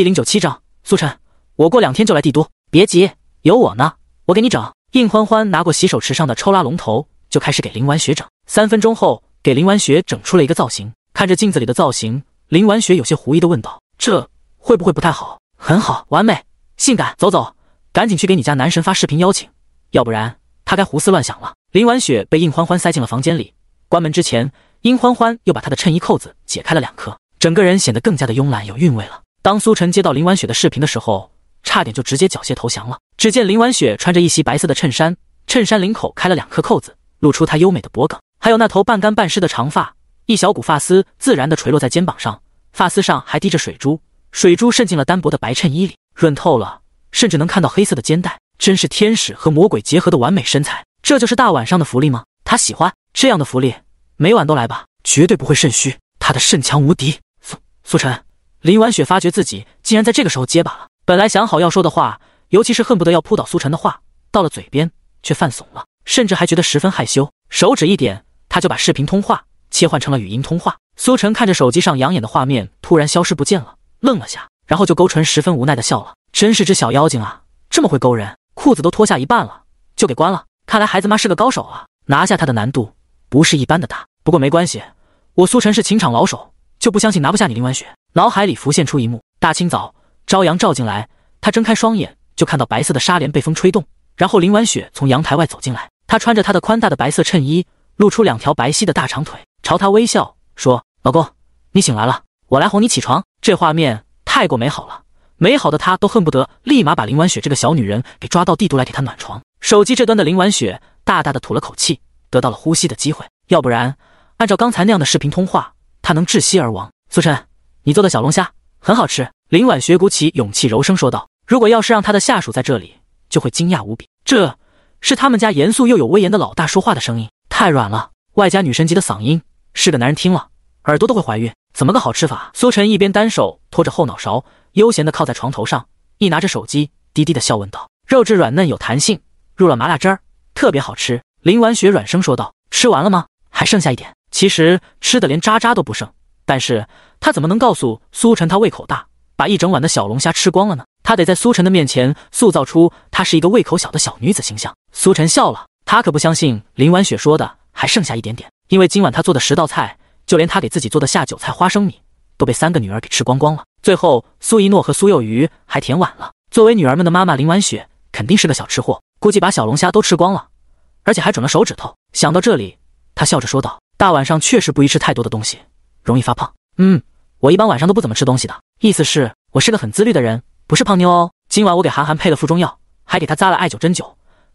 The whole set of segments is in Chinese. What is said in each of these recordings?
一零九七章，苏晨，我过两天就来帝都，别急，有我呢，我给你整。应欢欢拿过洗手池上的抽拉龙头，就开始给林婉雪整。三分钟后，给林婉雪整出了一个造型。看着镜子里的造型，林婉雪有些狐疑的问道：“这会不会不太好？”“很好，完美，性感。”“走走，赶紧去给你家男神发视频邀请，要不然他该胡思乱想了。”林婉雪被应欢欢塞进了房间里，关门之前，应欢欢又把她的衬衣扣子解开了两颗，整个人显得更加的慵懒有韵味了。当苏晨接到林婉雪的视频的时候，差点就直接缴械投降了。只见林婉雪穿着一袭白色的衬衫，衬衫领口开了两颗扣子，露出她优美的脖颈，还有那头半干半湿的长发，一小股发丝自然的垂落在肩膀上，发丝上还滴着水珠，水珠渗进了单薄的白衬衣里，润透了，甚至能看到黑色的肩带，真是天使和魔鬼结合的完美身材。这就是大晚上的福利吗？他喜欢这样的福利，每晚都来吧，绝对不会肾虚，他的肾强无敌。苏苏晨。林婉雪发觉自己竟然在这个时候结巴了，本来想好要说的话，尤其是恨不得要扑倒苏晨的话，到了嘴边却犯怂了，甚至还觉得十分害羞。手指一点，他就把视频通话切换成了语音通话。苏晨看着手机上养眼的画面突然消失不见了，愣了下，然后就勾唇，十分无奈的笑了：“真是只小妖精啊，这么会勾人，裤子都脱下一半了就给关了。看来孩子妈是个高手啊，拿下她的难度不是一般的大。不过没关系，我苏晨是情场老手，就不相信拿不下你林婉雪。”脑海里浮现出一幕：大清早，朝阳照进来，他睁开双眼，就看到白色的纱帘被风吹动，然后林婉雪从阳台外走进来，她穿着她的宽大的白色衬衣，露出两条白皙的大长腿，朝他微笑说：“老公，你醒来了，我来哄你起床。”这画面太过美好了，美好的他都恨不得立马把林婉雪这个小女人给抓到帝都来给她暖床。手机这端的林婉雪大大的吐了口气，得到了呼吸的机会，要不然按照刚才那样的视频通话，她能窒息而亡。苏晨。你做的小龙虾很好吃，林婉雪鼓起勇气柔声说道。如果要是让他的下属在这里，就会惊讶无比。这是他们家严肃又有威严的老大说话的声音，太软了，外加女神级的嗓音，是个男人听了耳朵都会怀孕。怎么个好吃法？苏晨一边单手托着后脑勺，悠闲的靠在床头上，一拿着手机，低低的笑问道。肉质软嫩有弹性，入了麻辣汁儿，特别好吃。林婉雪软声说道。吃完了吗？还剩下一点。其实吃的连渣渣都不剩。但是他怎么能告诉苏晨他胃口大，把一整碗的小龙虾吃光了呢？他得在苏晨的面前塑造出他是一个胃口小的小女子形象。苏晨笑了，他可不相信林婉雪说的还剩下一点点，因为今晚他做的十道菜，就连他给自己做的下酒菜花生米都被三个女儿给吃光光了。最后，苏一诺和苏幼鱼还舔碗了。作为女儿们的妈妈，林婉雪肯定是个小吃货，估计把小龙虾都吃光了，而且还准了手指头。想到这里，他笑着说道：“大晚上确实不宜吃太多的东西。”容易发胖，嗯，我一般晚上都不怎么吃东西的，意思是，我是个很自律的人，不是胖妞哦。今晚我给韩寒配了腹中药，还给他扎了艾灸针灸，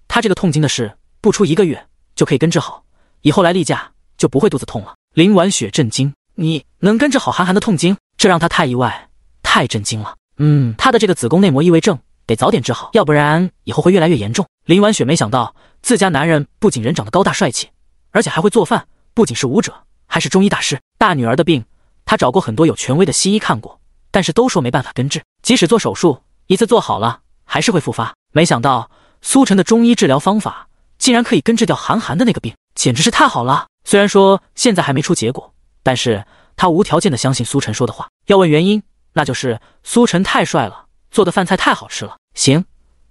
他这个痛经的事，不出一个月就可以根治好，以后来例假就不会肚子痛了。林婉雪震惊，你能根治好韩寒的痛经？这让她太意外，太震惊了。嗯，他的这个子宫内膜异位症得早点治好，要不然以后会越来越严重。林婉雪没想到自家男人不仅人长得高大帅气，而且还会做饭，不仅是舞者，还是中医大师。大女儿的病，他找过很多有权威的西医看过，但是都说没办法根治，即使做手术一次做好了，还是会复发。没想到苏晨的中医治疗方法竟然可以根治掉韩寒的那个病，简直是太好了！虽然说现在还没出结果，但是他无条件的相信苏晨说的话。要问原因，那就是苏晨太帅了，做的饭菜太好吃了。行，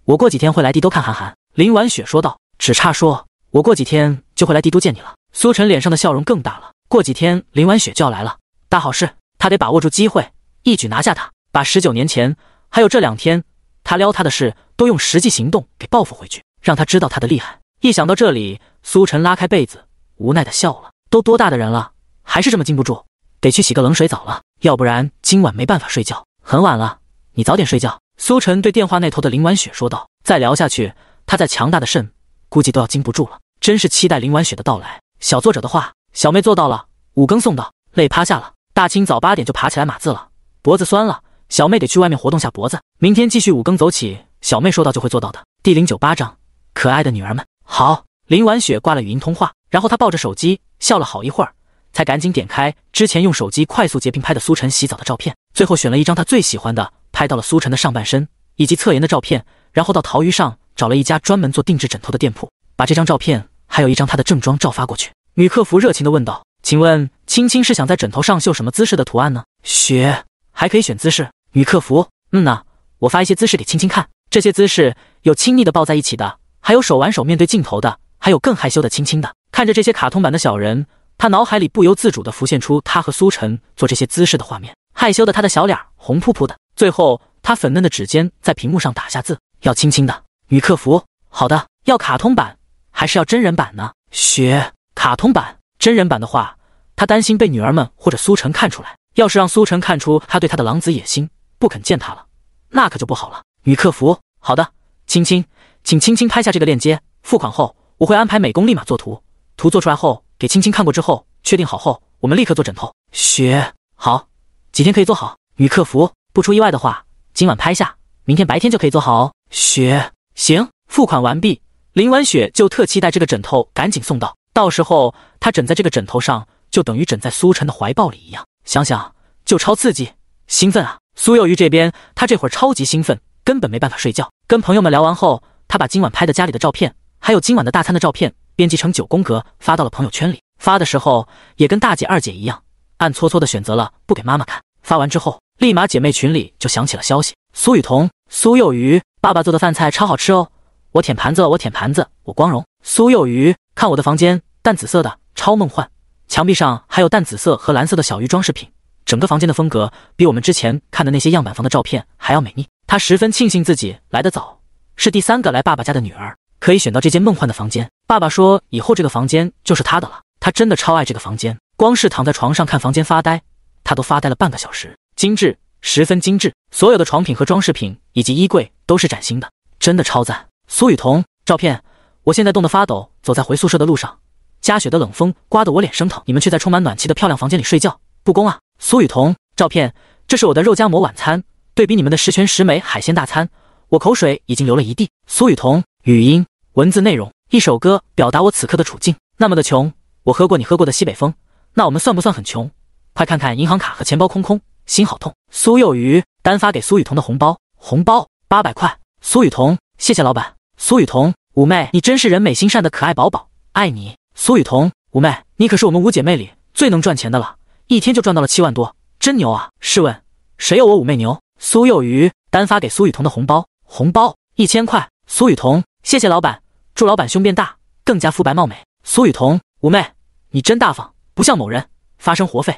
我过几天会来帝都看韩寒。”林婉雪说道，“只差说，我过几天就会来帝都见你了。”苏晨脸上的笑容更大了。过几天林婉雪就要来了，大好事，他得把握住机会，一举拿下她，把十九年前还有这两天他撩她的事，都用实际行动给报复回去，让她知道他的厉害。一想到这里，苏晨拉开被子，无奈的笑了。都多大的人了，还是这么禁不住，得去洗个冷水澡了，要不然今晚没办法睡觉。很晚了，你早点睡觉。苏晨对电话那头的林婉雪说道：“再聊下去，他再强大的肾，估计都要禁不住了。真是期待林婉雪的到来。”小作者的话。小妹做到了，五更送到，累趴下了。大清早八点就爬起来码字了，脖子酸了。小妹得去外面活动下脖子，明天继续五更走起。小妹说到就会做到的。第零九八章，可爱的女儿们，好。林婉雪挂了语音通话，然后她抱着手机笑了好一会儿，才赶紧点开之前用手机快速截屏拍的苏晨洗澡的照片，最后选了一张她最喜欢的，拍到了苏晨的上半身以及侧颜的照片，然后到陶鱼上找了一家专门做定制枕头的店铺，把这张照片还有一张她的正装照发过去。女客服热情地问道：“请问青青是想在枕头上绣什么姿势的图案呢？”雪还可以选姿势。女客服：“嗯呐，我发一些姿势给青青看。这些姿势有亲密的抱在一起的，还有手挽手面对镜头的，还有更害羞的青青的。”看着这些卡通版的小人，他脑海里不由自主地浮现出他和苏晨做这些姿势的画面。害羞的他的小脸红扑扑的。最后，他粉嫩的指尖在屏幕上打下字：“要青青的。”女客服：“好的，要卡通版还是要真人版呢？”雪。卡通版、真人版的话，他担心被女儿们或者苏晨看出来。要是让苏晨看出他对他的狼子野心，不肯见他了，那可就不好了。女客服，好的，青青，请青青拍下这个链接，付款后我会安排美工立马做图，图做出来后给青青看过之后，确定好后，我们立刻做枕头。雪，好，几天可以做好。女客服，不出意外的话，今晚拍下，明天白天就可以做好哦。雪，行。付款完毕，林婉雪就特期待这个枕头赶紧送到。到时候他枕在这个枕头上，就等于枕在苏晨的怀抱里一样，想想就超刺激、兴奋啊！苏幼鱼这边，他这会儿超级兴奋，根本没办法睡觉。跟朋友们聊完后，他把今晚拍的家里的照片，还有今晚的大餐的照片，编辑成九宫格发到了朋友圈里。发的时候也跟大姐二姐一样，暗搓搓的选择了不给妈妈看。发完之后，立马姐妹群里就想起了消息：苏雨桐、苏幼鱼，爸爸做的饭菜超好吃哦！我舔盘子，我舔盘子，我光荣！苏幼鱼。看我的房间，淡紫色的，超梦幻。墙壁上还有淡紫色和蓝色的小鱼装饰品。整个房间的风格比我们之前看的那些样板房的照片还要美丽。她十分庆幸自己来得早，是第三个来爸爸家的女儿，可以选到这间梦幻的房间。爸爸说以后这个房间就是他的了。他真的超爱这个房间，光是躺在床上看房间发呆，他都发呆了半个小时。精致，十分精致。所有的床品和装饰品以及衣柜都是崭新的，真的超赞。苏雨桐，照片。我现在冻得发抖，走在回宿舍的路上，加雪的冷风刮得我脸生疼。你们却在充满暖气的漂亮房间里睡觉，不公啊！苏雨桐，照片，这是我的肉夹馍晚餐，对比你们的十全十美海鲜大餐，我口水已经流了一地。苏雨桐，语音文字内容，一首歌表达我此刻的处境，那么的穷。我喝过你喝过的西北风，那我们算不算很穷？快看看银行卡和钱包空空，心好痛。苏幼鱼单发给苏雨桐的红包，红包八百块。苏雨桐，谢谢老板。苏雨桐。五妹，你真是人美心善的可爱宝宝，爱你！苏雨桐，五妹，你可是我们五姐妹里最能赚钱的了，一天就赚到了七万多，真牛啊！试问，谁有我五妹牛？苏幼鱼单发给苏雨桐的红包，红包一千块。苏雨桐，谢谢老板，祝老板胸变大，更加肤白貌美。苏雨桐，五妹，你真大方，不像某人发生活费，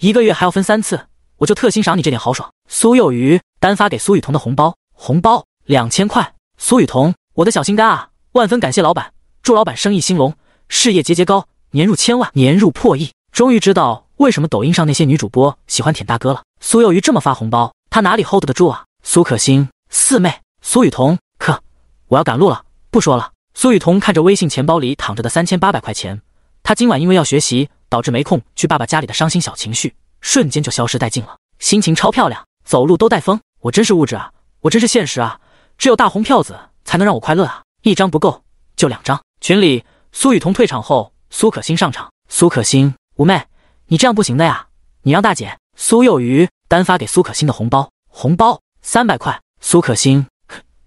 一个月还要分三次，我就特欣赏你这点豪爽。苏幼鱼单发给苏雨桐的红包，红包两千块。苏雨桐，我的小心肝啊！万分感谢老板，祝老板生意兴隆，事业节节高，年入千万，年入破亿。终于知道为什么抖音上那些女主播喜欢舔大哥了。苏幼鱼这么发红包，他哪里 hold 得住啊？苏可欣，四妹，苏雨桐，可我要赶路了，不说了。苏雨桐看着微信钱包里躺着的三千八百块钱，她今晚因为要学习，导致没空去爸爸家里的伤心小情绪，瞬间就消失殆尽了，心情超漂亮，走路都带风。我真是物质啊，我真是现实啊，只有大红票子才能让我快乐啊。一张不够，就两张。群里，苏雨桐退场后，苏可欣上场。苏可欣，五妹，你这样不行的呀！你让大姐苏幼鱼单发给苏可欣的红包，红包三百块。苏可欣，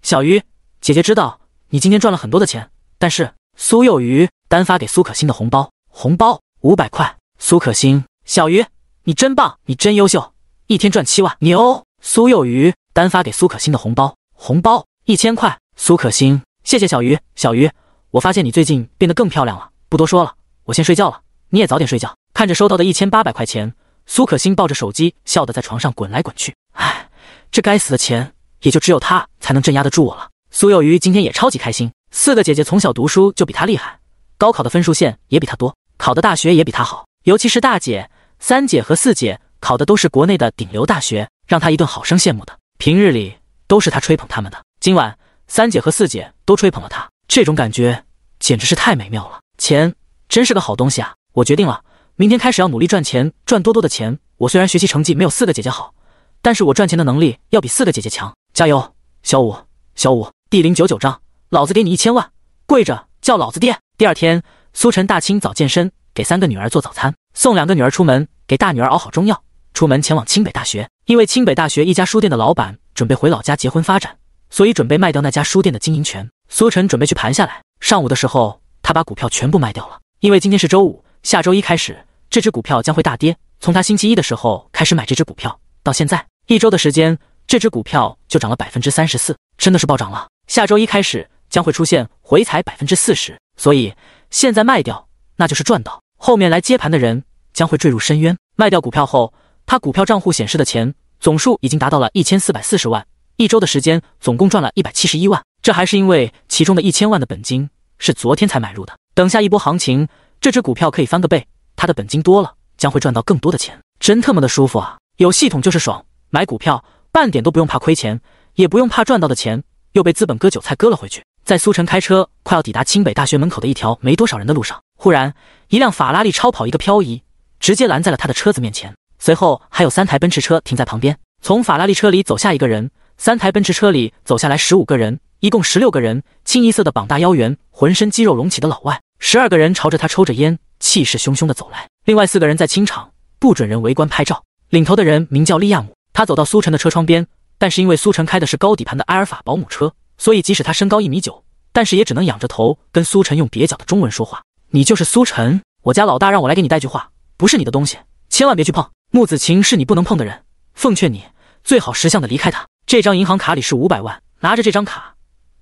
小鱼姐姐知道你今天赚了很多的钱，但是苏幼鱼单发给苏可欣的红包，红包五百块。苏可欣，小鱼，你真棒，你真优秀，一天赚七万，牛！苏幼鱼单发给苏可欣的红包，红包一千块。苏可欣。谢谢小鱼，小鱼，我发现你最近变得更漂亮了。不多说了，我先睡觉了，你也早点睡觉。看着收到的一千八百块钱，苏可欣抱着手机笑得在床上滚来滚去。唉，这该死的钱，也就只有他才能镇压得住我了。苏有鱼今天也超级开心，四个姐姐从小读书就比他厉害，高考的分数线也比他多，考的大学也比他好，尤其是大姐、三姐和四姐考的都是国内的顶流大学，让他一顿好生羡慕的。平日里都是他吹捧他们的，今晚。三姐和四姐都吹捧了他，这种感觉简直是太美妙了。钱真是个好东西啊！我决定了，明天开始要努力赚钱，赚多多的钱。我虽然学习成绩没有四个姐姐好，但是我赚钱的能力要比四个姐姐强。加油，小五，小五！第零九九章：老子给你一千万，跪着叫老子爹。第二天，苏晨大清早健身，给三个女儿做早餐，送两个女儿出门，给大女儿熬好中药，出门前往清北大学，因为清北大学一家书店的老板准备回老家结婚发展。所以准备卖掉那家书店的经营权，苏晨准备去盘下来。上午的时候，他把股票全部卖掉了，因为今天是周五，下周一开始这只股票将会大跌。从他星期一的时候开始买这只股票，到现在一周的时间，这只股票就涨了百分之三十四，真的是暴涨了。下周一开始将会出现回踩百分之四十，所以现在卖掉那就是赚到。后面来接盘的人将会坠入深渊。卖掉股票后，他股票账户显示的钱总数已经达到了一千四百四十万。一周的时间，总共赚了一百七十一万。这还是因为其中的一千万的本金是昨天才买入的。等下一波行情，这只股票可以翻个倍，它的本金多了，将会赚到更多的钱。真特么的舒服啊！有系统就是爽，买股票半点都不用怕亏钱，也不用怕赚到的钱又被资本割韭菜割了回去。在苏晨开车快要抵达清北大学门口的一条没多少人的路上，忽然一辆法拉利超跑一个漂移，直接拦在了他的车子面前。随后还有三台奔驰车停在旁边，从法拉利车里走下一个人。三台奔驰车里走下来十五个人，一共十六个人，清一色的膀大腰圆、浑身肌肉隆起的老外。十二个人朝着他抽着烟，气势汹汹的走来。另外四个人在清场，不准人围观拍照。领头的人名叫利亚姆，他走到苏晨的车窗边，但是因为苏晨开的是高底盘的埃尔法保姆车，所以即使他身高一米九，但是也只能仰着头跟苏晨用蹩脚的中文说话。你就是苏晨，我家老大让我来给你带句话，不是你的东西，千万别去碰。穆子晴是你不能碰的人，奉劝你最好识相的离开他。这张银行卡里是五百万，拿着这张卡，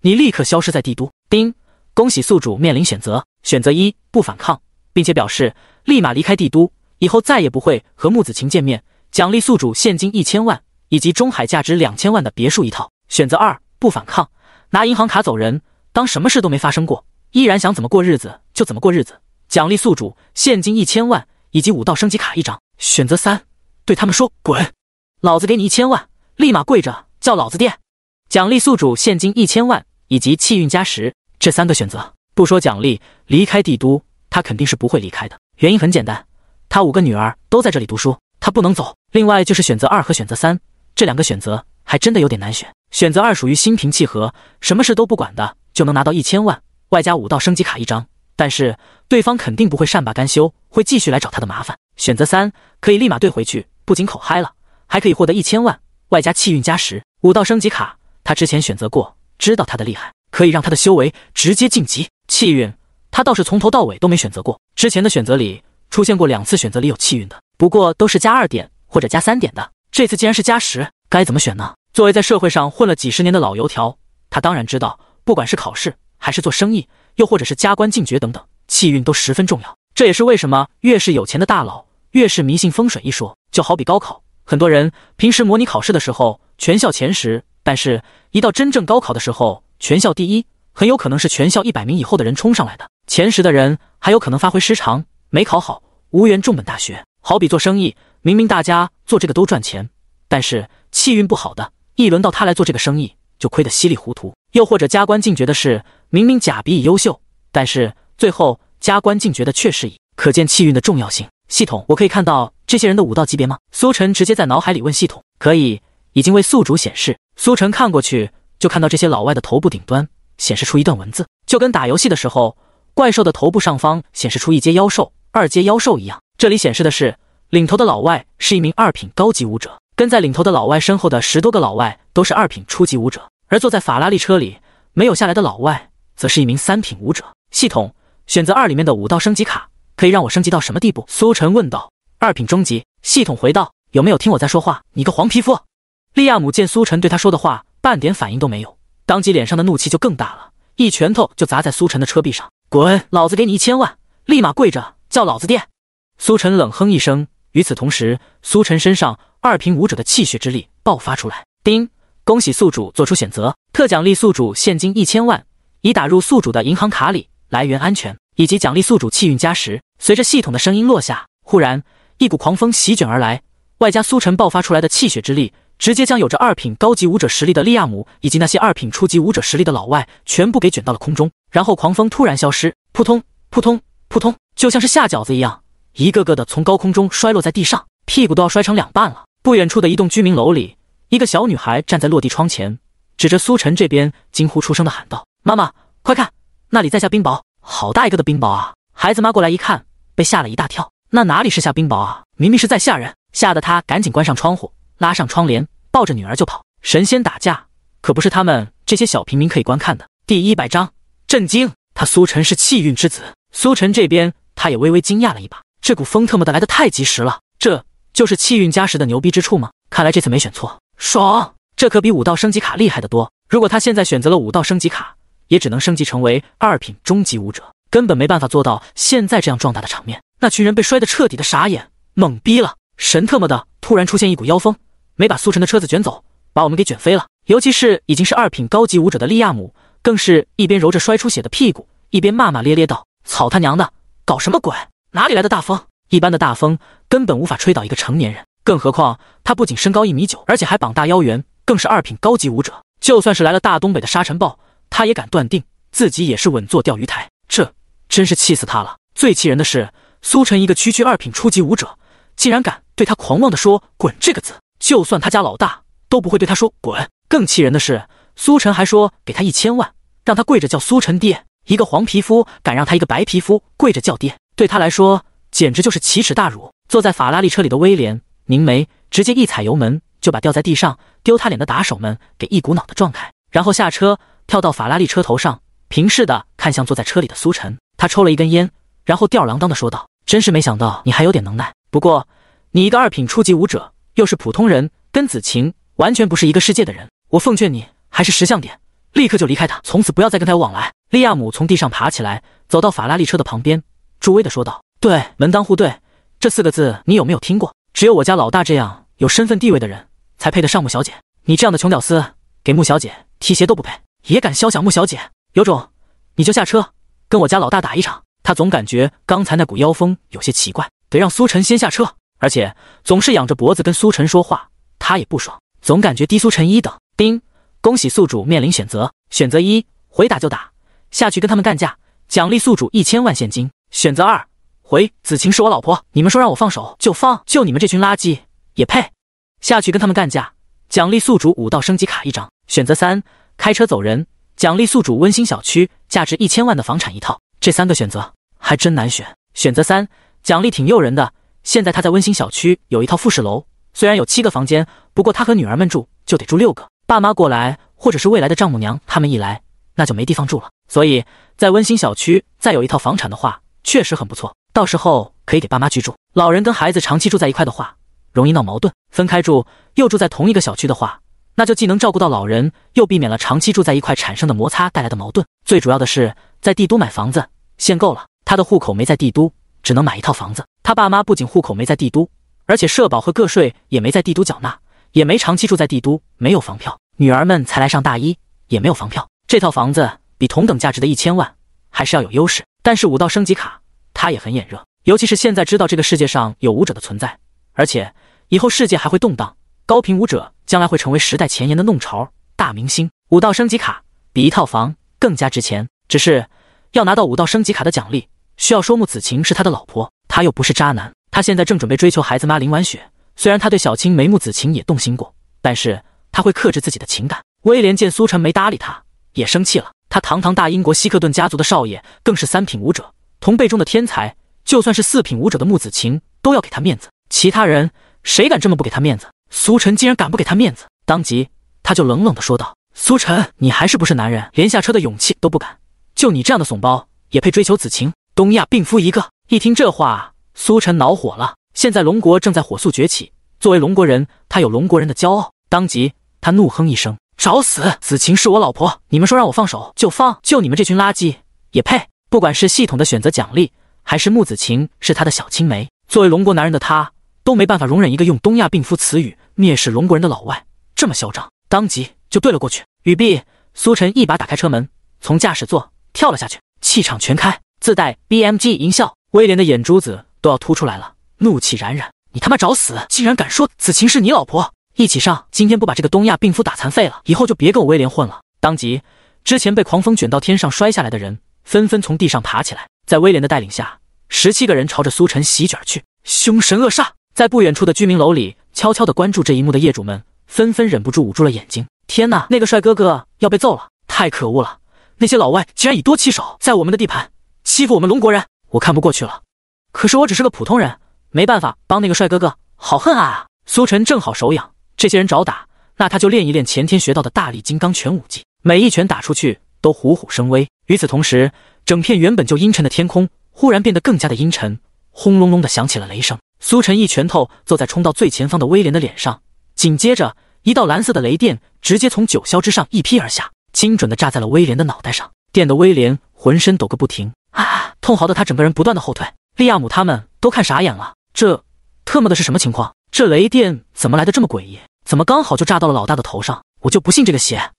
你立刻消失在帝都。丁，恭喜宿主面临选择：选择一，不反抗，并且表示立马离开帝都，以后再也不会和木子晴见面。奖励宿主现金一千万，以及中海价值两千万的别墅一套。选择二，不反抗，拿银行卡走人，当什么事都没发生过，依然想怎么过日子就怎么过日子。奖励宿主现金一千万，以及武道升级卡一张。选择三，对他们说滚，老子给你一千万，立马跪着。叫老子店，奖励宿主现金一千万以及气运加十，这三个选择不说奖励，离开帝都他肯定是不会离开的，原因很简单，他五个女儿都在这里读书，他不能走。另外就是选择二和选择三，这两个选择还真的有点难选。选择二属于心平气和，什么事都不管的，就能拿到一千万外加五道升级卡一张，但是对方肯定不会善罢甘休，会继续来找他的麻烦。选择三可以立马兑回去，不仅口嗨了，还可以获得一千万外加气运加十。武道升级卡，他之前选择过，知道他的厉害，可以让他的修为直接晋级。气运，他倒是从头到尾都没选择过。之前的选择里出现过两次选择里有气运的，不过都是加二点或者加三点的。这次竟然是加十，该怎么选呢？作为在社会上混了几十年的老油条，他当然知道，不管是考试还是做生意，又或者是加官进爵等等，气运都十分重要。这也是为什么越是有钱的大佬越是迷信风水一说。就好比高考，很多人平时模拟考试的时候。全校前十，但是，一到真正高考的时候，全校第一很有可能是全校一百名以后的人冲上来的。前十的人还有可能发挥失常，没考好，无缘重本大学。好比做生意，明明大家做这个都赚钱，但是气运不好的，一轮到他来做这个生意就亏得稀里糊涂。又或者加官进爵的事，明明甲比乙优秀，但是最后加官进爵的却是乙，可见气运的重要性。系统，我可以看到这些人的武道级别吗？苏晨直接在脑海里问系统，可以。已经为宿主显示，苏晨看过去，就看到这些老外的头部顶端显示出一段文字，就跟打游戏的时候怪兽的头部上方显示出一阶妖兽、二阶妖兽一样。这里显示的是领头的老外是一名二品高级武者，跟在领头的老外身后的十多个老外都是二品初级武者，而坐在法拉利车里没有下来的老外则是一名三品武者。系统选择二里面的武道升级卡，可以让我升级到什么地步？苏晨问道。二品中级，系统回道。有没有听我在说话？你个黄皮肤！利亚姆见苏晨对他说的话半点反应都没有，当即脸上的怒气就更大了，一拳头就砸在苏晨的车壁上：“滚，老子给你一千万，立马跪着叫老子爹！”苏晨冷哼一声，与此同时，苏晨身上二品武者的气血之力爆发出来。丁，恭喜宿主做出选择，特奖励宿主现金一千万，已打入宿主的银行卡里，来源安全，以及奖励宿主气运加十。随着系统的声音落下，忽然一股狂风席卷而来，外加苏晨爆发出来的气血之力。直接将有着二品高级武者实力的利亚姆以及那些二品初级武者实力的老外全部给卷到了空中，然后狂风突然消失，扑通扑通扑通，就像是下饺子一样，一个个的从高空中摔落在地上，屁股都要摔成两半了。不远处的一栋居民楼里，一个小女孩站在落地窗前，指着苏晨这边惊呼出声的喊道：“妈妈，快看，那里在下冰雹，好大一个的冰雹啊！”孩子妈过来一看，被吓了一大跳，那哪里是下冰雹啊，明明是在吓人，吓得她赶紧关上窗户，拉上窗帘。抱着女儿就跑，神仙打架可不是他们这些小平民可以观看的。第一百章震惊，他苏晨是气运之子。苏晨这边他也微微惊讶了一把，这股风特么的来的太及时了，这就是气运加时的牛逼之处吗？看来这次没选错，爽！这可比武道升级卡厉害得多。如果他现在选择了武道升级卡，也只能升级成为二品终极武者，根本没办法做到现在这样壮大的场面。那群人被摔得彻底的傻眼，懵逼了。神特么的，突然出现一股妖风。没把苏晨的车子卷走，把我们给卷飞了。尤其是已经是二品高级武者的利亚姆，更是一边揉着摔出血的屁股，一边骂骂咧咧道：“草他娘的，搞什么鬼？哪里来的大风？一般的大风根本无法吹倒一个成年人，更何况他不仅身高一米九，而且还膀大腰圆，更是二品高级武者。就算是来了大东北的沙尘暴，他也敢断定自己也是稳坐钓鱼台。这真是气死他了！最气人的是，苏晨一个区区二品初级武者，竟然敢对他狂妄的说‘滚’这个字。”就算他家老大都不会对他说滚。更气人的是，苏晨还说给他一千万，让他跪着叫苏晨爹。一个黄皮肤敢让他一个白皮肤跪着叫爹，对他来说简直就是奇耻大辱。坐在法拉利车里的威廉凝眉，直接一踩油门，就把掉在地上丢他脸的打手们给一股脑的撞开，然后下车跳到法拉利车头上，平视的看向坐在车里的苏晨。他抽了一根烟，然后吊儿郎当的说道：“真是没想到你还有点能耐，不过你一个二品初级武者。”又是普通人，跟子晴完全不是一个世界的人。我奉劝你还是识相点，立刻就离开他，从此不要再跟他有往来。利亚姆从地上爬起来，走到法拉利车的旁边，助威的说道：“对，门当户对这四个字你有没有听过？只有我家老大这样有身份地位的人才配得上穆小姐，你这样的穷屌丝给穆小姐提鞋都不配，也敢肖想穆小姐？有种你就下车，跟我家老大打一场。”他总感觉刚才那股妖风有些奇怪，得让苏晨先下车。而且总是仰着脖子跟苏晨说话，他也不爽，总感觉低苏晨一等。丁，恭喜宿主面临选择，选择一，回打就打，下去跟他们干架，奖励宿主一千万现金；选择二，回子晴是我老婆，你们说让我放手就放，就你们这群垃圾也配下去跟他们干架，奖励宿主五道升级卡一张；选择三，开车走人，奖励宿主温馨小区价值一千万的房产一套。这三个选择还真难选，选择三奖励挺诱人的。现在他在温馨小区有一套复式楼，虽然有七个房间，不过他和女儿们住就得住六个。爸妈过来，或者是未来的丈母娘他们一来，那就没地方住了。所以，在温馨小区再有一套房产的话，确实很不错。到时候可以给爸妈居住。老人跟孩子长期住在一块的话，容易闹矛盾；分开住又住在同一个小区的话，那就既能照顾到老人，又避免了长期住在一块产生的摩擦带来的矛盾。最主要的是，在帝都买房子限购了，他的户口没在帝都，只能买一套房子。他爸妈不仅户口没在帝都，而且社保和个税也没在帝都缴纳，也没长期住在帝都，没有房票。女儿们才来上大一，也没有房票。这套房子比同等价值的一千万还是要有优势。但是武道升级卡他也很眼热，尤其是现在知道这个世界上有武者的存在，而且以后世界还会动荡，高频武者将来会成为时代前沿的弄潮大明星。武道升级卡比一套房更加值钱，只是要拿到武道升级卡的奖励。需要说穆子晴是他的老婆，他又不是渣男。他现在正准备追求孩子妈林婉雪。虽然他对小青梅穆子晴也动心过，但是他会克制自己的情感。威廉见苏晨没搭理他，也生气了。他堂堂大英国希克顿家族的少爷，更是三品武者，同辈中的天才。就算是四品武者的木子晴都要给他面子，其他人谁敢这么不给他面子？苏晨竟然敢不给他面子，当即他就冷冷的说道：“苏晨，你还是不是男人？连下车的勇气都不敢，就你这样的怂包也配追求子晴？”东亚病夫一个，一听这话，苏晨恼火了。现在龙国正在火速崛起，作为龙国人，他有龙国人的骄傲。当即，他怒哼一声：“找死！”子晴是我老婆，你们说让我放手就放，就你们这群垃圾也配？不管是系统的选择奖励，还是木子晴是他的小青梅，作为龙国男人的他都没办法容忍一个用东亚病夫词语蔑视龙国人的老外这么嚣张。当即就对了过去。语毕，苏晨一把打开车门，从驾驶座跳了下去，气场全开。自带 B M G 音效，威廉的眼珠子都要凸出来了，怒气冉冉。你他妈找死！竟然敢说子晴是你老婆！一起上！今天不把这个东亚病夫打残废了，以后就别跟我威廉混了！当即，之前被狂风卷到天上摔下来的人纷纷从地上爬起来，在威廉的带领下，十七个人朝着苏晨席卷去，凶神恶煞。在不远处的居民楼里，悄悄的关注这一幕的业主们纷纷忍不住捂住了眼睛。天哪，那个帅哥哥要被揍了！太可恶了！那些老外竟然以多欺少，在我们的地盘！欺负我们龙国人，我看不过去了。可是我只是个普通人，没办法帮那个帅哥哥，好恨啊！苏晨正好手痒，这些人找打，那他就练一练前天学到的大力金刚拳武技，每一拳打出去都虎虎生威。与此同时，整片原本就阴沉的天空忽然变得更加的阴沉，轰隆隆的响起了雷声。苏晨一拳头坐在冲到最前方的威廉的脸上，紧接着一道蓝色的雷电直接从九霄之上一劈而下，精准的炸在了威廉的脑袋上，电的威廉浑身抖个不停。啊！痛嚎的他整个人不断的后退，利亚姆他们都看傻眼了。这特么的是什么情况？这雷电怎么来的这么诡异？怎么刚好就炸到了老大的头上？我就不信这个邪！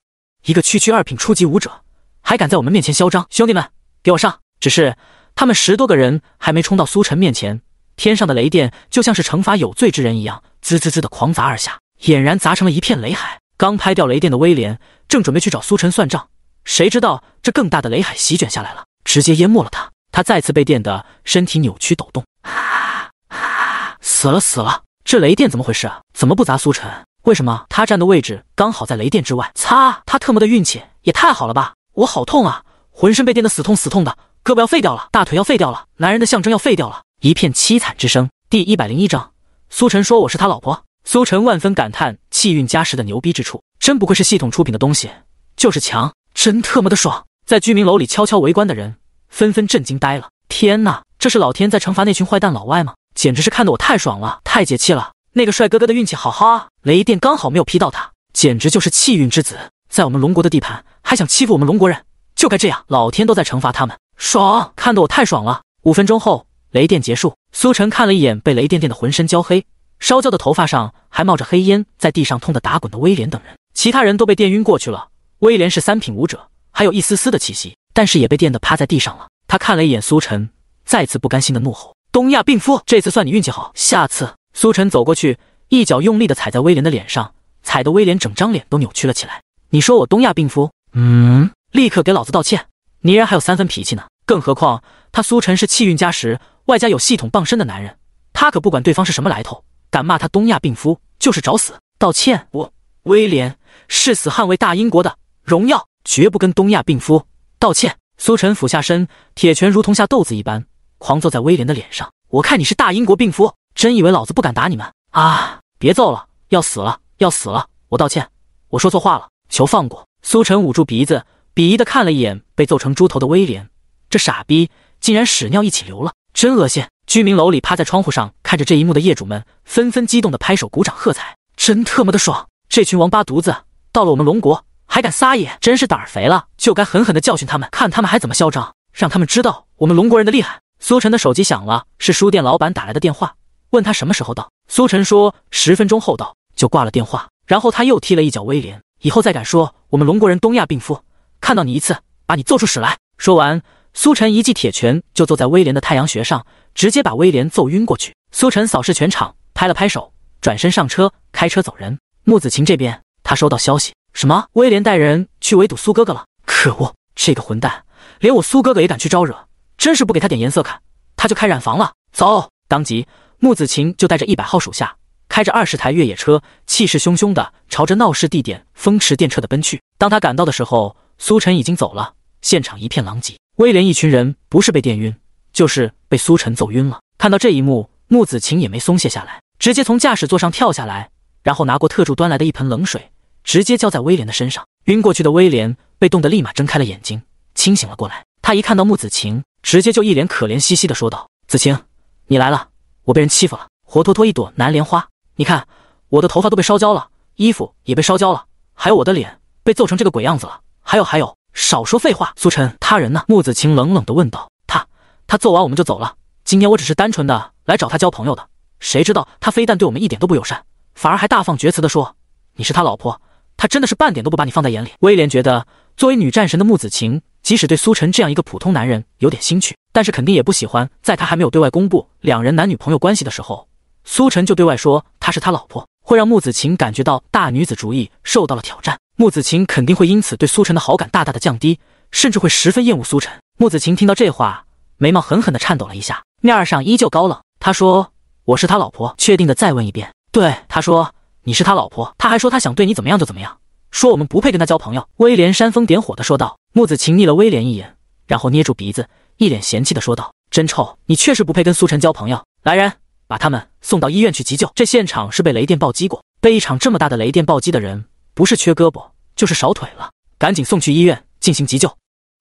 一个区区二品初级武者，还敢在我们面前嚣张？兄弟们，给我上！只是他们十多个人还没冲到苏晨面前，天上的雷电就像是惩罚有罪之人一样，滋滋滋的狂砸而下，俨然砸成了一片雷海。刚拍掉雷电的威廉正准备去找苏晨算账，谁知道这更大的雷海席卷下来了。直接淹没了他，他再次被电的身体扭曲抖动，啊啊！死了死了！这雷电怎么回事啊？怎么不砸苏晨？为什么他站的位置刚好在雷电之外？擦，他特么的运气也太好了吧！我好痛啊，浑身被电的死痛死痛的，胳膊要废掉了，大腿要废掉了，男人的象征要废掉了，一片凄惨之声。第一百零一章，苏晨说我是他老婆。苏晨万分感叹气运加时的牛逼之处，真不愧是系统出品的东西，就是强，真特么的爽。在居民楼里悄悄围观的人纷纷震惊呆了。天呐，这是老天在惩罚那群坏蛋老外吗？简直是看得我太爽了，太解气了！那个帅哥哥的运气好好啊，雷电刚好没有劈到他，简直就是气运之子。在我们龙国的地盘还想欺负我们龙国人，就该这样！老天都在惩罚他们，爽，看得我太爽了。五分钟后，雷电结束。苏晨看了一眼被雷电电的浑身焦黑、烧焦的头发上还冒着黑烟，在地上痛得打滚的威廉等人，其他人都被电晕过去了。威廉是三品武者。还有一丝丝的气息，但是也被电得趴在地上了。他看了一眼苏晨，再次不甘心的怒吼：“东亚病夫，这次算你运气好，下次……”苏晨走过去，一脚用力的踩在威廉的脸上，踩得威廉整张脸都扭曲了起来。你说我东亚病夫？嗯，立刻给老子道歉！泥人还有三分脾气呢，更何况他苏晨是气运加时，外加有系统傍身的男人，他可不管对方是什么来头，敢骂他东亚病夫就是找死。道歉！我，威廉，誓死捍卫大英国的荣耀。绝不跟东亚病夫道歉！苏晨俯下身，铁拳如同下豆子一般狂揍在威廉的脸上。我看你是大英国病夫，真以为老子不敢打你们啊！别揍了，要死了，要死了！我道歉，我说错话了，求放过！苏晨捂住鼻子，鄙夷的看了一眼被揍成猪头的威廉，这傻逼竟然屎尿一起流了，真恶心！居民楼里趴在窗户上看着这一幕的业主们纷纷激动的拍手鼓掌喝彩，真特么的爽！这群王八犊子到了我们龙国。还敢撒野，真是胆肥了，就该狠狠的教训他们，看他们还怎么嚣张，让他们知道我们龙国人的厉害。苏晨的手机响了，是书店老板打来的电话，问他什么时候到。苏晨说：“十分钟后到。”就挂了电话。然后他又踢了一脚威廉，以后再敢说我们龙国人东亚病夫，看到你一次，把你揍出屎来。说完，苏晨一记铁拳就坐在威廉的太阳穴上，直接把威廉揍晕过去。苏晨扫视全场，拍了拍手，转身上车，开车走人。木子晴这边，他收到消息。什么？威廉带人去围堵苏哥哥了！可恶，这个混蛋，连我苏哥哥也敢去招惹，真是不给他点颜色看，他就开染房了。走！当即，木子晴就带着一百号属下，开着二十台越野车，气势汹汹的朝着闹事地点风驰电掣的奔去。当他赶到的时候，苏晨已经走了，现场一片狼藉。威廉一群人不是被电晕，就是被苏晨揍晕了。看到这一幕，木子晴也没松懈下来，直接从驾驶座上跳下来，然后拿过特助端来的一盆冷水。直接浇在威廉的身上，晕过去的威廉被冻得立马睁开了眼睛，清醒了过来。他一看到穆子晴，直接就一脸可怜兮兮的说道：“子晴，你来了，我被人欺负了，活脱脱一朵南莲花。你看我的头发都被烧焦了，衣服也被烧焦了，还有我的脸被揍成这个鬼样子了。还有还有，少说废话，苏晨他人呢？”穆子晴冷冷的问道：“他他揍完我们就走了。今天我只是单纯的来找他交朋友的，谁知道他非但对我们一点都不友善，反而还大放厥词的说你是他老婆。”他真的是半点都不把你放在眼里。威廉觉得，作为女战神的木子晴，即使对苏晨这样一个普通男人有点兴趣，但是肯定也不喜欢。在他还没有对外公布两人男女朋友关系的时候，苏晨就对外说他是他老婆，会让木子晴感觉到大女子主义受到了挑战。木子晴肯定会因此对苏晨的好感大大的降低，甚至会十分厌恶苏晨。木子晴听到这话，眉毛狠狠的颤抖了一下，面上依旧高冷。他说：“我是他老婆，确定的，再问一遍。”对他说。你是他老婆，他还说他想对你怎么样就怎么样，说我们不配跟他交朋友。威廉煽风点火的说道。木子晴睨了威廉一眼，然后捏住鼻子，一脸嫌弃的说道：“真臭，你确实不配跟苏晨交朋友。”来人，把他们送到医院去急救。这现场是被雷电暴击过，被一场这么大的雷电暴击的人，不是缺胳膊就是少腿了。赶紧送去医院进行急救，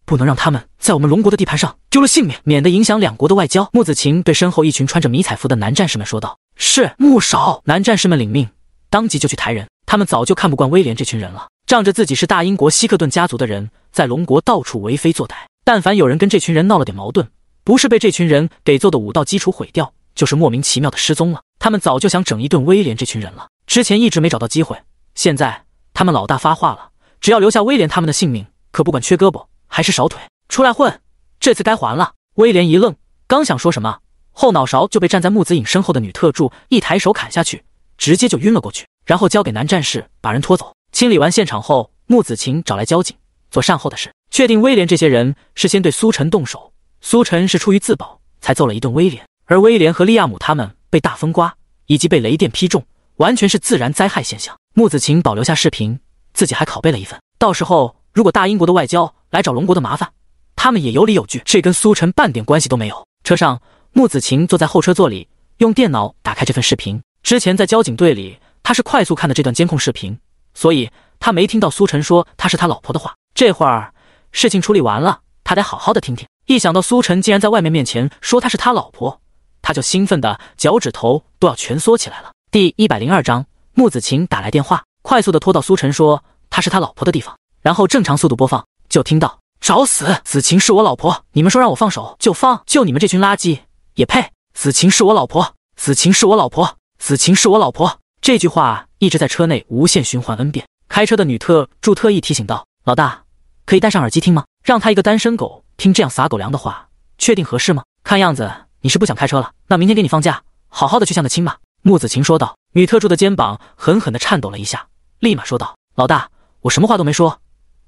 不能让他们在我们龙国的地盘上丢了性命，免得影响两国的外交。木子晴对身后一群穿着迷彩服的男战士们说道：“是，木少。”男战士们领命。当即就去抬人，他们早就看不惯威廉这群人了。仗着自己是大英国希克顿家族的人，在龙国到处为非作歹。但凡有人跟这群人闹了点矛盾，不是被这群人给揍的武道基础毁掉，就是莫名其妙的失踪了。他们早就想整一顿威廉这群人了，之前一直没找到机会。现在他们老大发话了，只要留下威廉他们的性命，可不管缺胳膊还是少腿，出来混，这次该还了。威廉一愣，刚想说什么，后脑勺就被站在木子影身后的女特助一抬手砍下去。直接就晕了过去，然后交给男战士把人拖走。清理完现场后，木子晴找来交警做善后的事。确定威廉这些人是先对苏晨动手，苏晨是出于自保才揍了一顿威廉。而威廉和利亚姆他们被大风刮以及被雷电劈中，完全是自然灾害现象。木子晴保留下视频，自己还拷贝了一份。到时候如果大英国的外交来找龙国的麻烦，他们也有理有据，这跟苏晨半点关系都没有。车上，木子晴坐在后车座里，用电脑打开这份视频。之前在交警队里，他是快速看的这段监控视频，所以他没听到苏晨说他是他老婆的话。这会儿事情处理完了，他得好好的听听。一想到苏晨竟然在外面面前说他是他老婆，他就兴奋的脚趾头都要蜷缩起来了。第一百零二章，木子晴打来电话，快速的拖到苏晨说他是他老婆的地方，然后正常速度播放，就听到找死，子晴是我老婆，你们说让我放手就放，就你们这群垃圾也配？子晴是我老婆，子晴是我老婆。子晴是我老婆，这句话一直在车内无限循环 n 遍。开车的女特助特意提醒道：“老大，可以戴上耳机听吗？让他一个单身狗听这样撒狗粮的话，确定合适吗？看样子你是不想开车了，那明天给你放假，好好的去相个亲吧。”木子晴说道。女特助的肩膀狠狠地颤抖了一下，立马说道：“老大，我什么话都没说，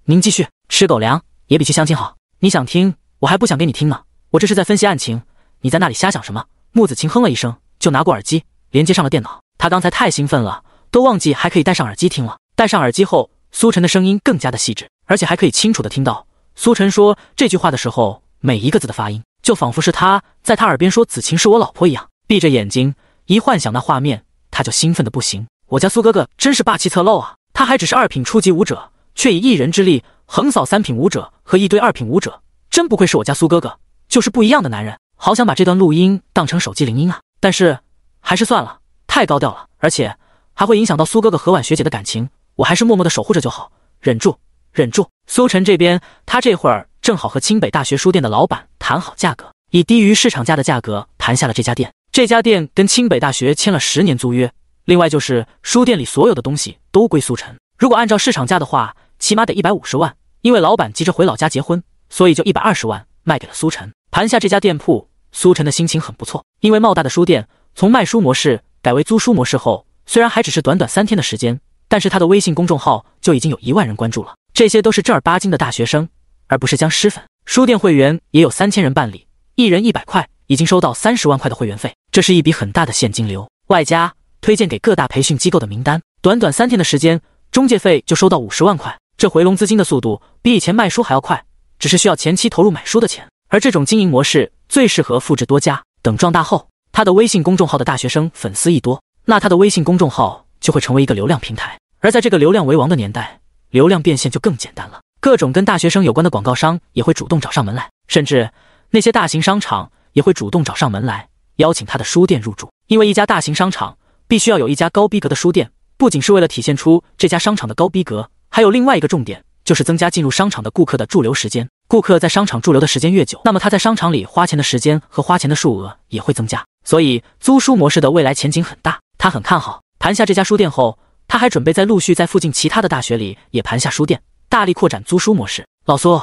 您继续吃狗粮也比去相亲好。你想听，我还不想给你听呢。我这是在分析案情，你在那里瞎想什么？”木子晴哼了一声，就拿过耳机。连接上了电脑，他刚才太兴奋了，都忘记还可以戴上耳机听了。戴上耳机后，苏晨的声音更加的细致，而且还可以清楚的听到苏晨说这句话的时候每一个字的发音，就仿佛是他在他耳边说“子晴是我老婆”一样。闭着眼睛一幻想那画面，他就兴奋的不行。我家苏哥哥真是霸气侧漏啊！他还只是二品初级武者，却以一人之力横扫三品武者和一堆二品武者，真不愧是我家苏哥哥，就是不一样的男人。好想把这段录音当成手机铃音啊！但是。还是算了，太高调了，而且还会影响到苏哥哥和婉学姐的感情，我还是默默的守护着就好，忍住，忍住。苏晨这边，他这会儿正好和清北大学书店的老板谈好价格，以低于市场价的价格谈下了这家店。这家店跟清北大学签了十年租约，另外就是书店里所有的东西都归苏晨。如果按照市场价的话，起码得一百五十万，因为老板急着回老家结婚，所以就一百二十万卖给了苏晨。盘下这家店铺，苏晨的心情很不错，因为茂大的书店。从卖书模式改为租书模式后，虽然还只是短短三天的时间，但是他的微信公众号就已经有一万人关注了。这些都是正儿八经的大学生，而不是僵尸粉。书店会员也有三千人办理，一人一百块，已经收到三十万块的会员费，这是一笔很大的现金流。外加推荐给各大培训机构的名单，短短三天的时间，中介费就收到五十万块，这回笼资金的速度比以前卖书还要快，只是需要前期投入买书的钱。而这种经营模式最适合复制多家，等壮大后。他的微信公众号的大学生粉丝一多，那他的微信公众号就会成为一个流量平台。而在这个流量为王的年代，流量变现就更简单了。各种跟大学生有关的广告商也会主动找上门来，甚至那些大型商场也会主动找上门来邀请他的书店入驻。因为一家大型商场必须要有一家高逼格的书店，不仅是为了体现出这家商场的高逼格，还有另外一个重点就是增加进入商场的顾客的驻留时间。顾客在商场驻留的时间越久，那么他在商场里花钱的时间和花钱的数额也会增加。所以租书模式的未来前景很大，他很看好。盘下这家书店后，他还准备在陆续在附近其他的大学里也盘下书店，大力扩展租书模式。老苏，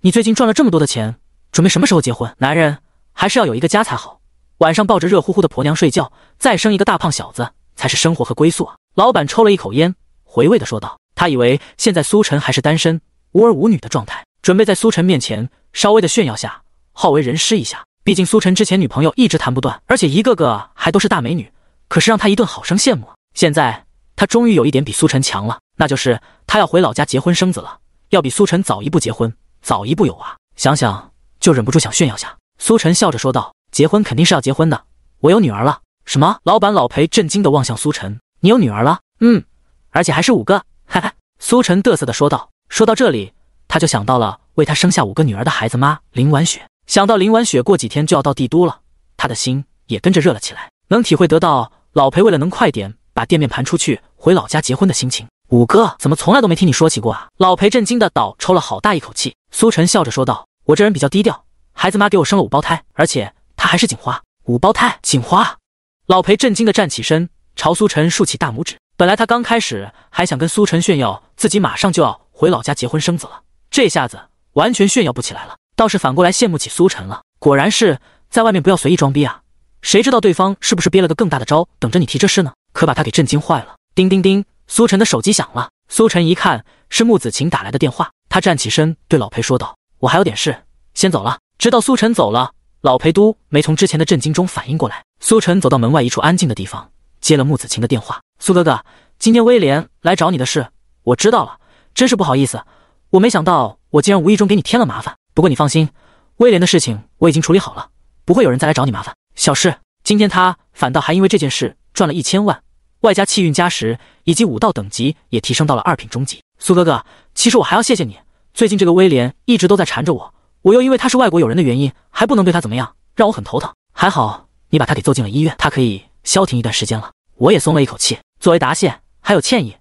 你最近赚了这么多的钱，准备什么时候结婚？男人还是要有一个家才好，晚上抱着热乎乎的婆娘睡觉，再生一个大胖小子，才是生活和归宿啊！老板抽了一口烟，回味的说道：“他以为现在苏晨还是单身，无儿无女的状态，准备在苏晨面前稍微的炫耀下，好为人师一下。”毕竟苏晨之前女朋友一直谈不断，而且一个个还都是大美女，可是让他一顿好生羡慕。现在他终于有一点比苏晨强了，那就是他要回老家结婚生子了，要比苏晨早一步结婚，早一步有娃。想想就忍不住想炫耀下。苏晨笑着说道：“结婚肯定是要结婚的，我有女儿了。”什么？老板老裴震惊地望向苏晨：“你有女儿了？嗯，而且还是五个。”哈哈，苏晨得瑟地说道。说到这里，他就想到了为他生下五个女儿的孩子妈林婉雪。想到林婉雪过几天就要到帝都了，他的心也跟着热了起来。能体会得到老裴为了能快点把店面盘出去，回老家结婚的心情。五哥怎么从来都没听你说起过啊？老裴震惊的倒抽了好大一口气。苏晨笑着说道：“我这人比较低调，孩子妈给我生了五胞胎，而且她还是警花。”五胞胎警花，老裴震惊的站起身，朝苏晨竖起大拇指。本来他刚开始还想跟苏晨炫耀自己马上就要回老家结婚生子了，这下子完全炫耀不起来了。倒是反过来羡慕起苏晨了。果然是在外面不要随意装逼啊！谁知道对方是不是憋了个更大的招等着你提这事呢？可把他给震惊坏了。叮叮叮，苏晨的手机响了。苏晨一看是木子晴打来的电话，他站起身对老裴说道：“我还有点事，先走了。”直到苏晨走了，老裴都没从之前的震惊中反应过来。苏晨走到门外一处安静的地方，接了木子晴的电话：“苏哥哥，今天威廉来找你的事，我知道了。真是不好意思，我没想到我竟然无意中给你添了麻烦。”不过你放心，威廉的事情我已经处理好了，不会有人再来找你麻烦。小事，今天他反倒还因为这件事赚了一千万，外加气运加时，以及武道等级也提升到了二品中级。苏哥哥，其实我还要谢谢你，最近这个威廉一直都在缠着我，我又因为他是外国友人的原因，还不能对他怎么样，让我很头疼。还好你把他给揍进了医院，他可以消停一段时间了，我也松了一口气。作为答谢还有歉意，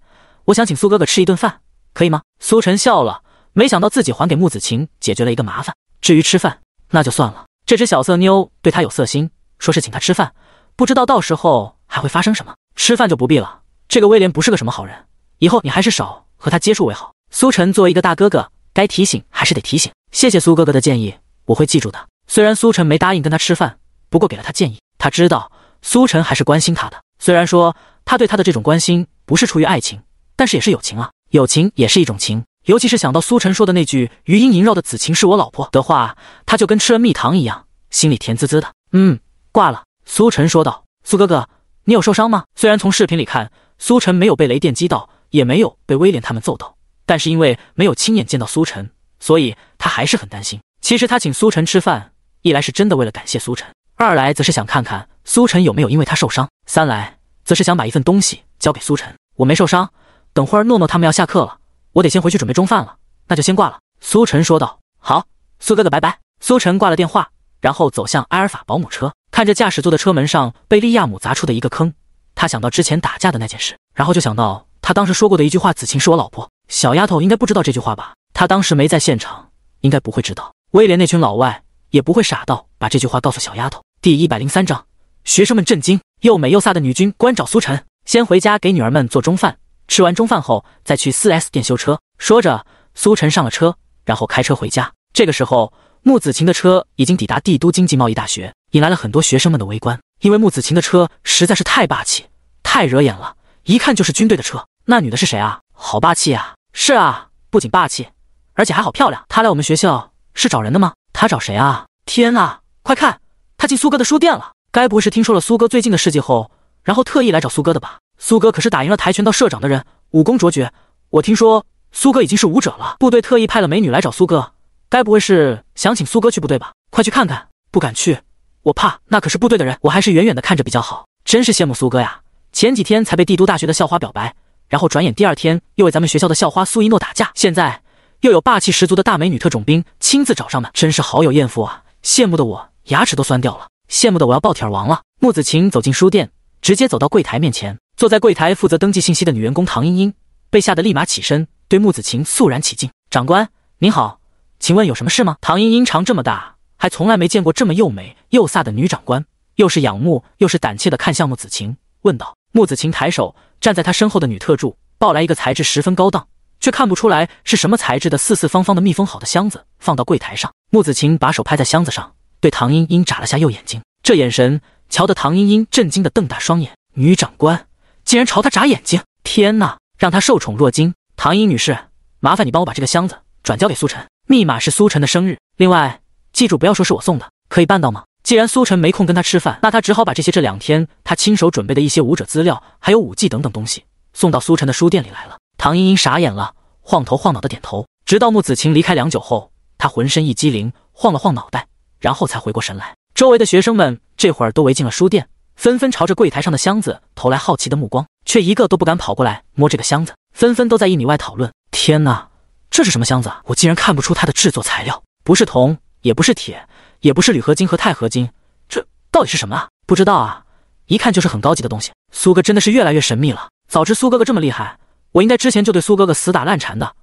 我想请苏哥哥吃一顿饭，可以吗？苏晨笑了。没想到自己还给木子晴解决了一个麻烦。至于吃饭，那就算了。这只小色妞对他有色心，说是请他吃饭，不知道到时候还会发生什么。吃饭就不必了。这个威廉不是个什么好人，以后你还是少和他接触为好。苏晨作为一个大哥哥，该提醒还是得提醒。谢谢苏哥哥的建议，我会记住的。虽然苏晨没答应跟他吃饭，不过给了他建议，他知道苏晨还是关心他的。虽然说他对他的这种关心不是出于爱情，但是也是友情啊，友情也是一种情。尤其是想到苏晨说的那句“余音萦绕的紫晴是我老婆”的话，他就跟吃了蜜糖一样，心里甜滋滋的。嗯，挂了。苏晨说道：“苏哥哥，你有受伤吗？”虽然从视频里看，苏晨没有被雷电击到，也没有被威廉他们揍到，但是因为没有亲眼见到苏晨，所以他还是很担心。其实他请苏晨吃饭，一来是真的为了感谢苏晨，二来则是想看看苏晨有没有因为他受伤，三来则是想把一份东西交给苏晨。我没受伤，等会儿诺诺他们要下课了。我得先回去准备中饭了，那就先挂了。”苏晨说道。“好，苏哥哥，拜拜。”苏晨挂了电话，然后走向埃尔法保姆车，看着驾驶座的车门上被利亚姆砸出的一个坑，他想到之前打架的那件事，然后就想到他当时说过的一句话：“子晴是我老婆，小丫头应该不知道这句话吧？他当时没在现场，应该不会知道。威廉那群老外也不会傻到把这句话告诉小丫头。”第一百零三章，学生们震惊，又美又飒的女军官找苏晨，先回家给女儿们做中饭。吃完中饭后，再去 4S 店修车。说着，苏晨上了车，然后开车回家。这个时候，穆子晴的车已经抵达帝都经济贸易大学，引来了很多学生们的围观。因为穆子晴的车实在是太霸气，太惹眼了，一看就是军队的车。那女的是谁啊？好霸气啊！是啊，不仅霸气，而且还好漂亮。她来我们学校是找人的吗？她找谁啊？天啊，快看，她进苏哥的书店了。该不会是听说了苏哥最近的事迹后，然后特意来找苏哥的吧？苏哥可是打赢了跆拳道社长的人，武功卓绝。我听说苏哥已经是武者了。部队特意派了美女来找苏哥，该不会是想请苏哥去部队吧？快去看看！不敢去，我怕那可是部队的人，我还是远远的看着比较好。真是羡慕苏哥呀！前几天才被帝都大学的校花表白，然后转眼第二天又为咱们学校的校花苏一诺打架，现在又有霸气十足的大美女特种兵亲自找上门，真是好有艳福啊！羡慕的我牙齿都酸掉了，羡慕的我要爆体而亡了。木子晴走进书店，直接走到柜台面前。坐在柜台负责登记信息的女员工唐英英被吓得立马起身，对穆子晴肃然起敬。长官您好，请问有什么事吗？唐英英长这么大还从来没见过这么又美又飒的女长官，又是仰慕又是胆怯的看向穆子晴，问道。穆子晴抬手，站在她身后的女特助抱来一个材质十分高档，却看不出来是什么材质的四四方方的密封好的箱子，放到柜台上。穆子晴把手拍在箱子上，对唐英英眨了下右眼睛，这眼神瞧得唐英英震惊的瞪大双眼。女长官。竟然朝他眨眼睛！天哪，让他受宠若惊。唐英女士，麻烦你帮我把这个箱子转交给苏晨，密码是苏晨的生日。另外，记住不要说是我送的，可以办到吗？既然苏晨没空跟他吃饭，那他只好把这些这两天他亲手准备的一些武者资料，还有武技等等东西送到苏晨的书店里来了。唐英英傻眼了，晃头晃脑的点头，直到穆子晴离开良久后，她浑身一激灵，晃了晃脑袋，然后才回过神来。周围的学生们这会儿都围进了书店。纷纷朝着柜台上的箱子投来好奇的目光，却一个都不敢跑过来摸这个箱子，纷纷都在一米外讨论：“天哪，这是什么箱子？我竟然看不出它的制作材料，不是铜，也不是铁，也不是铝合金和钛合金，这到底是什么啊？不知道啊，一看就是很高级的东西。苏哥真的是越来越神秘了。早知苏哥哥这么厉害，我应该之前就对苏哥哥死打烂缠的。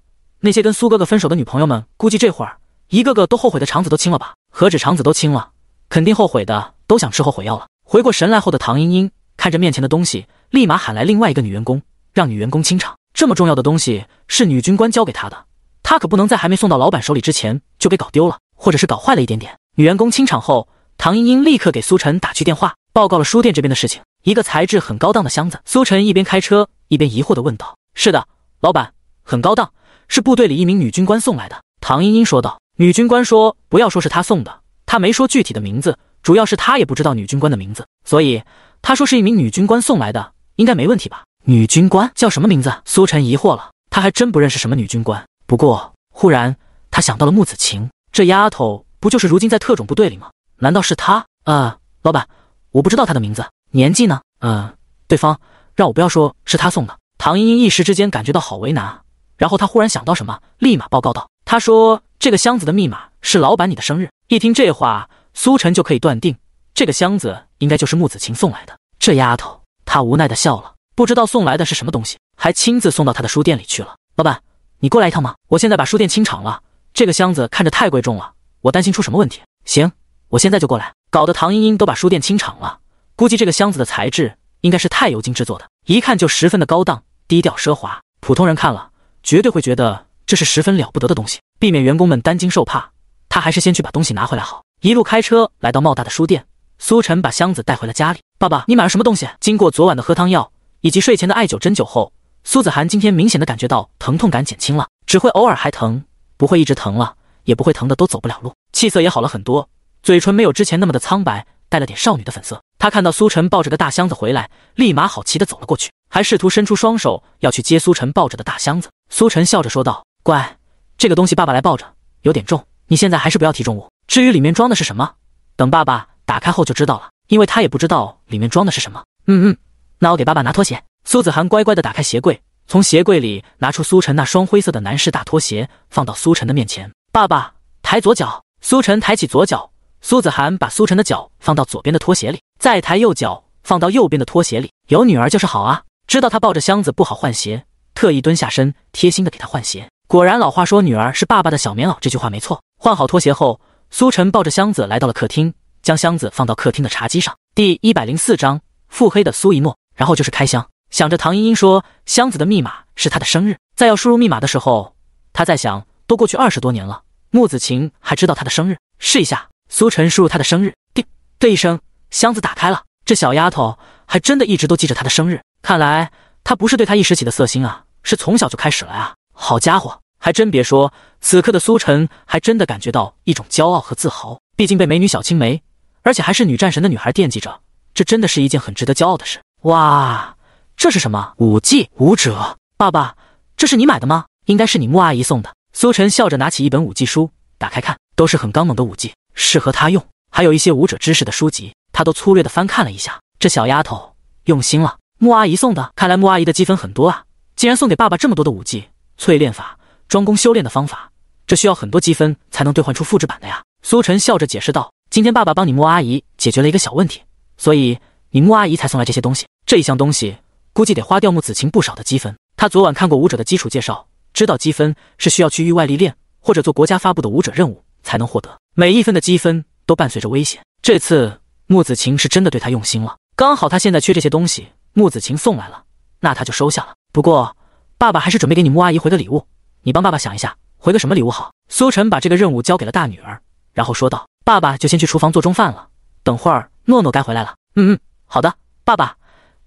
那些跟苏哥哥分手的女朋友们，估计这会儿一个个都后悔的肠子都青了吧？何止肠子都青了，肯定后悔的都想吃后悔药了。”回过神来后的唐英英看着面前的东西，立马喊来另外一个女员工，让女员工清场。这么重要的东西是女军官交给她的，她可不能在还没送到老板手里之前就给搞丢了，或者是搞坏了一点点。女员工清场后，唐英英立刻给苏晨打去电话，报告了书店这边的事情。一个材质很高档的箱子，苏晨一边开车一边疑惑地问道：“是的，老板，很高档，是部队里一名女军官送来的。”唐英英说道：“女军官说，不要说是她送的，她没说具体的名字。”主要是他也不知道女军官的名字，所以他说是一名女军官送来的，应该没问题吧？女军官叫什么名字？苏晨疑惑了，他还真不认识什么女军官。不过，忽然他想到了木子晴，这丫头不就是如今在特种部队里吗？难道是她？啊，老板，我不知道她的名字，年纪呢？嗯，对方让我不要说是他送的。唐英英一时之间感觉到好为难啊，然后她忽然想到什么，立马报告道：“他说这个箱子的密码是老板你的生日。”一听这话。苏晨就可以断定，这个箱子应该就是穆子晴送来的。这丫头，她无奈地笑了。不知道送来的是什么东西，还亲自送到他的书店里去了。老板，你过来一趟吗？我现在把书店清场了。这个箱子看着太贵重了，我担心出什么问题。行，我现在就过来。搞得唐英英都把书店清场了，估计这个箱子的材质应该是钛油金制作的，一看就十分的高档、低调奢华。普通人看了绝对会觉得这是十分了不得的东西。避免员工们担惊受怕，他还是先去把东西拿回来好。一路开车来到茂大的书店，苏晨把箱子带回了家里。爸爸，你买了什么东西？经过昨晚的喝汤药以及睡前的艾灸针灸后，苏子涵今天明显的感觉到疼痛感减轻了，只会偶尔还疼，不会一直疼了，也不会疼的都走不了路，气色也好了很多，嘴唇没有之前那么的苍白，带了点少女的粉色。他看到苏晨抱着个大箱子回来，立马好奇的走了过去，还试图伸出双手要去接苏晨抱着的大箱子。苏晨笑着说道：“乖，这个东西爸爸来抱着，有点重，你现在还是不要提重物。”至于里面装的是什么，等爸爸打开后就知道了，因为他也不知道里面装的是什么。嗯嗯，那我给爸爸拿拖鞋。苏子涵乖乖的打开鞋柜，从鞋柜里拿出苏晨那双灰色的男士大拖鞋，放到苏晨的面前。爸爸抬左脚，苏晨抬起左脚，苏子涵把苏晨的脚放到左边的拖鞋里，再抬右脚放到右边的拖鞋里。有女儿就是好啊，知道他抱着箱子不好换鞋，特意蹲下身，贴心的给他换鞋。果然老话说女儿是爸爸的小棉袄，这句话没错。换好拖鞋后。苏晨抱着箱子来到了客厅，将箱子放到客厅的茶几上。第一百零四章，腹黑的苏一诺。然后就是开箱，想着唐茵茵说箱子的密码是她的生日，在要输入密码的时候，他在想，都过去二十多年了，木子晴还知道她的生日？试一下，苏晨输入她的生日，叮的一声，箱子打开了。这小丫头还真的一直都记着她的生日，看来她不是对他一时起的色心啊，是从小就开始了啊！好家伙！还真别说，此刻的苏晨还真的感觉到一种骄傲和自豪。毕竟被美女小青梅，而且还是女战神的女孩惦记着，这真的是一件很值得骄傲的事。哇，这是什么武技？武者？爸爸，这是你买的吗？应该是你穆阿姨送的。苏晨笑着拿起一本武技书，打开看，都是很刚猛的武技，适合他用。还有一些武者知识的书籍，他都粗略的翻看了一下。这小丫头用心了。穆阿姨送的，看来穆阿姨的积分很多啊，竟然送给爸爸这么多的武技。淬炼法。庄公修炼的方法，这需要很多积分才能兑换出复制版的呀。苏晨笑着解释道：“今天爸爸帮你穆阿姨解决了一个小问题，所以你穆阿姨才送来这些东西。这一箱东西估计得花掉穆子晴不少的积分。他昨晚看过武者的基础介绍，知道积分是需要去域外历练或者做国家发布的武者任务才能获得。每一分的积分都伴随着危险。这次穆子晴是真的对他用心了，刚好他现在缺这些东西，穆子晴送来了，那他就收下了。不过，爸爸还是准备给你穆阿姨回个礼物。”你帮爸爸想一下，回个什么礼物好？苏晨把这个任务交给了大女儿，然后说道：“爸爸就先去厨房做中饭了，等会儿诺诺该回来了。”“嗯嗯，好的，爸爸，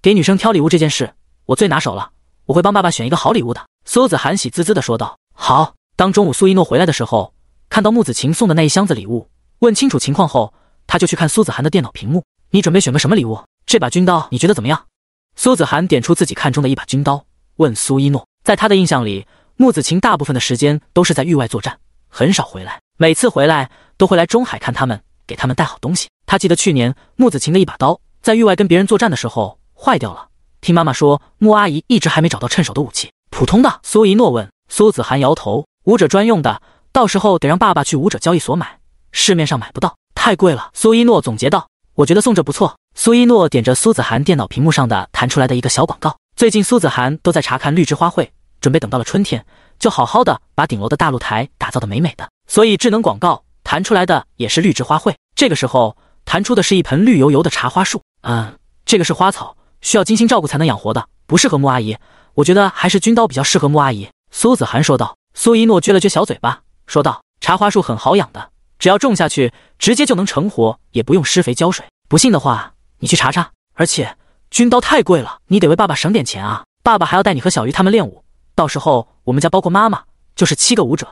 给女生挑礼物这件事，我最拿手了，我会帮爸爸选一个好礼物的。”苏子涵喜滋滋的说道：“好。”当中午苏一诺回来的时候，看到木子晴送的那一箱子礼物，问清楚情况后，他就去看苏子涵的电脑屏幕：“你准备选个什么礼物？这把军刀你觉得怎么样？”苏子涵点出自己看中的一把军刀，问苏一诺：“在他的印象里。”木子晴大部分的时间都是在域外作战，很少回来。每次回来都会来中海看他们，给他们带好东西。他记得去年木子晴的一把刀在域外跟别人作战的时候坏掉了。听妈妈说，木阿姨一直还没找到趁手的武器。普通的？苏一诺问。苏子涵摇头：“武者专用的，到时候得让爸爸去武者交易所买，市面上买不到，太贵了。”苏一诺总结道：“我觉得送这不错。”苏一诺点着苏子涵电脑屏幕上的弹出来的一个小广告。最近苏子涵都在查看绿植花卉。准备等到了春天，就好好的把顶楼的大露台打造的美美的。所以智能广告弹出来的也是绿植花卉。这个时候弹出的是一盆绿油油的茶花树。嗯，这个是花草，需要精心照顾才能养活的，不适合穆阿姨。我觉得还是军刀比较适合穆阿姨。苏子涵说道。苏一诺撅了撅小嘴巴，说道：“茶花树很好养的，只要种下去，直接就能成活，也不用施肥浇水。不信的话，你去查查。而且军刀太贵了，你得为爸爸省点钱啊。爸爸还要带你和小鱼他们练武。”到时候我们家包括妈妈就是七个舞者，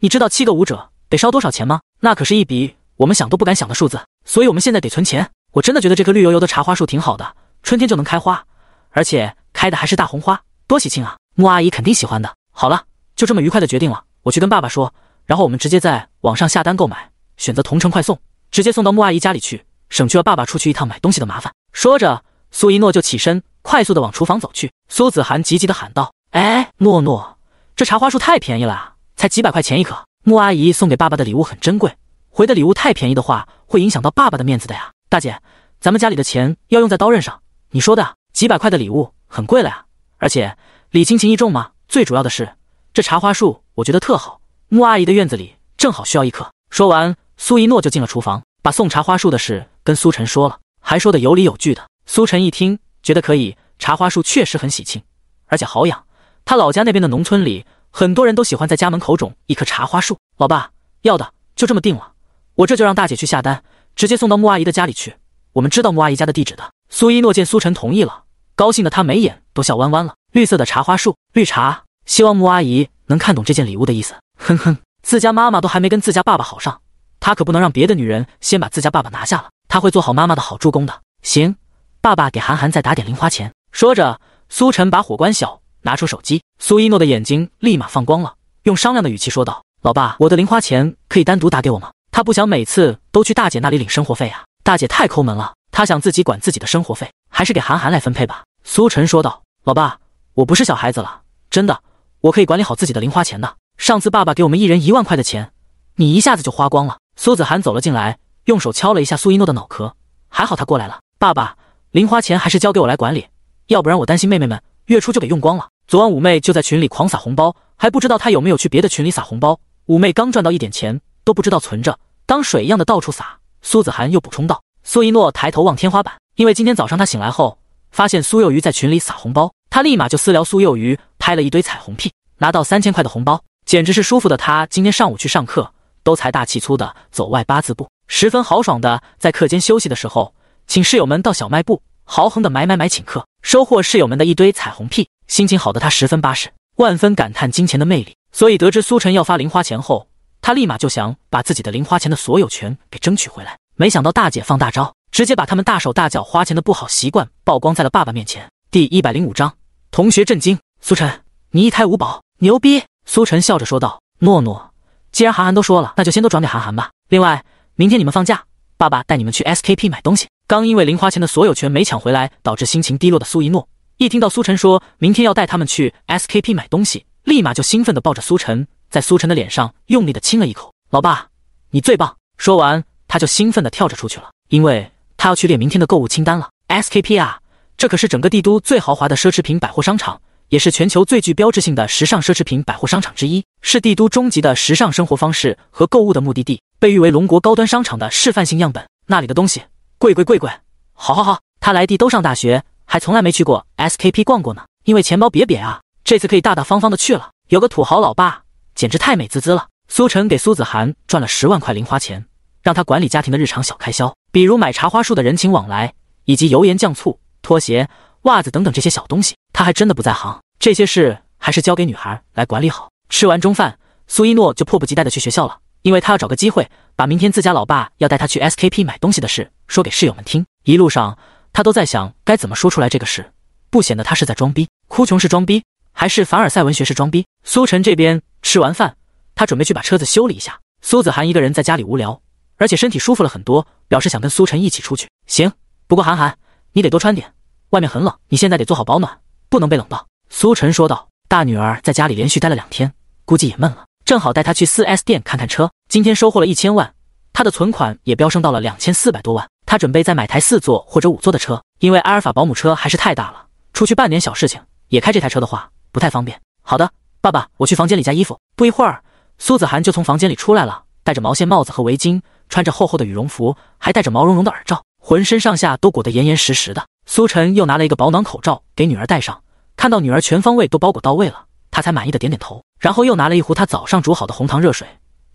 你知道七个舞者得烧多少钱吗？那可是一笔我们想都不敢想的数字，所以我们现在得存钱。我真的觉得这棵绿油油的茶花树挺好的，春天就能开花，而且开的还是大红花，多喜庆啊！穆阿姨肯定喜欢的。好了，就这么愉快的决定了，我去跟爸爸说，然后我们直接在网上下单购买，选择同城快送，直接送到穆阿姨家里去，省去了爸爸出去一趟买东西的麻烦。说着，苏一诺就起身，快速的往厨房走去。苏子涵急急的喊道。哎，诺诺，这茶花树太便宜了，才几百块钱一棵。穆阿姨送给爸爸的礼物很珍贵，回的礼物太便宜的话，会影响到爸爸的面子的呀。大姐，咱们家里的钱要用在刀刃上，你说的几百块的礼物很贵了呀。而且礼轻情意重嘛，最主要的是这茶花树我觉得特好，穆阿姨的院子里正好需要一棵。说完，苏一诺就进了厨房，把送茶花树的事跟苏晨说了，还说的有理有据的。苏晨一听，觉得可以，茶花树确实很喜庆，而且好养。他老家那边的农村里，很多人都喜欢在家门口种一棵茶花树。老爸要的就这么定了，我这就让大姐去下单，直接送到穆阿姨的家里去。我们知道穆阿姨家的地址的。苏一诺见苏晨同意了，高兴的他眉眼都笑弯弯了。绿色的茶花树，绿茶，希望穆阿姨能看懂这件礼物的意思。哼哼，自家妈妈都还没跟自家爸爸好上，他可不能让别的女人先把自家爸爸拿下了。他会做好妈妈的好助攻的。行，爸爸给韩寒再打点零花钱。说着，苏晨把火关小。拿出手机，苏一诺的眼睛立马放光了，用商量的语气说道：“老爸，我的零花钱可以单独打给我吗？他不想每次都去大姐那里领生活费啊，大姐太抠门了。他想自己管自己的生活费，还是给韩寒来分配吧。”苏晨说道：“老爸，我不是小孩子了，真的，我可以管理好自己的零花钱的。上次爸爸给我们一人一万块的钱，你一下子就花光了。”苏子涵走了进来，用手敲了一下苏一诺的脑壳，还好他过来了。爸爸，零花钱还是交给我来管理，要不然我担心妹妹们月初就给用光了。昨晚五妹就在群里狂撒红包，还不知道她有没有去别的群里撒红包。五妹刚赚到一点钱，都不知道存着，当水一样的到处撒。苏子涵又补充道：“苏一诺抬头望天花板，因为今天早上他醒来后发现苏幼鱼在群里撒红包，他立马就私聊苏幼鱼，拍了一堆彩虹屁，拿到三千块的红包，简直是舒服的。他今天上午去上课，都财大气粗的走外八字步，十分豪爽的在课间休息的时候，请室友们到小卖部豪横的买买买请客，收获室友们的一堆彩虹屁。”心情好的他十分巴适，万分感叹金钱的魅力。所以得知苏晨要发零花钱后，他立马就想把自己的零花钱的所有权给争取回来。没想到大姐放大招，直接把他们大手大脚花钱的不好习惯曝光在了爸爸面前。第一百零五章，同学震惊，苏晨，你一胎五宝，牛逼！苏晨笑着说道：“诺诺，既然韩寒都说了，那就先都转给韩寒吧。另外，明天你们放假，爸爸带你们去 SKP 买东西。”刚因为零花钱的所有权没抢回来，导致心情低落的苏一诺。一听到苏晨说明天要带他们去 SKP 买东西，立马就兴奋地抱着苏晨，在苏晨的脸上用力地亲了一口：“老爸，你最棒！”说完，他就兴奋地跳着出去了，因为他要去列明天的购物清单了。SKP 啊，这可是整个帝都最豪华的奢侈品百货商场，也是全球最具标志性的时尚奢侈品百货商场之一，是帝都终极的时尚生活方式和购物的目的地，被誉为龙国高端商场的示范性样本。那里的东西贵贵贵贵，好好好，他来帝都上大学。还从来没去过 SKP 逛过呢，因为钱包瘪瘪啊，这次可以大大方方的去了。有个土豪老爸，简直太美滋滋了。苏晨给苏子涵赚了十万块零花钱，让他管理家庭的日常小开销，比如买茶花树的人情往来，以及油盐酱醋、拖鞋、袜子等等这些小东西，他还真的不在行，这些事还是交给女孩来管理好。吃完中饭，苏一诺就迫不及待的去学校了，因为他要找个机会把明天自家老爸要带他去 SKP 买东西的事说给室友们听。一路上。他都在想该怎么说出来这个事，不显得他是在装逼，哭穷是装逼，还是凡尔赛文学是装逼？苏晨这边吃完饭，他准备去把车子修理一下。苏子涵一个人在家里无聊，而且身体舒服了很多，表示想跟苏晨一起出去。行，不过涵涵，你得多穿点，外面很冷，你现在得做好保暖，不能被冷到。苏晨说道。大女儿在家里连续待了两天，估计也闷了，正好带她去四 S 店看看车。今天收获了一千万，他的存款也飙升到了两千四百多万。他准备再买台四座或者五座的车，因为阿尔法保姆车还是太大了，出去办点小事情，也开这台车的话不太方便。好的，爸爸，我去房间里加衣服。不一会儿，苏子涵就从房间里出来了，戴着毛线帽子和围巾，穿着厚厚的羽绒服，还戴着毛茸茸的耳罩，浑身上下都裹得严严实实的。苏晨又拿了一个保暖口罩给女儿戴上，看到女儿全方位都包裹到位了，他才满意的点点头，然后又拿了一壶他早上煮好的红糖热水，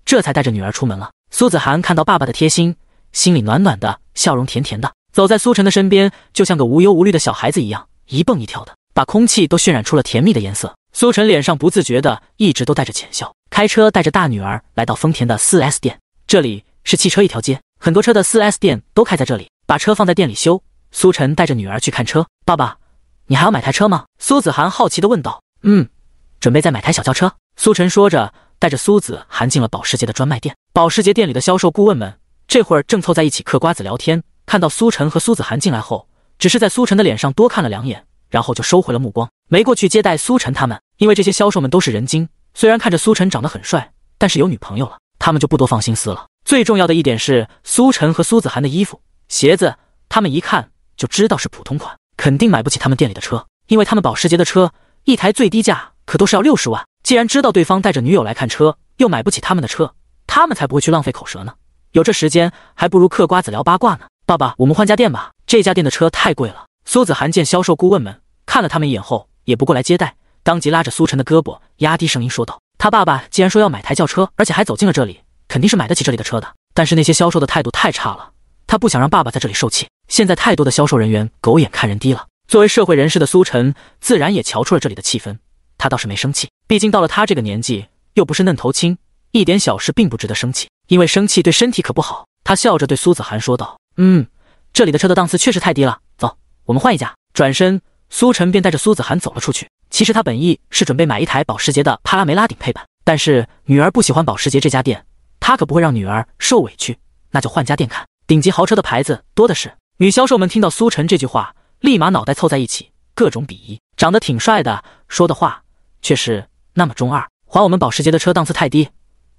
这才带着女儿出门了。苏子涵看到爸爸的贴心。心里暖暖的，笑容甜甜的，走在苏晨的身边，就像个无忧无虑的小孩子一样，一蹦一跳的，把空气都渲染出了甜蜜的颜色。苏晨脸上不自觉的一直都带着浅笑，开车带着大女儿来到丰田的四 S 店，这里是汽车一条街，很多车的四 S 店都开在这里，把车放在店里修。苏晨带着女儿去看车，爸爸，你还要买台车吗？苏子涵好奇的问道。嗯，准备再买台小轿车。苏晨说着，带着苏子涵进了保时捷的专卖店。保时捷店里的销售顾问们。这会儿正凑在一起嗑瓜子聊天，看到苏晨和苏子涵进来后，只是在苏晨的脸上多看了两眼，然后就收回了目光，没过去接待苏晨他们。因为这些销售们都是人精，虽然看着苏晨长得很帅，但是有女朋友了，他们就不多放心思了。最重要的一点是，苏晨和苏子涵的衣服、鞋子，他们一看就知道是普通款，肯定买不起他们店里的车。因为他们保时捷的车，一台最低价可都是要六十万。既然知道对方带着女友来看车，又买不起他们的车，他们才不会去浪费口舌呢。有这时间，还不如嗑瓜子聊八卦呢。爸爸，我们换家店吧，这家店的车太贵了。苏子涵见销售顾问们看了他们一眼后，也不过来接待，当即拉着苏晨的胳膊，压低声音说道：“他爸爸既然说要买台轿车，而且还走进了这里，肯定是买得起这里的车的。但是那些销售的态度太差了，他不想让爸爸在这里受气。现在太多的销售人员狗眼看人低了。作为社会人士的苏晨，自然也瞧出了这里的气氛。他倒是没生气，毕竟到了他这个年纪，又不是嫩头青，一点小事并不值得生气。”因为生气对身体可不好，他笑着对苏子涵说道：“嗯，这里的车的档次确实太低了，走，我们换一家。”转身，苏晨便带着苏子涵走了出去。其实他本意是准备买一台保时捷的帕拉梅拉顶配版，但是女儿不喜欢保时捷这家店，他可不会让女儿受委屈，那就换家店看。顶级豪车的牌子多的是。女销售们听到苏晨这句话，立马脑袋凑在一起，各种鄙夷。长得挺帅的，说的话却是那么中二。还我们保时捷的车档次太低，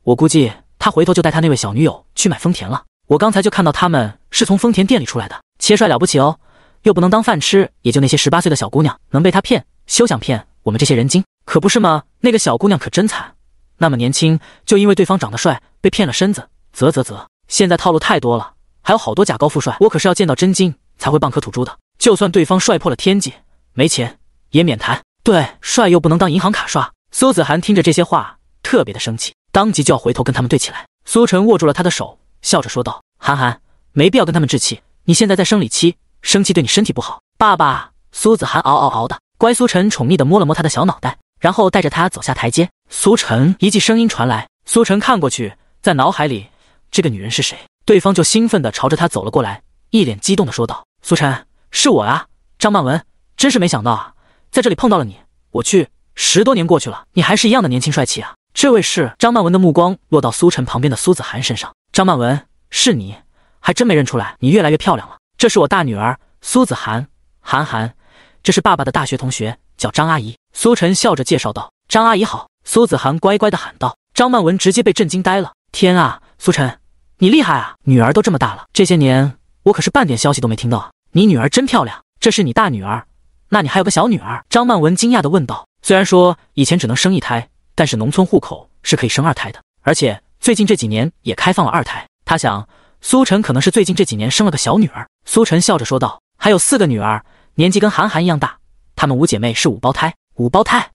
我估计。他回头就带他那位小女友去买丰田了。我刚才就看到他们是从丰田店里出来的。切帅了不起哦，又不能当饭吃，也就那些十八岁的小姑娘能被他骗，休想骗我们这些人精，可不是吗？那个小姑娘可真惨，那么年轻就因为对方长得帅被骗了身子。啧啧啧，现在套路太多了，还有好多假高富帅，我可是要见到真金才会蚌颗土珠的。就算对方帅破了天际，没钱也免谈。对，帅又不能当银行卡刷。苏子涵听着这些话，特别的生气。当即就要回头跟他们对起来，苏晨握住了他的手，笑着说道：“韩寒，没必要跟他们置气。你现在在生理期，生气对你身体不好。”爸爸，苏子涵嗷嗷嗷的，乖。苏晨宠溺的摸了摸他的小脑袋，然后带着他走下台阶。苏晨一记声音传来，苏晨看过去，在脑海里这个女人是谁？对方就兴奋的朝着他走了过来，一脸激动的说道：“苏晨，是我啊，张曼文，真是没想到啊，在这里碰到了你，我去，十多年过去了，你还是一样的年轻帅气啊。”这位是张曼文的目光落到苏晨旁边的苏子涵身上。张曼文，是你，还真没认出来，你越来越漂亮了。这是我大女儿苏子涵，涵涵。这是爸爸的大学同学，叫张阿姨。苏晨笑着介绍道：“张阿姨好。”苏子涵乖乖的喊道。张曼文直接被震惊呆了。天啊，苏晨，你厉害啊！女儿都这么大了，这些年我可是半点消息都没听到。你女儿真漂亮。这是你大女儿，那你还有个小女儿？张曼文惊讶的问道。虽然说以前只能生一胎。但是农村户口是可以生二胎的，而且最近这几年也开放了二胎。他想，苏晨可能是最近这几年生了个小女儿。苏晨笑着说道：“还有四个女儿，年纪跟韩寒一样大，她们五姐妹是五胞胎。”五胞胎，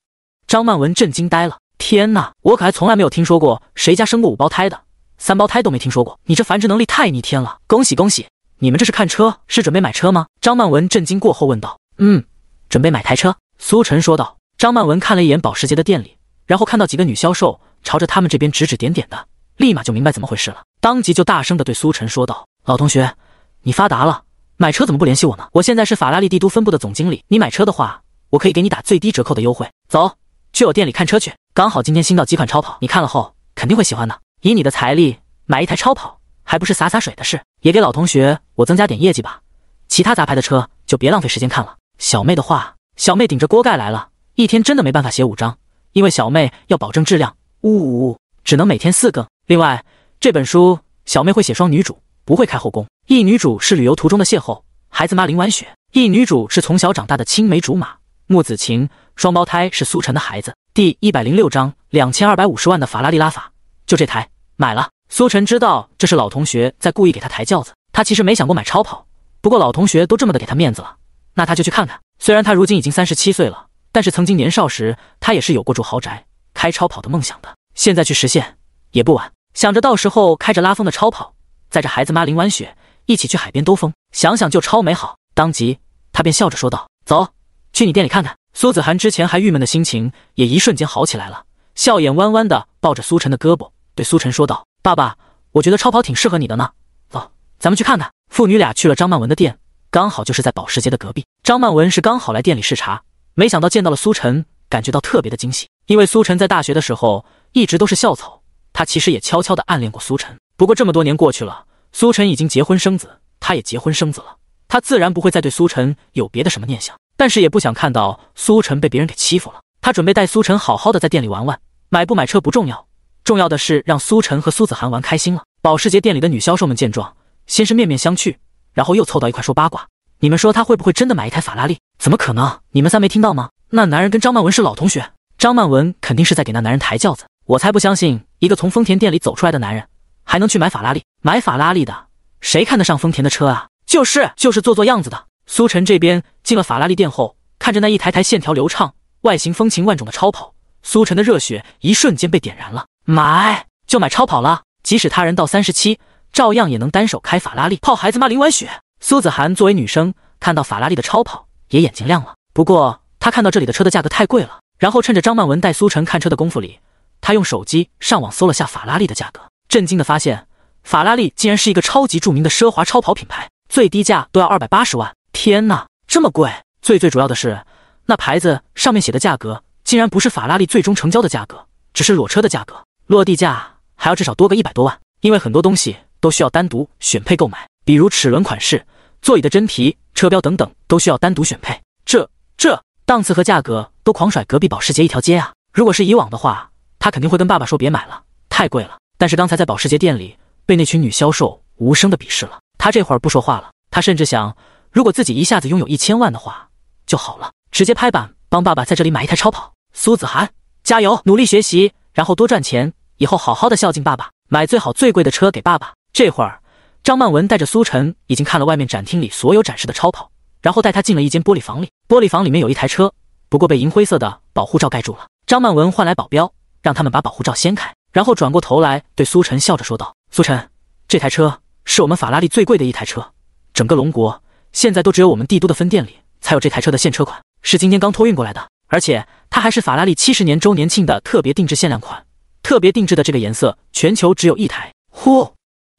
张曼文震惊呆了。天哪，我可还从来没有听说过谁家生过五胞胎的，三胞胎都没听说过。你这繁殖能力太逆天了！恭喜恭喜，你们这是看车，是准备买车吗？张曼文震惊过后问道：“嗯，准备买台车。”苏晨说道。张曼文看了一眼保时捷的店里。然后看到几个女销售朝着他们这边指指点点的，立马就明白怎么回事了，当即就大声的对苏晨说道：“老同学，你发达了，买车怎么不联系我呢？我现在是法拉利帝都分部的总经理，你买车的话，我可以给你打最低折扣的优惠。走去我店里看车去，刚好今天新到几款超跑，你看了后肯定会喜欢的。以你的财力买一台超跑，还不是洒洒水的事？也给老同学我增加点业绩吧，其他杂牌的车就别浪费时间看了。小妹的话，小妹顶着锅盖来了一天，真的没办法写五张。”因为小妹要保证质量，呜呜，呜，只能每天四更。另外，这本书小妹会写双女主，不会开后宫。一女主是旅游途中的邂逅，孩子妈林婉雪；一女主是从小长大的青梅竹马木子晴。双胞胎是苏晨的孩子。第一百零六章：两千二百五十万的法拉利拉法，就这台买了。苏晨知道这是老同学在故意给他抬轿子，他其实没想过买超跑，不过老同学都这么的给他面子了，那他就去看看。虽然他如今已经三十七岁了。但是曾经年少时，他也是有过住豪宅、开超跑的梦想的。现在去实现也不晚。想着到时候开着拉风的超跑，载着孩子妈林婉雪一起去海边兜风，想想就超美好。当即，他便笑着说道：“走去你店里看看。”苏子涵之前还郁闷的心情也一瞬间好起来了，笑眼弯弯的抱着苏晨的胳膊，对苏晨说道：“爸爸，我觉得超跑挺适合你的呢，走，咱们去看看。”父女俩去了张曼文的店，刚好就是在保时捷的隔壁。张曼文是刚好来店里视察。没想到见到了苏晨，感觉到特别的惊喜，因为苏晨在大学的时候一直都是校草，他其实也悄悄的暗恋过苏晨，不过这么多年过去了，苏晨已经结婚生子，他也结婚生子了，他自然不会再对苏晨有别的什么念想，但是也不想看到苏晨被别人给欺负了，他准备带苏晨好好的在店里玩玩，买不买车不重要，重要的是让苏晨和苏子涵玩开心了。保时捷店里的女销售们见状，先是面面相觑，然后又凑到一块说八卦，你们说他会不会真的买一台法拉利？怎么可能？你们三没听到吗？那男人跟张曼文是老同学，张曼文肯定是在给那男人抬轿子。我才不相信一个从丰田店里走出来的男人还能去买法拉利。买法拉利的谁看得上丰田的车啊？就是就是做做样子的。苏晨这边进了法拉利店后，看着那一台台线条流畅、外形风情万种的超跑，苏晨的热血一瞬间被点燃了。买就买超跑了，即使他人到三十七，照样也能单手开法拉利。泡孩子妈林婉雪，苏子涵作为女生看到法拉利的超跑。也眼睛亮了，不过他看到这里的车的价格太贵了。然后趁着张曼文带苏晨看车的功夫里，他用手机上网搜了下法拉利的价格，震惊的发现，法拉利竟然是一个超级著名的奢华超跑品牌，最低价都要二百八十万。天哪，这么贵！最最主要的是，那牌子上面写的价格，竟然不是法拉利最终成交的价格，只是裸车的价格，落地价还要至少多个一百多万，因为很多东西都需要单独选配购买，比如齿轮款式。座椅的真皮、车标等等都需要单独选配，这这档次和价格都狂甩隔壁保时捷一条街啊！如果是以往的话，他肯定会跟爸爸说别买了，太贵了。但是刚才在保时捷店里被那群女销售无声的鄙视了，他这会儿不说话了。他甚至想，如果自己一下子拥有一千万的话就好了，直接拍板帮爸爸在这里买一台超跑。苏子涵，加油，努力学习，然后多赚钱，以后好好的孝敬爸爸，买最好最贵的车给爸爸。这会儿。张曼文带着苏晨已经看了外面展厅里所有展示的超跑，然后带他进了一间玻璃房里。玻璃房里面有一台车，不过被银灰色的保护罩盖住了。张曼文唤来保镖，让他们把保护罩掀开，然后转过头来对苏晨笑着说道：“苏晨，这台车是我们法拉利最贵的一台车，整个龙国现在都只有我们帝都的分店里才有这台车的现车款，是今天刚托运过来的，而且它还是法拉利七十年周年庆的特别定制限量款，特别定制的这个颜色全球只有一台。”呼。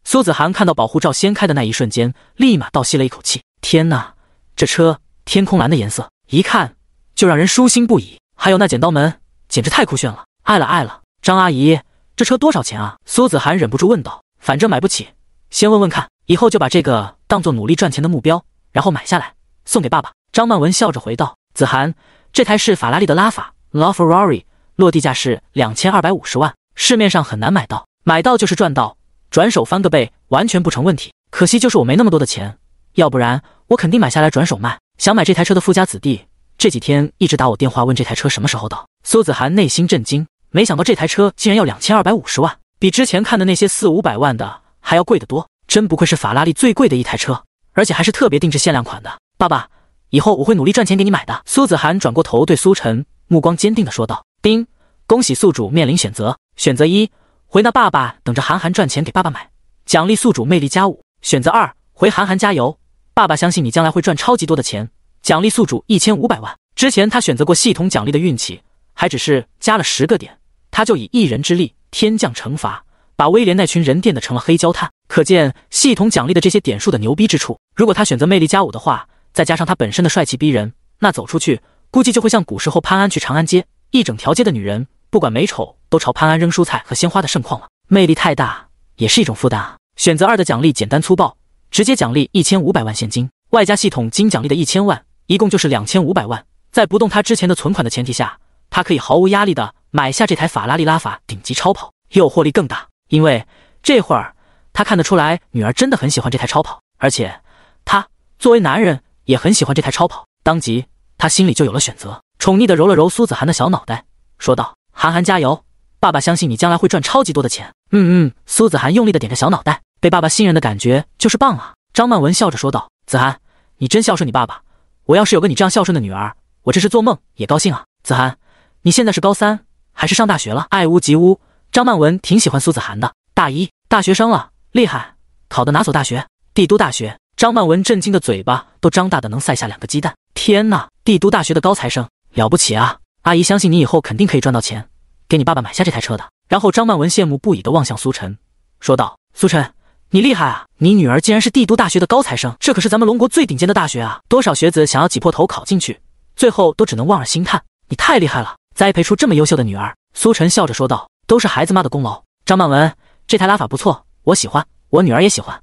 苏子涵看到保护罩掀开的那一瞬间，立马倒吸了一口气。天哪，这车天空蓝的颜色，一看就让人舒心不已。还有那剪刀门，简直太酷炫了，爱了爱了！张阿姨，这车多少钱啊？苏子涵忍不住问道。反正买不起，先问问看，以后就把这个当做努力赚钱的目标，然后买下来送给爸爸。张曼文笑着回道：“子涵，这台是法拉利的拉法 （Laferrari），落地价是两千二百五十万，市面上很难买到，买到就是赚到。”转手翻个倍完全不成问题，可惜就是我没那么多的钱，要不然我肯定买下来转手卖。想买这台车的富家子弟这几天一直打我电话问这台车什么时候到。苏子涵内心震惊，没想到这台车竟然要两千二百五十万，比之前看的那些四五百万的还要贵得多，真不愧是法拉利最贵的一台车，而且还是特别定制限量款的。爸爸，以后我会努力赚钱给你买的。苏子涵转过头对苏晨目光坚定地说道。丁，恭喜宿主面临选择，选择一。回那爸爸等着韩寒赚钱给爸爸买，奖励宿主魅力加五。选择二，回韩寒加油，爸爸相信你将来会赚超级多的钱，奖励宿主一千五百万。之前他选择过系统奖励的运气，还只是加了十个点，他就以一人之力天降惩罚，把威廉那群人电的成了黑焦炭。可见系统奖励的这些点数的牛逼之处。如果他选择魅力加五的话，再加上他本身的帅气逼人，那走出去估计就会像古时候潘安去长安街，一整条街的女人不管美丑。都朝潘安扔蔬菜和鲜花的盛况了，魅力太大也是一种负担啊。选择二的奖励简单粗暴，直接奖励一千五百万现金，外加系统金奖励的一千万，一共就是两千五百万。在不动他之前的存款的前提下，他可以毫无压力的买下这台法拉利拉法顶级超跑。诱惑力更大，因为这会儿他看得出来女儿真的很喜欢这台超跑，而且他作为男人也很喜欢这台超跑。当即他心里就有了选择，宠溺的揉了揉苏子涵的小脑袋，说道：“涵涵加油。”爸爸相信你将来会赚超级多的钱。嗯嗯，苏子涵用力的点着小脑袋，被爸爸信任的感觉就是棒啊！张曼文笑着说道：“子涵，你真孝顺你爸爸。我要是有个你这样孝顺的女儿，我这是做梦也高兴啊！”子涵，你现在是高三还是上大学了？爱屋及乌，张曼文挺喜欢苏子涵的。大一，大学生了，厉害！考的哪所大学？帝都大学。张曼文震惊的嘴巴都张大的能塞下两个鸡蛋。天哪，帝都大学的高材生，了不起啊！阿姨相信你以后肯定可以赚到钱。给你爸爸买下这台车的，然后张曼文羡慕不已的望向苏晨，说道：“苏晨，你厉害啊！你女儿竟然是帝都大学的高材生，这可是咱们龙国最顶尖的大学啊！多少学子想要挤破头考进去，最后都只能望而兴叹。你太厉害了，栽培出这么优秀的女儿。”苏晨笑着说道：“都是孩子妈的功劳。”张曼文，这台拉法不错，我喜欢，我女儿也喜欢，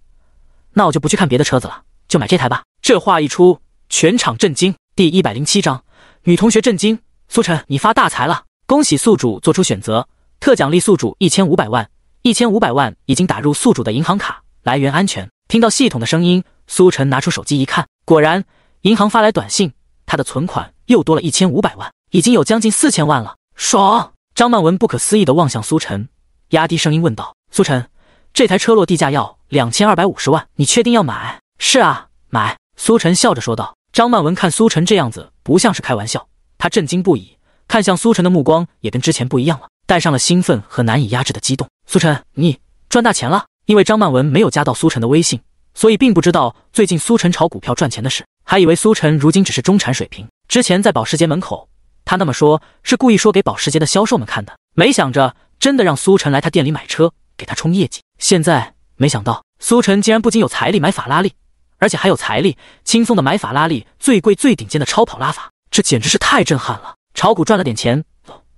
那我就不去看别的车子了，就买这台吧。”这话一出，全场震惊。第一百零七章，女同学震惊：“苏晨，你发大财了！”恭喜宿主做出选择，特奖励宿主一千五百万。一千五百万已经打入宿主的银行卡，来源安全。听到系统的声音，苏晨拿出手机一看，果然银行发来短信，他的存款又多了一千五百万，已经有将近四千万了，爽！张曼文不可思议地望向苏晨，压低声音问道：“苏晨，这台车落地价要两千二百五十万，你确定要买？”“是啊，买。”苏晨笑着说道。张曼文看苏晨这样子，不像是开玩笑，他震惊不已。看向苏晨的目光也跟之前不一样了，带上了兴奋和难以压制的激动。苏晨，你赚大钱了！因为张曼文没有加到苏晨的微信，所以并不知道最近苏晨炒股票赚钱的事，还以为苏晨如今只是中产水平。之前在保时捷门口，他那么说，是故意说给保时捷的销售们看的，没想着真的让苏晨来他店里买车，给他冲业绩。现在没想到，苏晨竟然不仅有财力买法拉利，而且还有财力轻松的买法拉利最贵最顶尖的超跑拉法，这简直是太震撼了！炒股赚了点钱，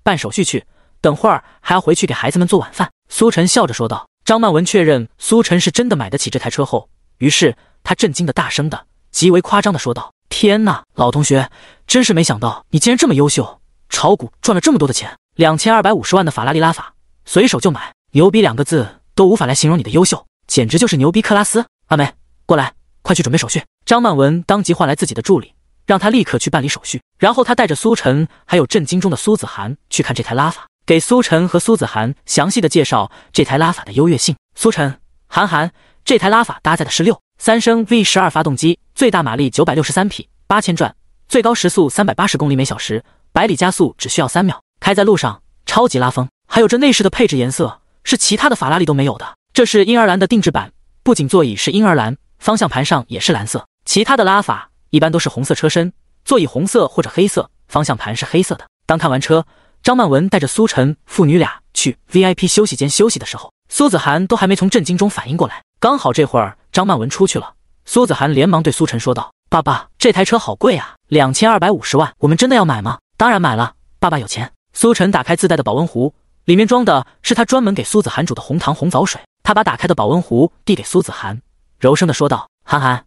办手续去。等会儿还要回去给孩子们做晚饭。苏晨笑着说道。张曼文确认苏晨是真的买得起这台车后，于是他震惊的大声的、极为夸张的说道：“天哪，老同学，真是没想到你竟然这么优秀，炒股赚了这么多的钱，两千二百五十万的法拉利拉法，随手就买，牛逼两个字都无法来形容你的优秀，简直就是牛逼！克拉斯，阿梅，过来，快去准备手续。”张曼文当即换来自己的助理。让他立刻去办理手续，然后他带着苏晨还有震惊中的苏子涵去看这台拉法，给苏晨和苏子涵详细的介绍这台拉法的优越性。苏晨，韩寒，这台拉法搭载的是六三升 V 十二发动机，最大马力九百六十三匹，八千转，最高时速三百八十公里每小时，百里加速只需要三秒，开在路上超级拉风。还有这内饰的配置颜色是其他的法拉利都没有的，这是婴儿蓝的定制版，不仅座椅是婴儿蓝，方向盘上也是蓝色，其他的拉法。一般都是红色车身，座椅红色或者黑色，方向盘是黑色的。当看完车，张曼文带着苏晨父女俩去 VIP 休息间休息的时候，苏子涵都还没从震惊中反应过来。刚好这会儿张曼文出去了，苏子涵连忙对苏晨说道：“爸爸，这台车好贵啊，两千二百五十万，我们真的要买吗？”“当然买了，爸爸有钱。”苏晨打开自带的保温壶，里面装的是他专门给苏子涵煮的红糖红枣水。他把打开的保温壶递给苏子涵，柔声的说道：“涵涵，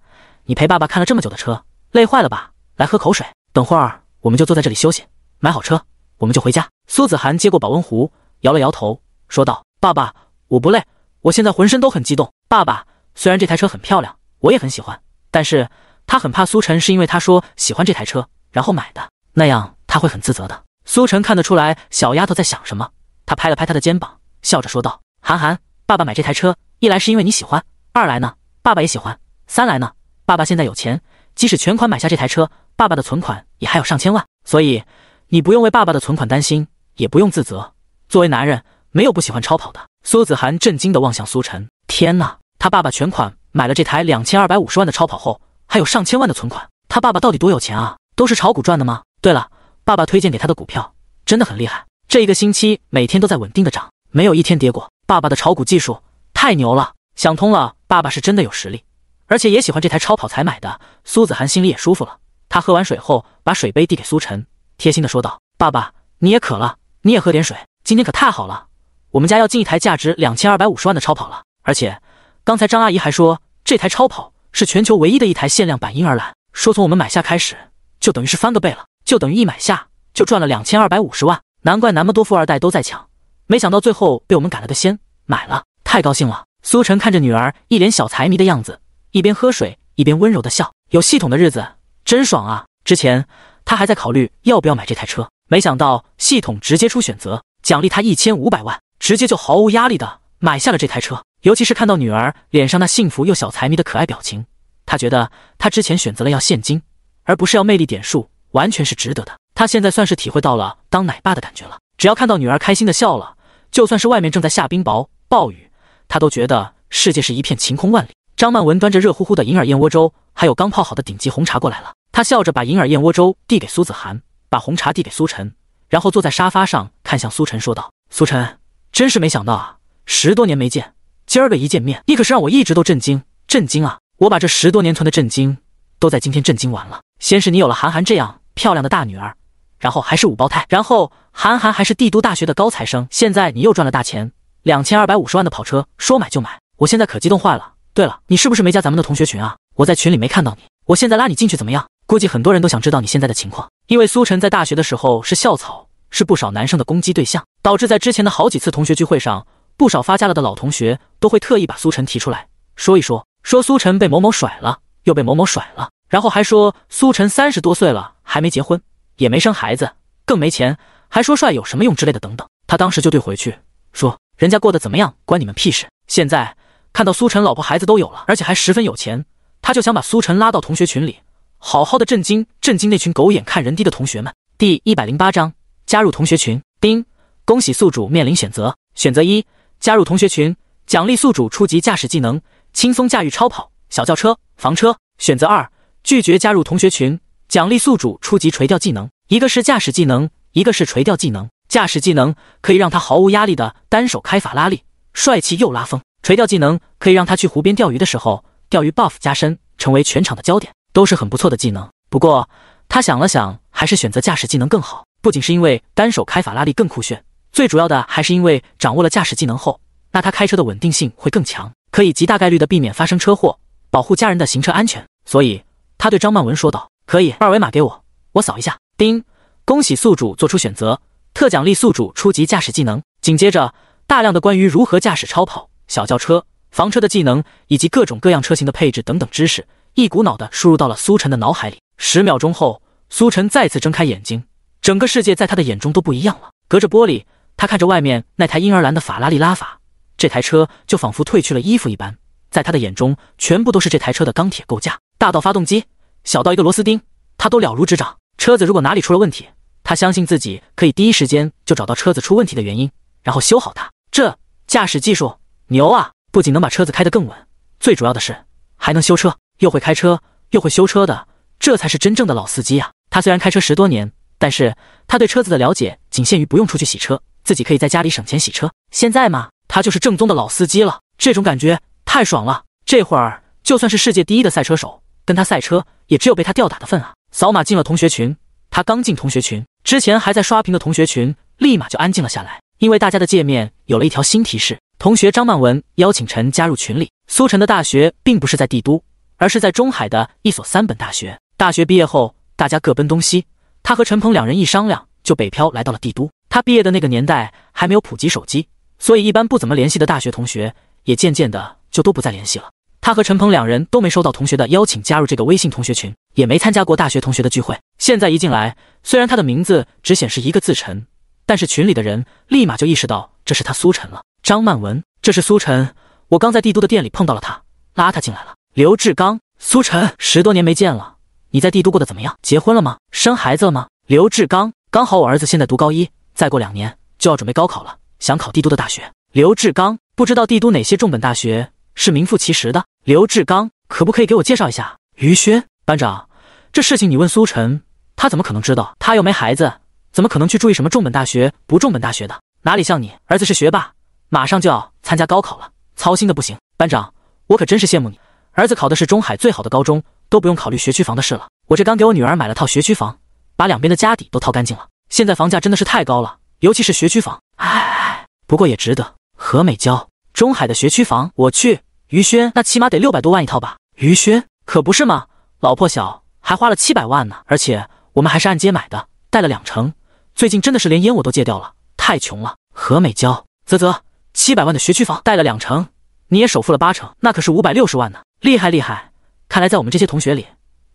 你陪爸爸看了这么久的车。”累坏了吧？来喝口水。等会儿我们就坐在这里休息，买好车我们就回家。苏子涵接过保温壶，摇了摇头，说道：“爸爸，我不累，我现在浑身都很激动。爸爸，虽然这台车很漂亮，我也很喜欢，但是他很怕苏晨是因为他说喜欢这台车然后买的，那样他会很自责的。”苏晨看得出来小丫头在想什么，他拍了拍她的肩膀，笑着说道：“韩寒，爸爸买这台车，一来是因为你喜欢，二来呢，爸爸也喜欢，三来呢，爸爸现在有钱。”即使全款买下这台车，爸爸的存款也还有上千万，所以你不用为爸爸的存款担心，也不用自责。作为男人，没有不喜欢超跑的。苏子涵震惊地望向苏晨：“天哪，他爸爸全款买了这台两千二百五十万的超跑后，还有上千万的存款，他爸爸到底多有钱啊？都是炒股赚的吗？对了，爸爸推荐给他的股票真的很厉害，这一个星期每天都在稳定的涨，没有一天跌过。爸爸的炒股技术太牛了，想通了，爸爸是真的有实力。”而且也喜欢这台超跑，才买的。苏子涵心里也舒服了。他喝完水后，把水杯递给苏晨，贴心的说道：“爸爸，你也渴了，你也喝点水。今天可太好了，我们家要进一台价值两千二百五十万的超跑了。而且刚才张阿姨还说，这台超跑是全球唯一的一台限量版婴儿蓝，说从我们买下开始，就等于是翻个倍了，就等于一买下就赚了两千二百五十万。难怪那么多富二代都在抢，没想到最后被我们赶了个先买了，太高兴了。”苏晨看着女儿一脸小财迷的样子。一边喝水一边温柔的笑，有系统的日子真爽啊！之前他还在考虑要不要买这台车，没想到系统直接出选择，奖励他一千五百万，直接就毫无压力的买下了这台车。尤其是看到女儿脸上那幸福又小财迷的可爱表情，他觉得他之前选择了要现金而不是要魅力点数，完全是值得的。他现在算是体会到了当奶爸的感觉了。只要看到女儿开心的笑了，就算是外面正在下冰雹、暴雨，他都觉得世界是一片晴空万里。张曼文端着热乎乎的银耳燕窝粥，还有刚泡好的顶级红茶过来了。她笑着把银耳燕窝粥递给苏子涵，把红茶递给苏晨，然后坐在沙发上，看向苏晨说道：“苏晨，真是没想到啊！十多年没见，今儿个一见面，你可是让我一直都震惊，震惊啊！我把这十多年存的震惊，都在今天震惊完了。先是你有了韩寒这样漂亮的大女儿，然后还是五胞胎，然后韩寒还是帝都大学的高材生，现在你又赚了大钱，两千二百五十万的跑车，说买就买！我现在可激动坏了。”对了，你是不是没加咱们的同学群啊？我在群里没看到你，我现在拉你进去怎么样？估计很多人都想知道你现在的情况，因为苏晨在大学的时候是校草，是不少男生的攻击对象，导致在之前的好几次同学聚会上，不少发家了的老同学都会特意把苏晨提出来，说一说，说苏晨被某某甩了，又被某某甩了，然后还说苏晨三十多岁了还没结婚，也没生孩子，更没钱，还说帅有什么用之类的等等。他当时就对回去说，人家过得怎么样关你们屁事？现在。看到苏晨老婆孩子都有了，而且还十分有钱，他就想把苏晨拉到同学群里，好好的震惊震惊那群狗眼看人低的同学们。第一百零八章加入同学群。丁，恭喜宿主面临选择，选择一，加入同学群，奖励宿主初级驾驶技能，轻松驾驭超跑、小轿车、房车。选择二，拒绝加入同学群，奖励宿主初级垂钓技能。一个是驾驶技能，一个是垂钓技能。驾驶技能可以让他毫无压力的单手开法拉利，帅气又拉风。垂钓技能可以让他去湖边钓鱼的时候，钓鱼 buff 加深，成为全场的焦点，都是很不错的技能。不过他想了想，还是选择驾驶技能更好。不仅是因为单手开法拉利更酷炫，最主要的还是因为掌握了驾驶技能后，那他开车的稳定性会更强，可以极大概率的避免发生车祸，保护家人的行车安全。所以他对张曼文说道：“可以，二维码给我，我扫一下。”叮，恭喜宿主做出选择，特奖励宿主初级驾驶技能。紧接着，大量的关于如何驾驶超跑。小轿车、房车的技能，以及各种各样车型的配置等等知识，一股脑的输入到了苏晨的脑海里。十秒钟后，苏晨再次睁开眼睛，整个世界在他的眼中都不一样了。隔着玻璃，他看着外面那台婴儿蓝的法拉利拉法，这台车就仿佛褪去了衣服一般，在他的眼中，全部都是这台车的钢铁构架，大到发动机，小到一个螺丝钉，他都了如指掌。车子如果哪里出了问题，他相信自己可以第一时间就找到车子出问题的原因，然后修好它。这驾驶技术。牛啊！不仅能把车子开得更稳，最主要的是还能修车，又会开车又会修车的，这才是真正的老司机啊！他虽然开车十多年，但是他对车子的了解仅限于不用出去洗车，自己可以在家里省钱洗车。现在嘛，他就是正宗的老司机了，这种感觉太爽了！这会儿就算是世界第一的赛车手跟他赛车，也只有被他吊打的份啊！扫码进了同学群，他刚进同学群，之前还在刷屏的同学群立马就安静了下来，因为大家的界面有了一条新提示。同学张曼文邀请陈加入群里。苏晨的大学并不是在帝都，而是在中海的一所三本大学。大学毕业后，大家各奔东西。他和陈鹏两人一商量，就北漂来到了帝都。他毕业的那个年代还没有普及手机，所以一般不怎么联系的大学同学，也渐渐的就都不再联系了。他和陈鹏两人都没收到同学的邀请加入这个微信同学群，也没参加过大学同学的聚会。现在一进来，虽然他的名字只显示一个字陈，但是群里的人立马就意识到这是他苏晨了。张曼文，这是苏晨，我刚在帝都的店里碰到了他，拉他进来了。刘志刚，苏晨，十多年没见了，你在帝都过得怎么样？结婚了吗？生孩子了吗？刘志刚，刚好我儿子现在读高一，再过两年就要准备高考了，想考帝都的大学。刘志刚，不知道帝都哪些重本大学是名副其实的？刘志刚，可不可以给我介绍一下？于轩班长，这事情你问苏晨，他怎么可能知道？他又没孩子，怎么可能去注意什么重本大学不重本大学的？哪里像你儿子是学霸？马上就要参加高考了，操心的不行。班长，我可真是羡慕你，儿子考的是中海最好的高中，都不用考虑学区房的事了。我这刚给我女儿买了套学区房，把两边的家底都掏干净了。现在房价真的是太高了，尤其是学区房。哎，不过也值得。何美娇，中海的学区房，我去，于轩那起码得六百多万一套吧？于轩，可不是吗？老破小还花了七百万呢，而且我们还是按揭买的，贷了两成。最近真的是连烟我都戒掉了，太穷了。何美娇，啧啧。七百万的学区房贷了两成，你也首付了八成，那可是五百六十万呢！厉害厉害，看来在我们这些同学里，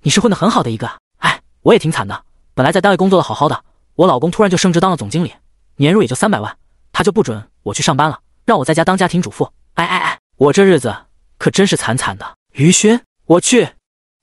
你是混得很好的一个。哎，我也挺惨的，本来在单位工作的好好的，我老公突然就升职当了总经理，年入也就三百万，他就不准我去上班了，让我在家当家庭主妇。哎哎哎，我这日子可真是惨惨的。于轩，我去，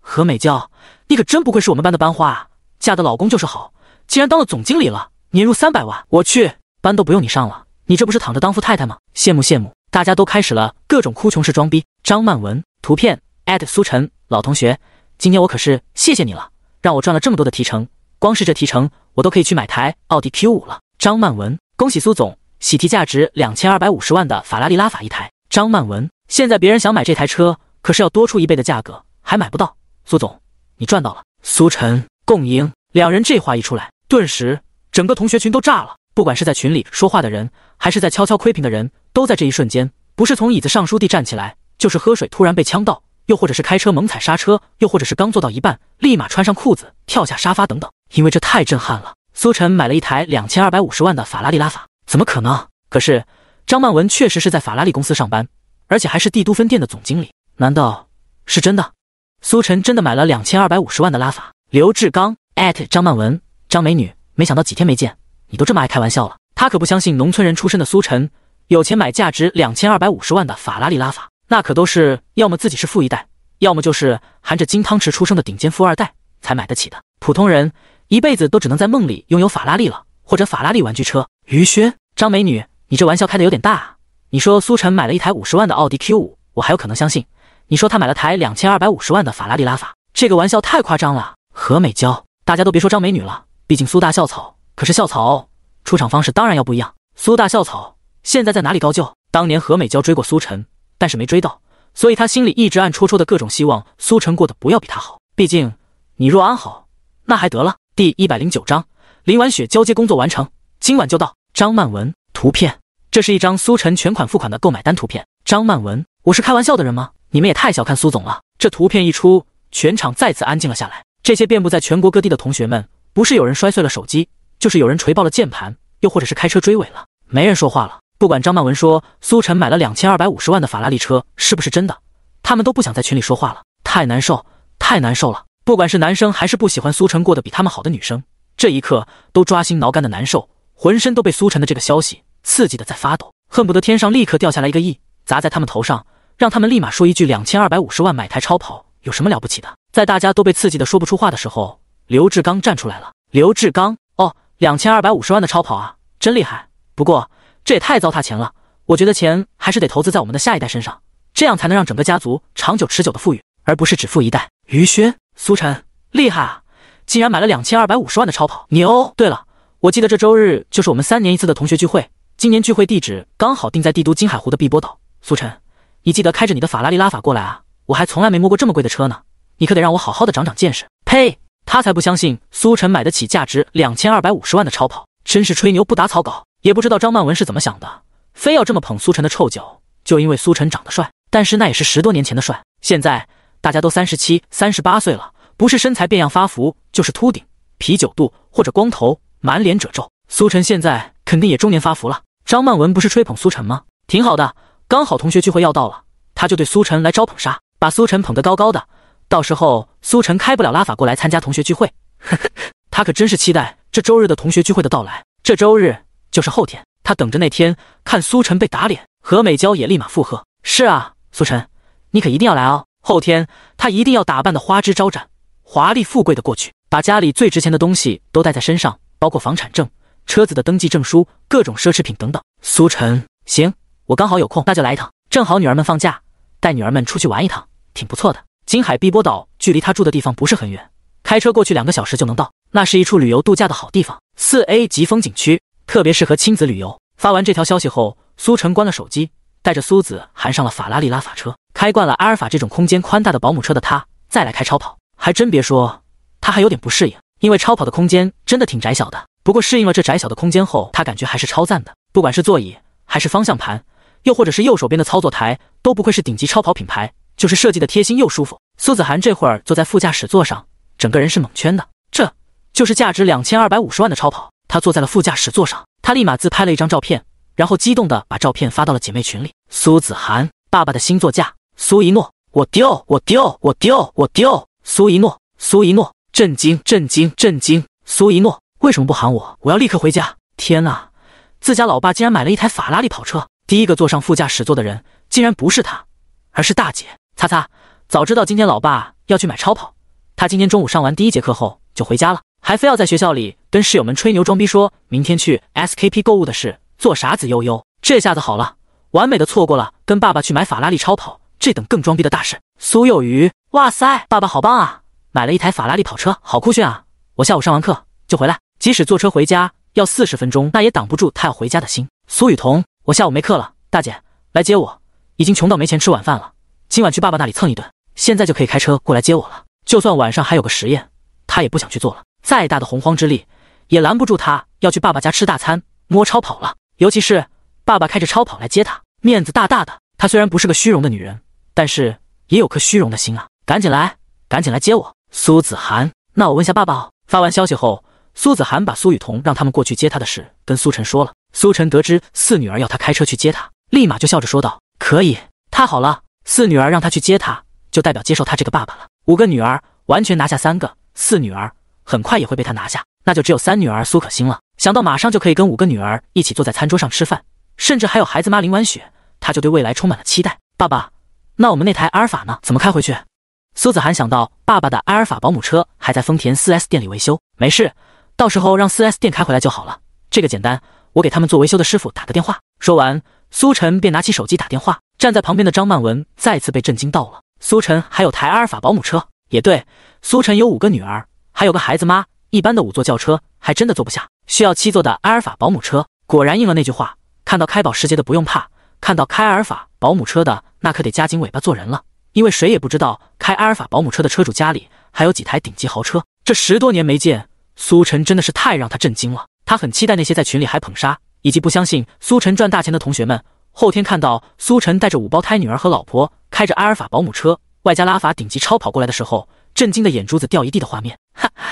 何美娇，你可真不愧是我们班的班花啊，嫁的老公就是好，竟然当了总经理了，年入三百万，我去，班都不用你上了。你这不是躺着当富太太吗？羡慕羡慕！大家都开始了各种哭穷式装逼。张曼文，图片苏晨老同学，今天我可是谢谢你了，让我赚了这么多的提成，光是这提成，我都可以去买台奥迪 Q 五了。张曼文，恭喜苏总，喜提价值两千二百五十万的法拉利拉法一台。张曼文，现在别人想买这台车，可是要多出一倍的价格还买不到。苏总，你赚到了。苏晨，共赢。两人这话一出来，顿时整个同学群都炸了。不管是在群里说话的人，还是在悄悄窥屏的人，都在这一瞬间，不是从椅子上倏地站起来，就是喝水突然被呛到，又或者是开车猛踩刹车，又或者是刚坐到一半，立马穿上裤子跳下沙发等等。因为这太震撼了。苏晨买了一台两千二百五十万的法拉利拉法，怎么可能？可是张曼文确实是在法拉利公司上班，而且还是帝都分店的总经理，难道是真的？苏晨真的买了两千二百五十万的拉法？刘志刚艾特张曼文，张美女，没想到几天没见。你都这么爱开玩笑了，他可不相信农村人出身的苏晨有钱买价值两千二百五十万的法拉利拉法，那可都是要么自己是富一代，要么就是含着金汤匙出生的顶尖富二代才买得起的。普通人一辈子都只能在梦里拥有法拉利了，或者法拉利玩具车。于轩，张美女，你这玩笑开得有点大啊！你说苏晨买了一台五十万的奥迪 Q 五，我还有可能相信，你说他买了台两千二百五十万的法拉利拉法，这个玩笑太夸张了。何美娇，大家都别说张美女了，毕竟苏大校草。可是校草出场方式当然要不一样。苏大校草现在在哪里高就？当年何美娇追过苏晨，但是没追到，所以他心里一直暗戳戳的各种希望苏晨过得不要比他好。毕竟你若安好，那还得了。第一百零九章，林婉雪交接工作完成，今晚就到。张曼文，图片，这是一张苏晨全款付款的购买单图片。张曼文，我是开玩笑的人吗？你们也太小看苏总了。这图片一出，全场再次安静了下来。这些遍布在全国各地的同学们，不是有人摔碎了手机。就是有人锤爆了键盘，又或者是开车追尾了，没人说话了。不管张曼文说苏晨买了两千二百五十万的法拉利车是不是真的，他们都不想在群里说话了，太难受，太难受了。不管是男生还是不喜欢苏晨过得比他们好的女生，这一刻都抓心挠肝的难受，浑身都被苏晨的这个消息刺激的在发抖，恨不得天上立刻掉下来一个亿砸在他们头上，让他们立马说一句两千二百五十万买台超跑有什么了不起的。在大家都被刺激的说不出话的时候，刘志刚站出来了。刘志刚。两千二百五十万的超跑啊，真厉害！不过这也太糟蹋钱了，我觉得钱还是得投资在我们的下一代身上，这样才能让整个家族长久持久的富裕，而不是只富一代。于轩，苏晨，厉害啊！竟然买了两千二百五十万的超跑，牛！对了，我记得这周日就是我们三年一次的同学聚会，今年聚会地址刚好定在帝都金海湖的碧波岛。苏晨，你记得开着你的法拉利拉法过来啊！我还从来没摸过这么贵的车呢，你可得让我好好的长长见识。呸！他才不相信苏晨买得起价值两千二百五十万的超跑，真是吹牛不打草稿。也不知道张曼文是怎么想的，非要这么捧苏晨的臭脚，就因为苏晨长得帅。但是那也是十多年前的帅，现在大家都三十七、三十八岁了，不是身材变样发福，就是秃顶、啤酒肚或者光头，满脸褶皱。苏晨现在肯定也中年发福了。张曼文不是吹捧苏晨吗？挺好的，刚好同学聚会要到了，他就对苏晨来招捧杀，把苏晨捧得高高的。到时候苏晨开不了拉法过来参加同学聚会，呵呵，他可真是期待这周日的同学聚会的到来。这周日就是后天，他等着那天看苏晨被打脸。何美娇也立马附和：“是啊，苏晨，你可一定要来哦！后天他一定要打扮的花枝招展、华丽富贵的过去，把家里最值钱的东西都带在身上，包括房产证、车子的登记证书、各种奢侈品等等。”苏晨，行，我刚好有空，那就来一趟。正好女儿们放假，带女儿们出去玩一趟，挺不错的。金海碧波岛距离他住的地方不是很远，开车过去两个小时就能到。那是一处旅游度假的好地方，四 A 级风景区，特别适合亲子旅游。发完这条消息后，苏晨关了手机，带着苏子含上了法拉利拉法车。开惯了阿尔法这种空间宽大的保姆车的他，再来开超跑，还真别说，他还有点不适应，因为超跑的空间真的挺窄小的。不过适应了这窄小的空间后，他感觉还是超赞的。不管是座椅，还是方向盘，又或者是右手边的操作台，都不愧是顶级超跑品牌。就是设计的贴心又舒服。苏子涵这会儿坐在副驾驶座上，整个人是蒙圈的。这就是价值两千二百五十万的超跑。他坐在了副驾驶座上，他立马自拍了一张照片，然后激动的把照片发到了姐妹群里。苏子涵，爸爸的新座驾。苏一诺，我丢，我丢，我丢，我丢。苏一诺，苏一诺，震惊，震惊，震惊。苏一诺，为什么不喊我？我要立刻回家！天呐，自家老爸竟然买了一台法拉利跑车。第一个坐上副驾驶座的人竟然不是他，而是大姐。擦擦，早知道今天老爸要去买超跑，他今天中午上完第一节课后就回家了，还非要在学校里跟室友们吹牛装逼，说明天去 SKP 购物的事，做傻子悠悠。这下子好了，完美的错过了跟爸爸去买法拉利超跑这等更装逼的大事。苏幼鱼，哇塞，爸爸好棒啊，买了一台法拉利跑车，好酷炫啊！我下午上完课就回来，即使坐车回家要四十分钟，那也挡不住他要回家的心。苏雨桐，我下午没课了，大姐来接我，已经穷到没钱吃晚饭了。今晚去爸爸那里蹭一顿，现在就可以开车过来接我了。就算晚上还有个实验，他也不想去做了。再大的洪荒之力，也拦不住他要去爸爸家吃大餐、摸超跑了。尤其是爸爸开着超跑来接他，面子大大的。他虽然不是个虚荣的女人，但是也有颗虚荣的心啊！赶紧来，赶紧来接我，苏子涵。那我问下爸爸。发完消息后，苏子涵把苏雨桐让他们过去接他的事跟苏晨说了。苏晨得知四女儿要他开车去接他，立马就笑着说道：“可以，太好了。”四女儿让他去接她，就代表接受他这个爸爸了。五个女儿完全拿下三个，四女儿很快也会被他拿下，那就只有三女儿苏可欣了。想到马上就可以跟五个女儿一起坐在餐桌上吃饭，甚至还有孩子妈林婉雪，他就对未来充满了期待。爸爸，那我们那台阿尔法呢？怎么开回去？苏子涵想到爸爸的阿尔法保姆车还在丰田 4S 店里维修，没事，到时候让 4S 店开回来就好了。这个简单，我给他们做维修的师傅打个电话。说完，苏晨便拿起手机打电话。站在旁边的张曼文再次被震惊到了。苏晨还有台阿尔法保姆车，也对，苏晨有五个女儿，还有个孩子妈，一般的五座轿车还真的坐不下，需要七座的阿尔法保姆车。果然应了那句话，看到开保时捷的不用怕，看到开阿尔法保姆车的那可得夹紧尾巴做人了，因为谁也不知道开阿尔法保姆车的车主家里还有几台顶级豪车。这十多年没见苏晨，真的是太让他震惊了。他很期待那些在群里还捧杀以及不相信苏晨赚大钱的同学们。后天看到苏晨带着五胞胎女儿和老婆，开着阿尔法保姆车，外加拉法顶级超跑过来的时候，震惊的眼珠子掉一地的画面，哈哈，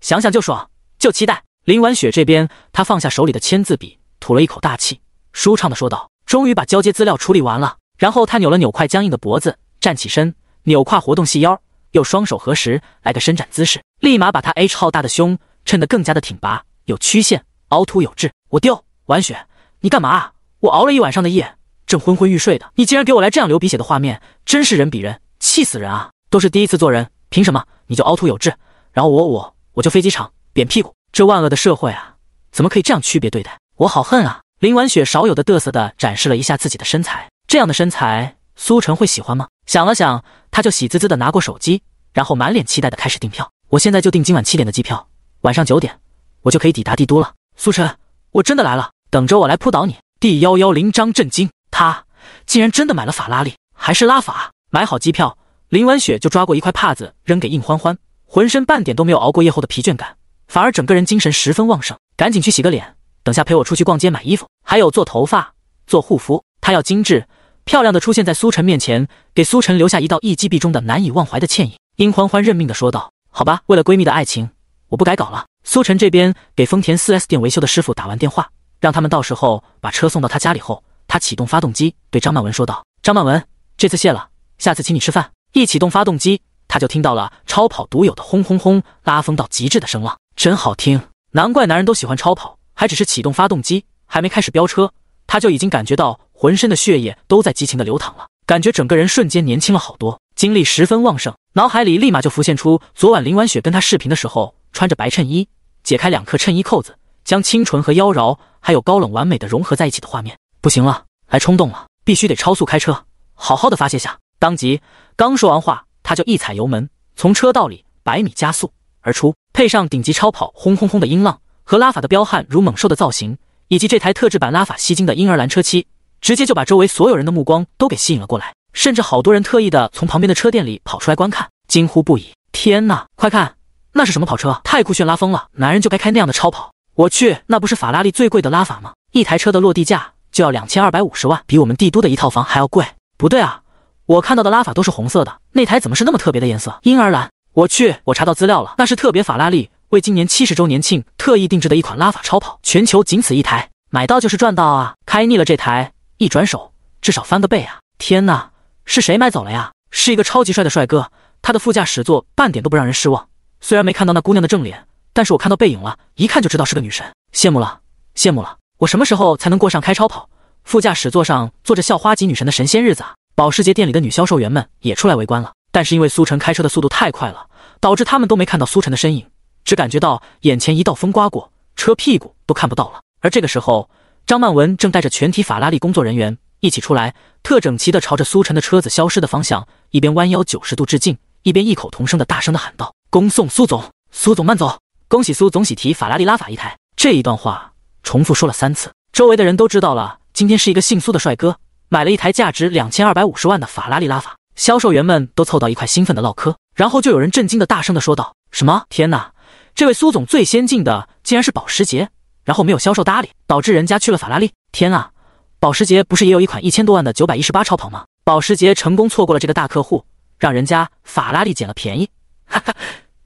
想想就爽，就期待。林婉雪这边，她放下手里的签字笔，吐了一口大气，舒畅的说道：“终于把交接资料处理完了。”然后她扭了扭快僵硬的脖子，站起身，扭胯活动细腰，又双手合十来个伸展姿势，立马把她 H 号大的胸衬得更加的挺拔，有曲线，凹凸有致。我丢，婉雪，你干嘛？我熬了一晚上的夜，正昏昏欲睡的，你竟然给我来这样流鼻血的画面，真是人比人气死人啊！都是第一次做人，凭什么你就凹凸有致，然后我我我就飞机场扁屁股？这万恶的社会啊，怎么可以这样区别对待？我好恨啊！林婉雪少有的嘚瑟的展示了一下自己的身材，这样的身材苏晨会喜欢吗？想了想，他就喜滋滋的拿过手机，然后满脸期待的开始订票。我现在就订今晚七点的机票，晚上九点我就可以抵达帝都了。苏晨，我真的来了，等着我来扑倒你！第幺幺零章震惊，他竟然真的买了法拉利，还是拉法。买好机票，林婉雪就抓过一块帕子扔给应欢欢，浑身半点都没有熬过夜后的疲倦感，反而整个人精神十分旺盛。赶紧去洗个脸，等下陪我出去逛街买衣服，还有做头发、做护肤。她要精致漂亮的出现在苏晨面前，给苏晨留下一道一击必中的难以忘怀的倩影。应欢欢认命的说道：“好吧，为了闺蜜的爱情，我不改搞了。”苏晨这边给丰田四 S 店维修的师傅打完电话。让他们到时候把车送到他家里后，他启动发动机，对张曼文说道：“张曼文，这次谢了，下次请你吃饭。”一启动发动机，他就听到了超跑独有的轰轰轰、拉风到极致的声浪，真好听！难怪男人都喜欢超跑。还只是启动发动机，还没开始飙车，他就已经感觉到浑身的血液都在激情的流淌了，感觉整个人瞬间年轻了好多，精力十分旺盛，脑海里立马就浮现出昨晚林婉雪跟他视频的时候，穿着白衬衣，解开两颗衬衣扣子，将清纯和妖娆。还有高冷完美的融合在一起的画面，不行了，来冲动了，必须得超速开车，好好的发泄下。当即刚说完话，他就一踩油门，从车道里百米加速而出，配上顶级超跑轰轰轰的音浪和拉法的彪悍如猛兽的造型，以及这台特制版拉法吸睛的婴儿蓝车漆，直接就把周围所有人的目光都给吸引了过来，甚至好多人特意的从旁边的车店里跑出来观看，惊呼不已。天呐，快看那是什么跑车，太酷炫拉风了，男人就该开那样的超跑。我去，那不是法拉利最贵的拉法吗？一台车的落地价就要两千二百五十万，比我们帝都的一套房还要贵。不对啊，我看到的拉法都是红色的，那台怎么是那么特别的颜色？婴儿蓝？我去，我查到资料了，那是特别法拉利为今年七十周年庆特意定制的一款拉法超跑，全球仅此一台，买到就是赚到啊！开腻了这台，一转手至少翻个倍啊！天哪，是谁买走了呀？是一个超级帅的帅哥，他的副驾驶座半点都不让人失望，虽然没看到那姑娘的正脸。但是我看到背影了，一看就知道是个女神，羡慕了，羡慕了！我什么时候才能过上开超跑、副驾驶座上坐着校花级女神的神仙日子啊？保时捷店里的女销售员们也出来围观了，但是因为苏晨开车的速度太快了，导致他们都没看到苏晨的身影，只感觉到眼前一道风刮过，车屁股都看不到了。而这个时候，张曼文正带着全体法拉利工作人员一起出来，特整齐的朝着苏晨的车子消失的方向，一边弯腰九十度致敬，一边异口同声的大声的喊道：“恭送苏总，苏总慢走。”恭喜苏总喜提法拉利拉法一台，这一段话重复说了三次，周围的人都知道了。今天是一个姓苏的帅哥买了一台价值两千二百五十万的法拉利拉法，销售员们都凑到一块兴奋的唠嗑，然后就有人震惊的大声的说道：“什么？天哪！这位苏总最先进的竟然是保时捷，然后没有销售搭理，导致人家去了法拉利。天啊，保时捷不是也有一款一千多万的九百一十八超跑吗？保时捷成功错过了这个大客户，让人家法拉利捡了便宜，哈哈，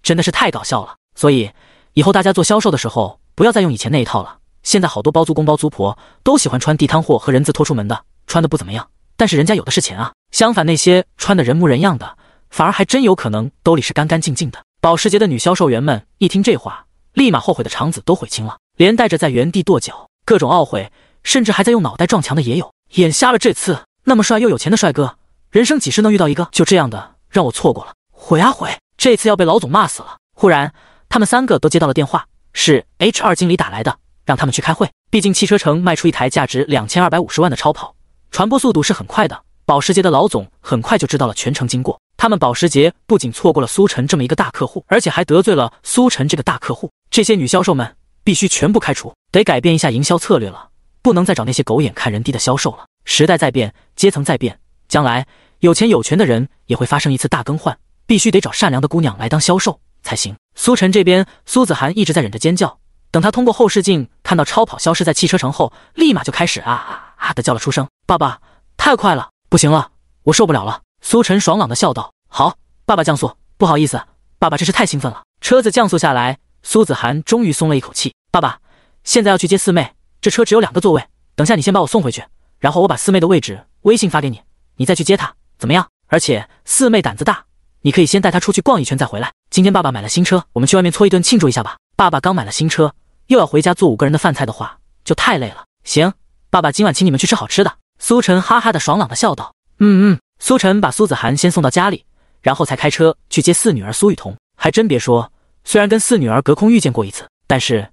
真的是太搞笑了。所以。”以后大家做销售的时候，不要再用以前那一套了。现在好多包租公包租婆都喜欢穿地摊货和人字拖出门的，穿的不怎么样，但是人家有的是钱啊。相反，那些穿的人模人样的，反而还真有可能兜里是干干净净的。保时捷的女销售员们一听这话，立马后悔的肠子都悔青了，连带着在原地跺脚，各种懊悔，甚至还在用脑袋撞墙的也有。眼瞎了，这次那么帅又有钱的帅哥，人生几时能遇到一个，就这样的让我错过了，悔啊悔！这次要被老总骂死了。忽然。他们三个都接到了电话，是 H 二经理打来的，让他们去开会。毕竟汽车城卖出一台价值两千二百五十万的超跑，传播速度是很快的。保时捷的老总很快就知道了全程经过。他们保时捷不仅错过了苏晨这么一个大客户，而且还得罪了苏晨这个大客户。这些女销售们必须全部开除，得改变一下营销策略了。不能再找那些狗眼看人低的销售了。时代在变，阶层在变，将来有钱有权的人也会发生一次大更换。必须得找善良的姑娘来当销售。才行。苏晨这边，苏子涵一直在忍着尖叫。等他通过后视镜看到超跑消失在汽车城后，立马就开始啊啊啊的叫了出声：“爸爸，太快了，不行了，我受不了了。”苏晨爽朗的笑道：“好，爸爸降速。不好意思，爸爸真是太兴奋了。”车子降速下来，苏子涵终于松了一口气：“爸爸，现在要去接四妹，这车只有两个座位，等下你先把我送回去，然后我把四妹的位置微信发给你，你再去接她，怎么样？而且四妹胆子大。”你可以先带他出去逛一圈再回来。今天爸爸买了新车，我们去外面搓一顿庆祝一下吧。爸爸刚买了新车，又要回家做五个人的饭菜的话，就太累了。行，爸爸今晚请你们去吃好吃的。苏晨哈哈的爽朗的笑道：“嗯嗯。”苏晨把苏子涵先送到家里，然后才开车去接四女儿苏雨桐。还真别说，虽然跟四女儿隔空遇见过一次，但是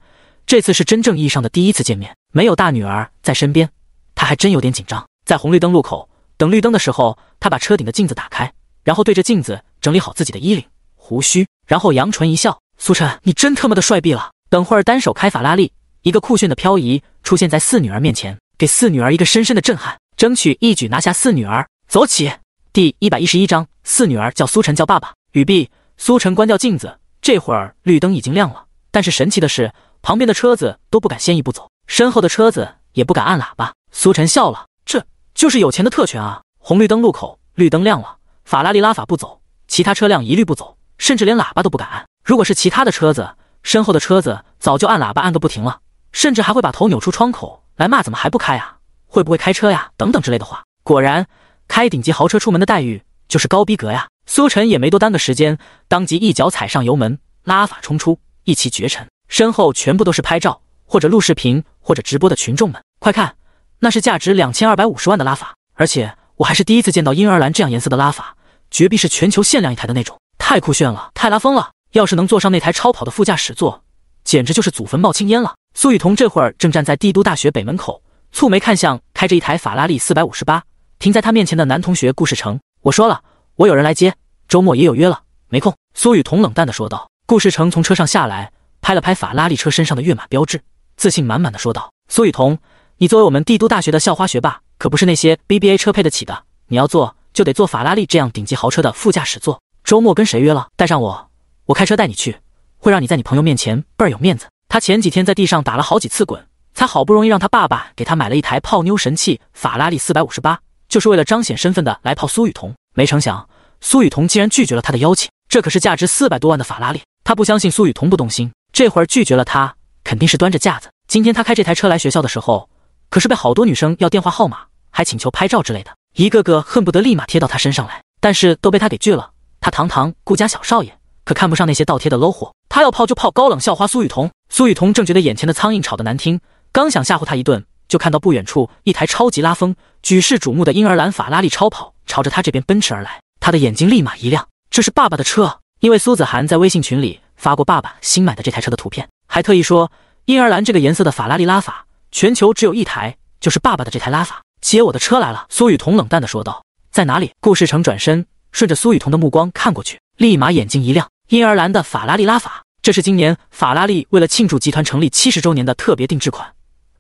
这次是真正意义上的第一次见面，没有大女儿在身边，他还真有点紧张。在红绿灯路口等绿灯的时候，他把车顶的镜子打开。然后对着镜子整理好自己的衣领、胡须，然后扬唇一笑：“苏晨，你真他妈的帅毙了！等会儿单手开法拉利，一个酷炫的漂移出现在四女儿面前，给四女儿一个深深的震撼，争取一举拿下四女儿，走起！”第一百一十一章四女儿叫苏晨叫爸爸。语毕，苏晨关掉镜子。这会儿绿灯已经亮了，但是神奇的是，旁边的车子都不敢先一步走，身后的车子也不敢按喇叭。苏晨笑了，这就是有钱的特权啊！红绿灯路口，绿灯亮了。法拉利拉法不走，其他车辆一律不走，甚至连喇叭都不敢按。如果是其他的车子，身后的车子早就按喇叭按个不停了，甚至还会把头扭出窗口来骂：“怎么还不开啊？会不会开车呀？”等等之类的话。果然，开顶级豪车出门的待遇就是高逼格呀。苏晨也没多耽搁时间，当即一脚踩上油门，拉法冲出，一骑绝尘。身后全部都是拍照或者录视频或者直播的群众们。快看，那是价值两千二百五十万的拉法，而且。我还是第一次见到婴儿蓝这样颜色的拉法，绝壁是全球限量一台的那种，太酷炫了，太拉风了！要是能坐上那台超跑的副驾驶座，简直就是祖坟冒青烟了。苏雨桐这会儿正站在帝都大学北门口，蹙眉看向开着一台法拉利四百五十八停在她面前的男同学顾世成。我说了，我有人来接，周末也有约了，没空。苏雨桐冷淡的说道。顾世成从车上下来，拍了拍法拉利车身上的跃马标志，自信满满的说道：“苏雨桐，你作为我们帝都大学的校花学霸。”可不是那些 BBA 车配得起的，你要坐就得坐法拉利这样顶级豪车的副驾驶座。周末跟谁约了？带上我，我开车带你去，会让你在你朋友面前倍儿有面子。他前几天在地上打了好几次滚，才好不容易让他爸爸给他买了一台泡妞神器法拉利四百五十八，就是为了彰显身份的来泡苏雨桐。没成想，苏雨桐竟然拒绝了他的邀请。这可是价值四百多万的法拉利，他不相信苏雨桐不动心。这会儿拒绝了他，肯定是端着架子。今天他开这台车来学校的时候，可是被好多女生要电话号码。还请求拍照之类的，一个个恨不得立马贴到他身上来，但是都被他给拒了。他堂堂顾家小少爷，可看不上那些倒贴的 low 货。他要泡就泡高冷校花苏雨桐。苏雨桐正觉得眼前的苍蝇吵得难听，刚想吓唬他一顿，就看到不远处一台超级拉风、举世瞩目的婴儿蓝法拉利超跑朝着他这边奔驰而来。他的眼睛立马一亮，这是爸爸的车，因为苏子涵在微信群里发过爸爸新买的这台车的图片，还特意说婴儿蓝这个颜色的法拉利拉法全球只有一台，就是爸爸的这台拉法。接我的车来了，苏雨桐冷淡的说道：“在哪里？”顾世成转身，顺着苏雨桐的目光看过去，立马眼睛一亮。婴儿蓝的法拉利拉法，这是今年法拉利为了庆祝集团成立七十周年的特别定制款，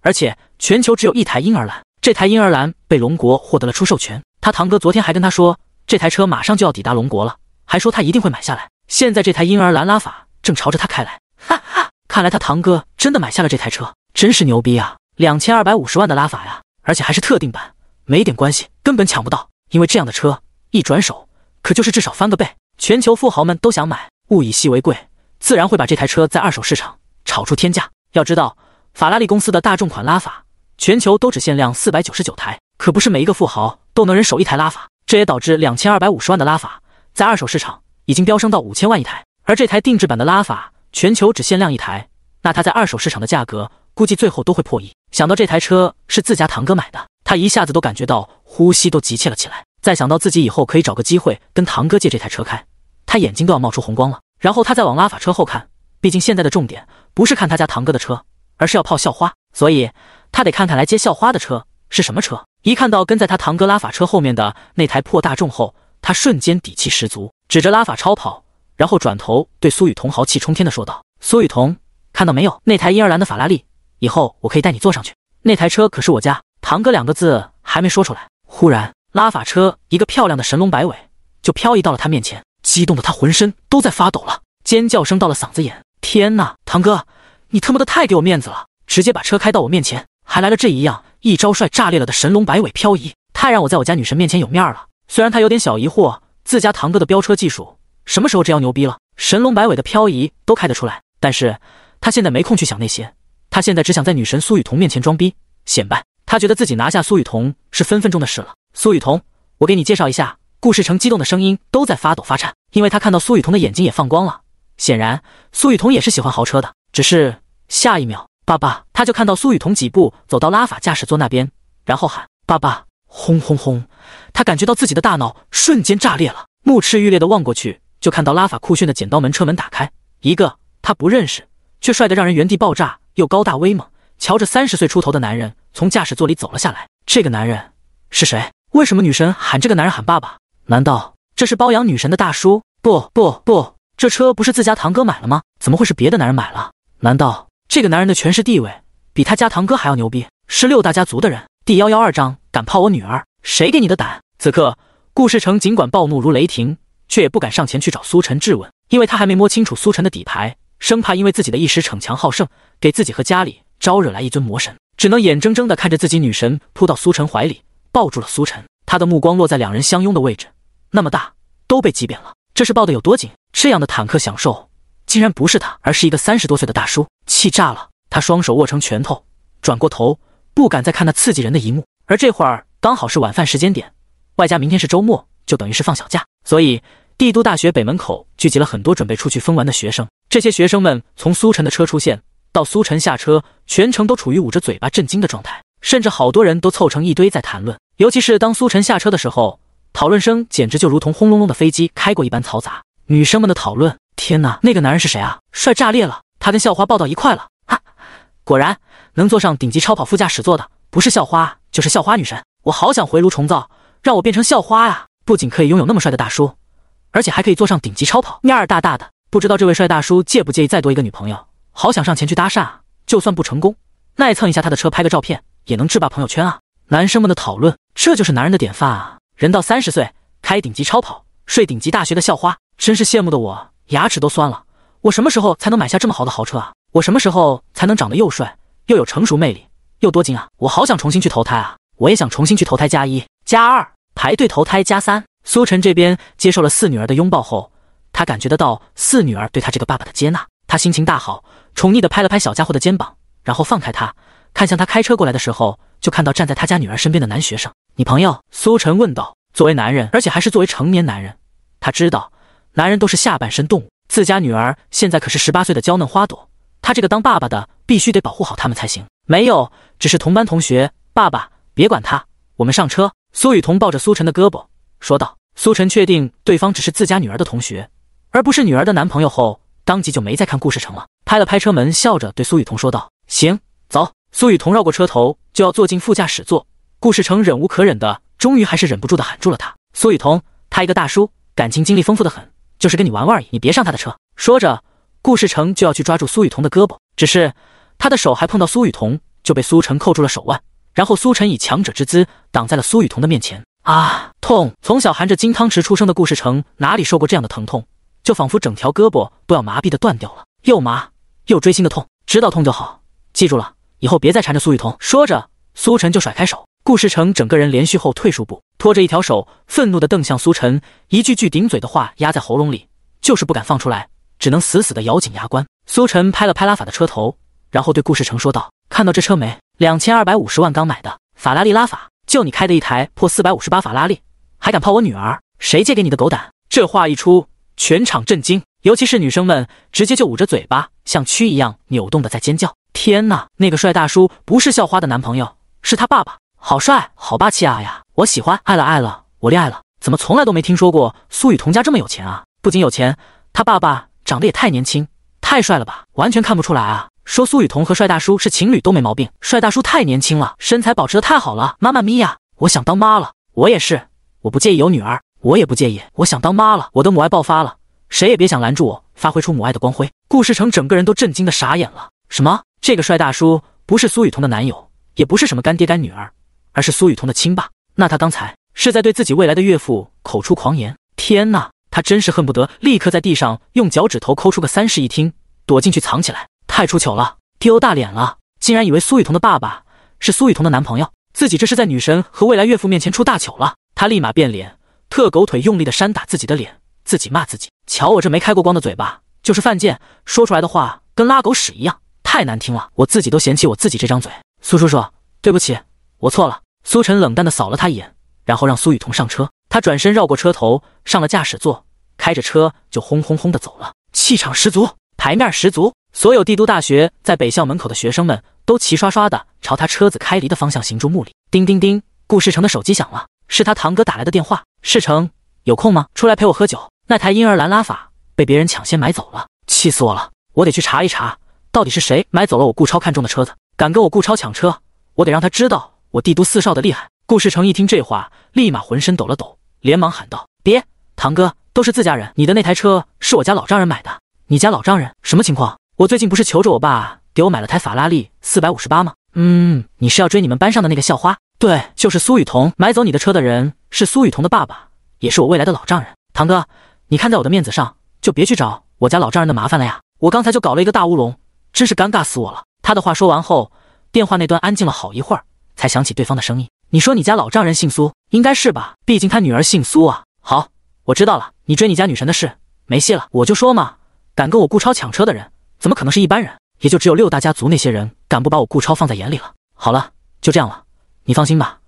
而且全球只有一台婴儿蓝。这台婴儿蓝被龙国获得了出售权。他堂哥昨天还跟他说，这台车马上就要抵达龙国了，还说他一定会买下来。现在这台婴儿蓝拉法正朝着他开来，哈哈，看来他堂哥真的买下了这台车，真是牛逼啊！两千二百五十万的拉法呀！而且还是特定版，没点关系根本抢不到。因为这样的车一转手，可就是至少翻个倍。全球富豪们都想买，物以稀为贵，自然会把这台车在二手市场炒出天价。要知道，法拉利公司的大众款拉法，全球都只限量四百九十九台，可不是每一个富豪都能人手一台拉法。这也导致两千二百五十万的拉法在二手市场已经飙升到五千万一台。而这台定制版的拉法，全球只限量一台，那它在二手市场的价格？估计最后都会破亿。想到这台车是自家堂哥买的，他一下子都感觉到呼吸都急切了起来。再想到自己以后可以找个机会跟堂哥借这台车开，他眼睛都要冒出红光了。然后他再往拉法车后看，毕竟现在的重点不是看他家堂哥的车，而是要泡校花，所以他得看看来接校花的车是什么车。一看到跟在他堂哥拉法车后面的那台破大众后，他瞬间底气十足，指着拉法超跑，然后转头对苏雨桐豪气冲天的说道：“苏雨桐，看到没有？那台婴儿蓝的法拉利。”以后我可以带你坐上去，那台车可是我家堂哥两个字还没说出来，忽然拉法车一个漂亮的神龙摆尾就漂移到了他面前，激动的他浑身都在发抖了，尖叫声到了嗓子眼。天哪，堂哥，你他妈的太给我面子了，直接把车开到我面前，还来了这一样一招帅炸裂了的神龙摆尾漂移，太让我在我家女神面前有面了。虽然他有点小疑惑，自家堂哥的飙车技术什么时候这样牛逼了，神龙摆尾的漂移都开得出来，但是他现在没空去想那些。他现在只想在女神苏雨桐面前装逼显摆，他觉得自己拿下苏雨桐是分分钟的事了。苏雨桐，我给你介绍一下。顾世成激动的声音都在发抖发颤，因为他看到苏雨桐的眼睛也放光了。显然，苏雨桐也是喜欢豪车的。只是下一秒，爸爸，他就看到苏雨桐几步走到拉法驾驶座那边，然后喊：“爸爸！”轰轰轰！他感觉到自己的大脑瞬间炸裂了，目赤欲裂的望过去，就看到拉法酷炫的剪刀门车门打开，一个他不认识，却帅得让人原地爆炸。又高大威猛，瞧着三十岁出头的男人从驾驶座里走了下来。这个男人是谁？为什么女神喊这个男人喊爸爸？难道这是包养女神的大叔？不不不，这车不是自家堂哥买了吗？怎么会是别的男人买了？难道这个男人的权势地位比他家堂哥还要牛逼？是六大家族的人？第幺幺二章，敢泡我女儿，谁给你的胆？此刻，顾世成尽管暴怒如雷霆，却也不敢上前去找苏晨质问，因为他还没摸清楚苏晨的底牌。生怕因为自己的一时逞强好胜，给自己和家里招惹来一尊魔神，只能眼睁睁地看着自己女神扑到苏晨怀里，抱住了苏晨。他的目光落在两人相拥的位置，那么大都被挤扁了，这是抱的有多紧？这样的坦克享受，竟然不是他，而是一个三十多岁的大叔，气炸了。他双手握成拳头，转过头，不敢再看那刺激人的一幕。而这会儿刚好是晚饭时间点，外加明天是周末，就等于是放小假，所以帝都大学北门口聚集了很多准备出去疯玩的学生。这些学生们从苏晨的车出现到苏晨下车，全程都处于捂着嘴巴震惊的状态，甚至好多人都凑成一堆在谈论。尤其是当苏晨下车的时候，讨论声简直就如同轰隆隆的飞机开过一般嘈杂。女生们的讨论：天哪，那个男人是谁啊？帅炸裂了！他跟校花抱到一块了！啊，果然能坐上顶级超跑副驾驶座的，不是校花就是校花女神。我好想回炉重造，让我变成校花啊！不仅可以拥有那么帅的大叔，而且还可以坐上顶级超跑，面儿大大的。不知道这位帅大叔介不介意再多一个女朋友？好想上前去搭讪啊！就算不成功，那蹭一下他的车拍个照片，也能制霸朋友圈啊！男生们的讨论，这就是男人的典范啊！人到三十岁，开顶级超跑，睡顶级大学的校花，真是羡慕的我牙齿都酸了。我什么时候才能买下这么豪的豪车啊？我什么时候才能长得又帅又有成熟魅力又多金啊？我好想重新去投胎啊！我也想重新去投胎，加一加二排队投胎，加三。苏晨这边接受了四女儿的拥抱后。他感觉得到四女儿对他这个爸爸的接纳，他心情大好，宠溺的拍了拍小家伙的肩膀，然后放开他，看向他开车过来的时候，就看到站在他家女儿身边的男学生。你朋友？苏晨问道。作为男人，而且还是作为成年男人，他知道男人都是下半身动物，自家女儿现在可是十八岁的娇嫩花朵，他这个当爸爸的必须得保护好他们才行。没有，只是同班同学。爸爸，别管他，我们上车。苏雨桐抱着苏晨的胳膊说道。苏晨确定对方只是自家女儿的同学。而不是女儿的男朋友后，当即就没再看顾世成了，拍了拍车门，笑着对苏雨桐说道：“行走。”苏雨桐绕过车头就要坐进副驾驶座，顾世成忍无可忍的，终于还是忍不住的喊住了他：“苏雨桐，他一个大叔，感情经历丰富的很，就是跟你玩玩而已，你别上他的车。”说着，顾世成就要去抓住苏雨桐的胳膊，只是他的手还碰到苏雨桐，就被苏晨扣住了手腕，然后苏晨以强者之姿挡在了苏雨桐的面前。啊，痛！从小含着金汤匙出生的顾世成哪里受过这样的疼痛？就仿佛整条胳膊都要麻痹的断掉了，又麻又锥心的痛，知道痛就好。记住了，以后别再缠着苏雨桐。说着，苏晨就甩开手，顾世成整个人连续后退数步，拖着一条手，愤怒的瞪向苏晨，一句句顶嘴的话压在喉咙里，就是不敢放出来，只能死死的咬紧牙关。苏晨拍了拍拉法的车头，然后对顾世成说道：“看到这车没？两千二百五十万刚买的法拉利拉法，就你开的一台破四百五十八法拉利，还敢泡我女儿？谁借给你的狗胆？”这话一出。全场震惊，尤其是女生们，直接就捂着嘴巴，像蛆一样扭动的在尖叫。天哪，那个帅大叔不是校花的男朋友，是他爸爸，好帅，好霸气啊呀！我喜欢，爱了爱了，我恋爱了。怎么从来都没听说过苏雨桐家这么有钱啊？不仅有钱，他爸爸长得也太年轻，太帅了吧，完全看不出来啊。说苏雨桐和帅大叔是情侣都没毛病，帅大叔太年轻了，身材保持的太好了，妈妈咪呀，我想当妈了，我也是，我不介意有女儿。我也不介意，我想当妈了，我的母爱爆发了，谁也别想拦住我发挥出母爱的光辉。顾世成整个人都震惊的傻眼了，什么？这个帅大叔不是苏雨桐的男友，也不是什么干爹干女儿，而是苏雨桐的亲爸？那他刚才是在对自己未来的岳父口出狂言？天哪，他真是恨不得立刻在地上用脚趾头抠出个三室一厅，躲进去藏起来，太出糗了，丢大脸了！竟然以为苏雨桐的爸爸是苏雨桐的男朋友，自己这是在女神和未来岳父面前出大糗了。他立马变脸。特狗腿用力的扇打自己的脸，自己骂自己。瞧我这没开过光的嘴巴，就是犯贱，说出来的话跟拉狗屎一样，太难听了。我自己都嫌弃我自己这张嘴。苏叔叔，对不起，我错了。苏晨冷淡的扫了他一眼，然后让苏雨桐上车。他转身绕过车头，上了驾驶座，开着车就轰轰轰的走了，气场十足，牌面十足。所有帝都大学在北校门口的学生们都齐刷刷的朝他车子开离的方向行注目礼。叮叮叮，顾世成的手机响了。是他堂哥打来的电话。世成，有空吗？出来陪我喝酒。那台婴儿蓝拉法被别人抢先买走了，气死我了！我得去查一查，到底是谁买走了我顾超看中的车子？敢跟我顾超抢车，我得让他知道我帝都四少的厉害！顾世成一听这话，立马浑身抖了抖，连忙喊道：“别，堂哥，都是自家人。你的那台车是我家老丈人买的。你家老丈人什么情况？我最近不是求着我爸给我买了台法拉利四百五十八吗？嗯，你是要追你们班上的那个校花？”对，就是苏雨桐买走你的车的人是苏雨桐的爸爸，也是我未来的老丈人。堂哥，你看在我的面子上，就别去找我家老丈人的麻烦了呀！我刚才就搞了一个大乌龙，真是尴尬死我了。他的话说完后，电话那端安静了好一会儿，才响起对方的声音：“你说你家老丈人姓苏，应该是吧？毕竟他女儿姓苏啊。”好，我知道了，你追你家女神的事没戏了。我就说嘛，敢跟我顾超抢车的人，怎么可能是一般人？也就只有六大家族那些人敢不把我顾超放在眼里了。好了，就这样了。你放心吧，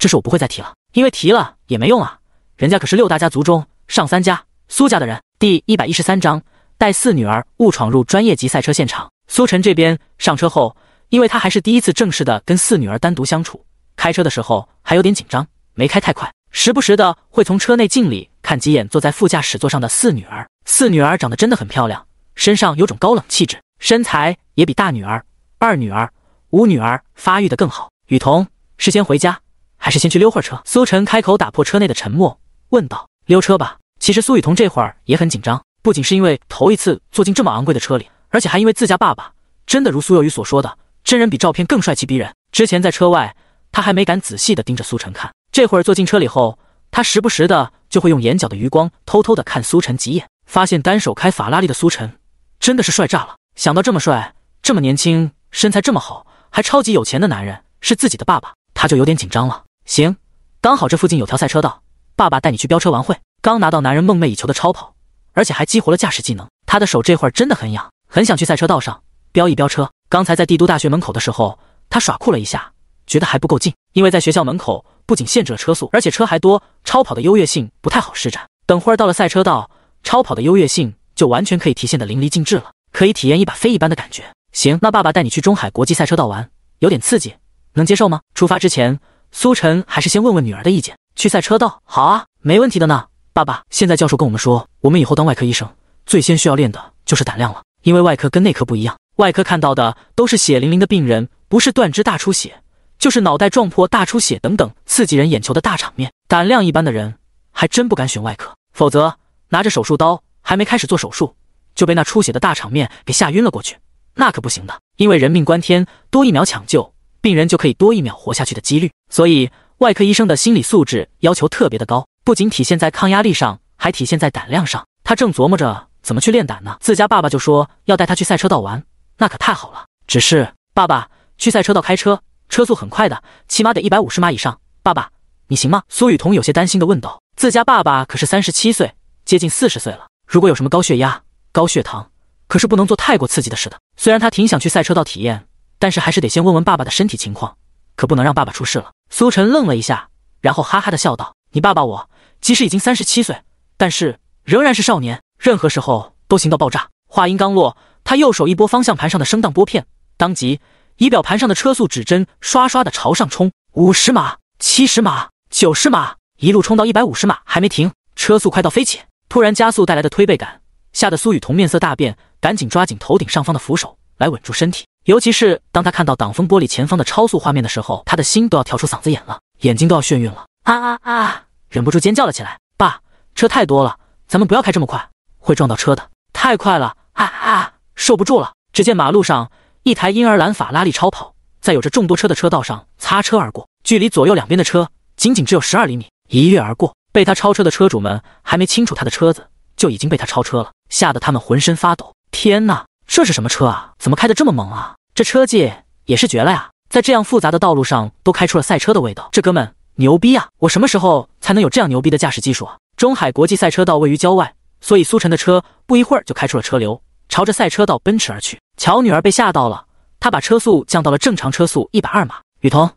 这事我不会再提了，因为提了也没用啊。人家可是六大家族中上三家苏家的人。第一百一十三章带四女儿误闯入专业级赛车现场。苏晨这边上车后，因为他还是第一次正式的跟四女儿单独相处，开车的时候还有点紧张，没开太快，时不时的会从车内镜里看几眼坐在副驾驶座上的四女儿。四女儿长得真的很漂亮，身上有种高冷气质，身材也比大女儿、二女儿、五女儿发育的更好。雨桐。是先回家，还是先去溜会车？苏晨开口打破车内的沉默，问道：“溜车吧。”其实苏雨桐这会儿也很紧张，不仅是因为头一次坐进这么昂贵的车里，而且还因为自家爸爸真的如苏幼雨所说的，真人比照片更帅气逼人。之前在车外，他还没敢仔细的盯着苏晨看，这会儿坐进车里后，他时不时的就会用眼角的余光偷偷的看苏晨几眼，发现单手开法拉利的苏晨真的是帅炸了。想到这么帅、这么年轻、身材这么好，还超级有钱的男人是自己的爸爸。他就有点紧张了。行，刚好这附近有条赛车道，爸爸带你去飙车玩会。刚拿到男人梦寐以求的超跑，而且还激活了驾驶技能。他的手这会儿真的很痒，很想去赛车道上飙一飙车。刚才在帝都大学门口的时候，他耍酷了一下，觉得还不够劲，因为在学校门口不仅限制了车速，而且车还多，超跑的优越性不太好施展。等会儿到了赛车道，超跑的优越性就完全可以体现的淋漓尽致了，可以体验一把飞一般的感觉。行，那爸爸带你去中海国际赛车道玩，有点刺激。能接受吗？出发之前，苏晨还是先问问女儿的意见。去赛车道？好啊，没问题的呢。爸爸，现在教授跟我们说，我们以后当外科医生，最先需要练的就是胆量了。因为外科跟内科不一样，外科看到的都是血淋淋的病人，不是断肢大出血，就是脑袋撞破大出血等等刺激人眼球的大场面。胆量一般的人还真不敢选外科，否则拿着手术刀还没开始做手术，就被那出血的大场面给吓晕了过去，那可不行的。因为人命关天，多一秒抢救。病人就可以多一秒活下去的几率，所以外科医生的心理素质要求特别的高，不仅体现在抗压力上，还体现在胆量上。他正琢磨着怎么去练胆呢。自家爸爸就说要带他去赛车道玩，那可太好了。只是爸爸去赛车道开车，车速很快的，起码得一百五十码以上。爸爸，你行吗？苏雨桐有些担心的问道。自家爸爸可是三十七岁，接近四十岁了。如果有什么高血压、高血糖，可是不能做太过刺激的事的。虽然他挺想去赛车道体验。但是还是得先问问爸爸的身体情况，可不能让爸爸出事了。苏晨愣了一下，然后哈哈的笑道：“你爸爸我，即使已经三十七岁，但是仍然是少年，任何时候都行到爆炸。”话音刚落，他右手一拨方向盘上的升档拨片，当即仪表盘上的车速指针刷刷的朝上冲，五十码、七十码、九十码，一路冲到一百五十码还没停，车速快到飞起。突然加速带来的推背感，吓得苏雨桐面色大变，赶紧抓紧头顶上方的扶手。来稳住身体，尤其是当他看到挡风玻璃前方的超速画面的时候，他的心都要跳出嗓子眼了，眼睛都要眩晕了，啊啊啊！忍不住尖叫了起来。爸，车太多了，咱们不要开这么快，会撞到车的。太快了，啊啊！受不住了。只见马路上一台婴儿蓝法拉利超跑在有着众多车的车道上擦车而过，距离左右两边的车仅仅只有十二厘米，一跃而过，被他超车的车主们还没清楚他的车子就已经被他超车了，吓得他们浑身发抖。天哪！这是什么车啊？怎么开的这么猛啊？这车技也是绝了呀！在这样复杂的道路上都开出了赛车的味道，这哥们牛逼啊！我什么时候才能有这样牛逼的驾驶技术啊？中海国际赛车道位于郊外，所以苏晨的车不一会儿就开出了车流，朝着赛车道奔驰而去。乔女儿被吓到了，她把车速降到了正常车速一百二码。雨桐，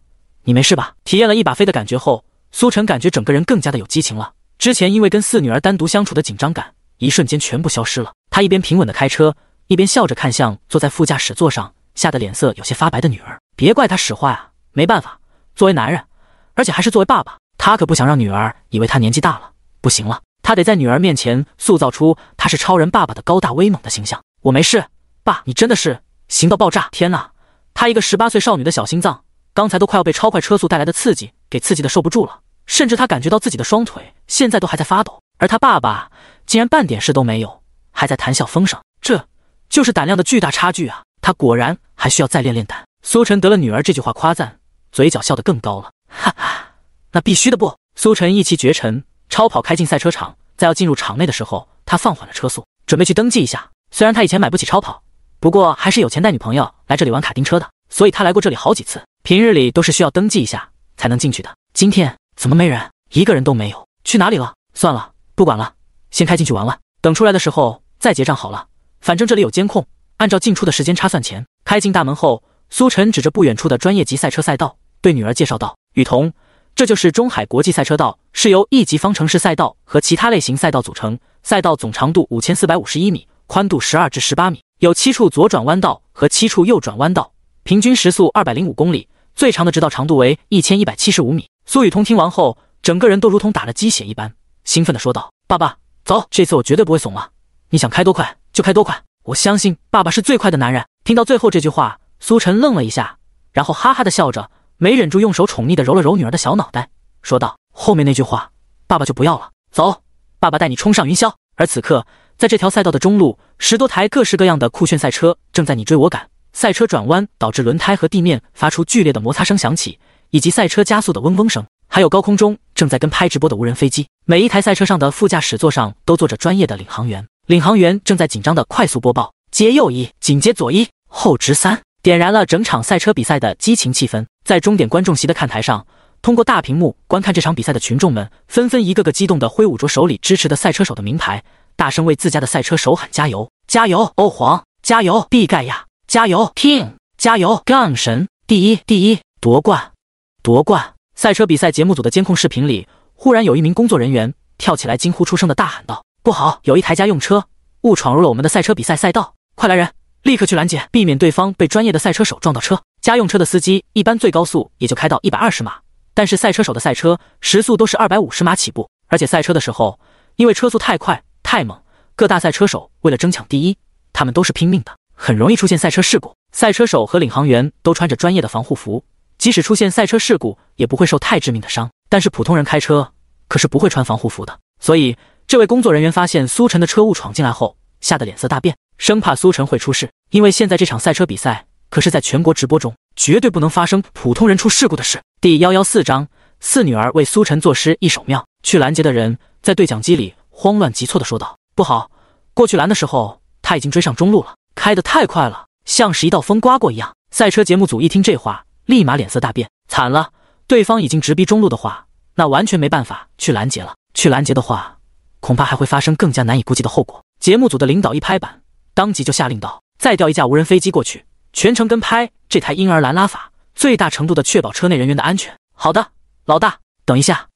你没事吧？体验了一把飞的感觉后，苏晨感觉整个人更加的有激情了。之前因为跟四女儿单独相处的紧张感，一瞬间全部消失了。他一边平稳的开车。一边笑着看向坐在副驾驶座上吓得脸色有些发白的女儿，别怪他使坏啊！没办法，作为男人，而且还是作为爸爸，他可不想让女儿以为他年纪大了不行了。他得在女儿面前塑造出他是超人爸爸的高大威猛的形象。我没事，爸，你真的是行到爆炸！天哪，他一个十八岁少女的小心脏，刚才都快要被超快车速带来的刺激给刺激的受不住了，甚至他感觉到自己的双腿现在都还在发抖，而他爸爸竟然半点事都没有，还在谈笑风生，这……就是胆量的巨大差距啊！他果然还需要再练练胆。苏晨得了女儿这句话夸赞，嘴角笑得更高了，哈哈，那必须的不？苏晨一骑绝尘，超跑开进赛车场，在要进入场内的时候，他放缓了车速，准备去登记一下。虽然他以前买不起超跑，不过还是有钱带女朋友来这里玩卡丁车的，所以他来过这里好几次。平日里都是需要登记一下才能进去的，今天怎么没人？一个人都没有，去哪里了？算了，不管了，先开进去玩玩，等出来的时候再结账好了。反正这里有监控，按照进出的时间差算钱。开进大门后，苏晨指着不远处的专业级赛车赛道，对女儿介绍道：“雨桐，这就是中海国际赛车道，是由一级方程式赛道和其他类型赛道组成，赛道总长度五千四百五十一米，宽度十二至十八米，有七处左转弯道和七处右转弯道，平均时速二百零五公里，最长的直道长度为一千一百七十五米。”苏雨桐听完后，整个人都如同打了鸡血一般，兴奋地说道：“爸爸，走，这次我绝对不会怂了。”你想开多快就开多快，我相信爸爸是最快的男人。听到最后这句话，苏晨愣了一下，然后哈哈的笑着，没忍住用手宠溺的揉了揉女儿的小脑袋，说道：“后面那句话，爸爸就不要了。走，爸爸带你冲上云霄。”而此刻，在这条赛道的中路，十多台各式各样的酷炫赛车正在你追我赶，赛车转弯导致轮胎和地面发出剧烈的摩擦声响起，以及赛车加速的嗡嗡声，还有高空中正在跟拍直播的无人飞机。每一台赛车上的副驾驶座上都坐着专业的领航员。领航员正在紧张的快速播报：接右一，紧接左一，后直三，点燃了整场赛车比赛的激情气氛。在终点观众席的看台上，通过大屏幕观看这场比赛的群众们，纷纷一个个激动的挥舞着手里支持的赛车手的名牌，大声为自家的赛车手喊加油、加油！欧皇，加油！毕盖亚，加油！King，加油！杠神，第一，第一，夺冠，夺冠！赛车比赛节目组的监控视频里，忽然有一名工作人员跳起来，惊呼出声的大喊道。不好，有一台家用车误闯入了我们的赛车比赛赛道，快来人，立刻去拦截，避免对方被专业的赛车手撞到车。家用车的司机一般最高速也就开到一百二十码，但是赛车手的赛车时速都是二百五十码起步，而且赛车的时候因为车速太快太猛，各大赛车手为了争抢第一，他们都是拼命的，很容易出现赛车事故。赛车手和领航员都穿着专业的防护服，即使出现赛车事故也不会受太致命的伤。但是普通人开车可是不会穿防护服的，所以。这位工作人员发现苏晨的车误闯进来后，吓得脸色大变，生怕苏晨会出事。因为现在这场赛车比赛可是在全国直播中，绝对不能发生普通人出事故的事。第幺幺四章四女儿为苏晨作诗一首妙。去拦截的人在对讲机里慌乱急促的说道：“不好，过去拦的时候他已经追上中路了，开得太快了，像是一道风刮过一样。”赛车节目组一听这话，立马脸色大变，惨了，对方已经直逼中路的话，那完全没办法去拦截了。去拦截的话。恐怕还会发生更加难以估计的后果。节目组的领导一拍板，当即就下令道：“再调一架无人飞机过去，全程跟拍这台婴儿蓝拉法，最大程度的确保车内人员的安全。”“好的，老大。”“等一下！”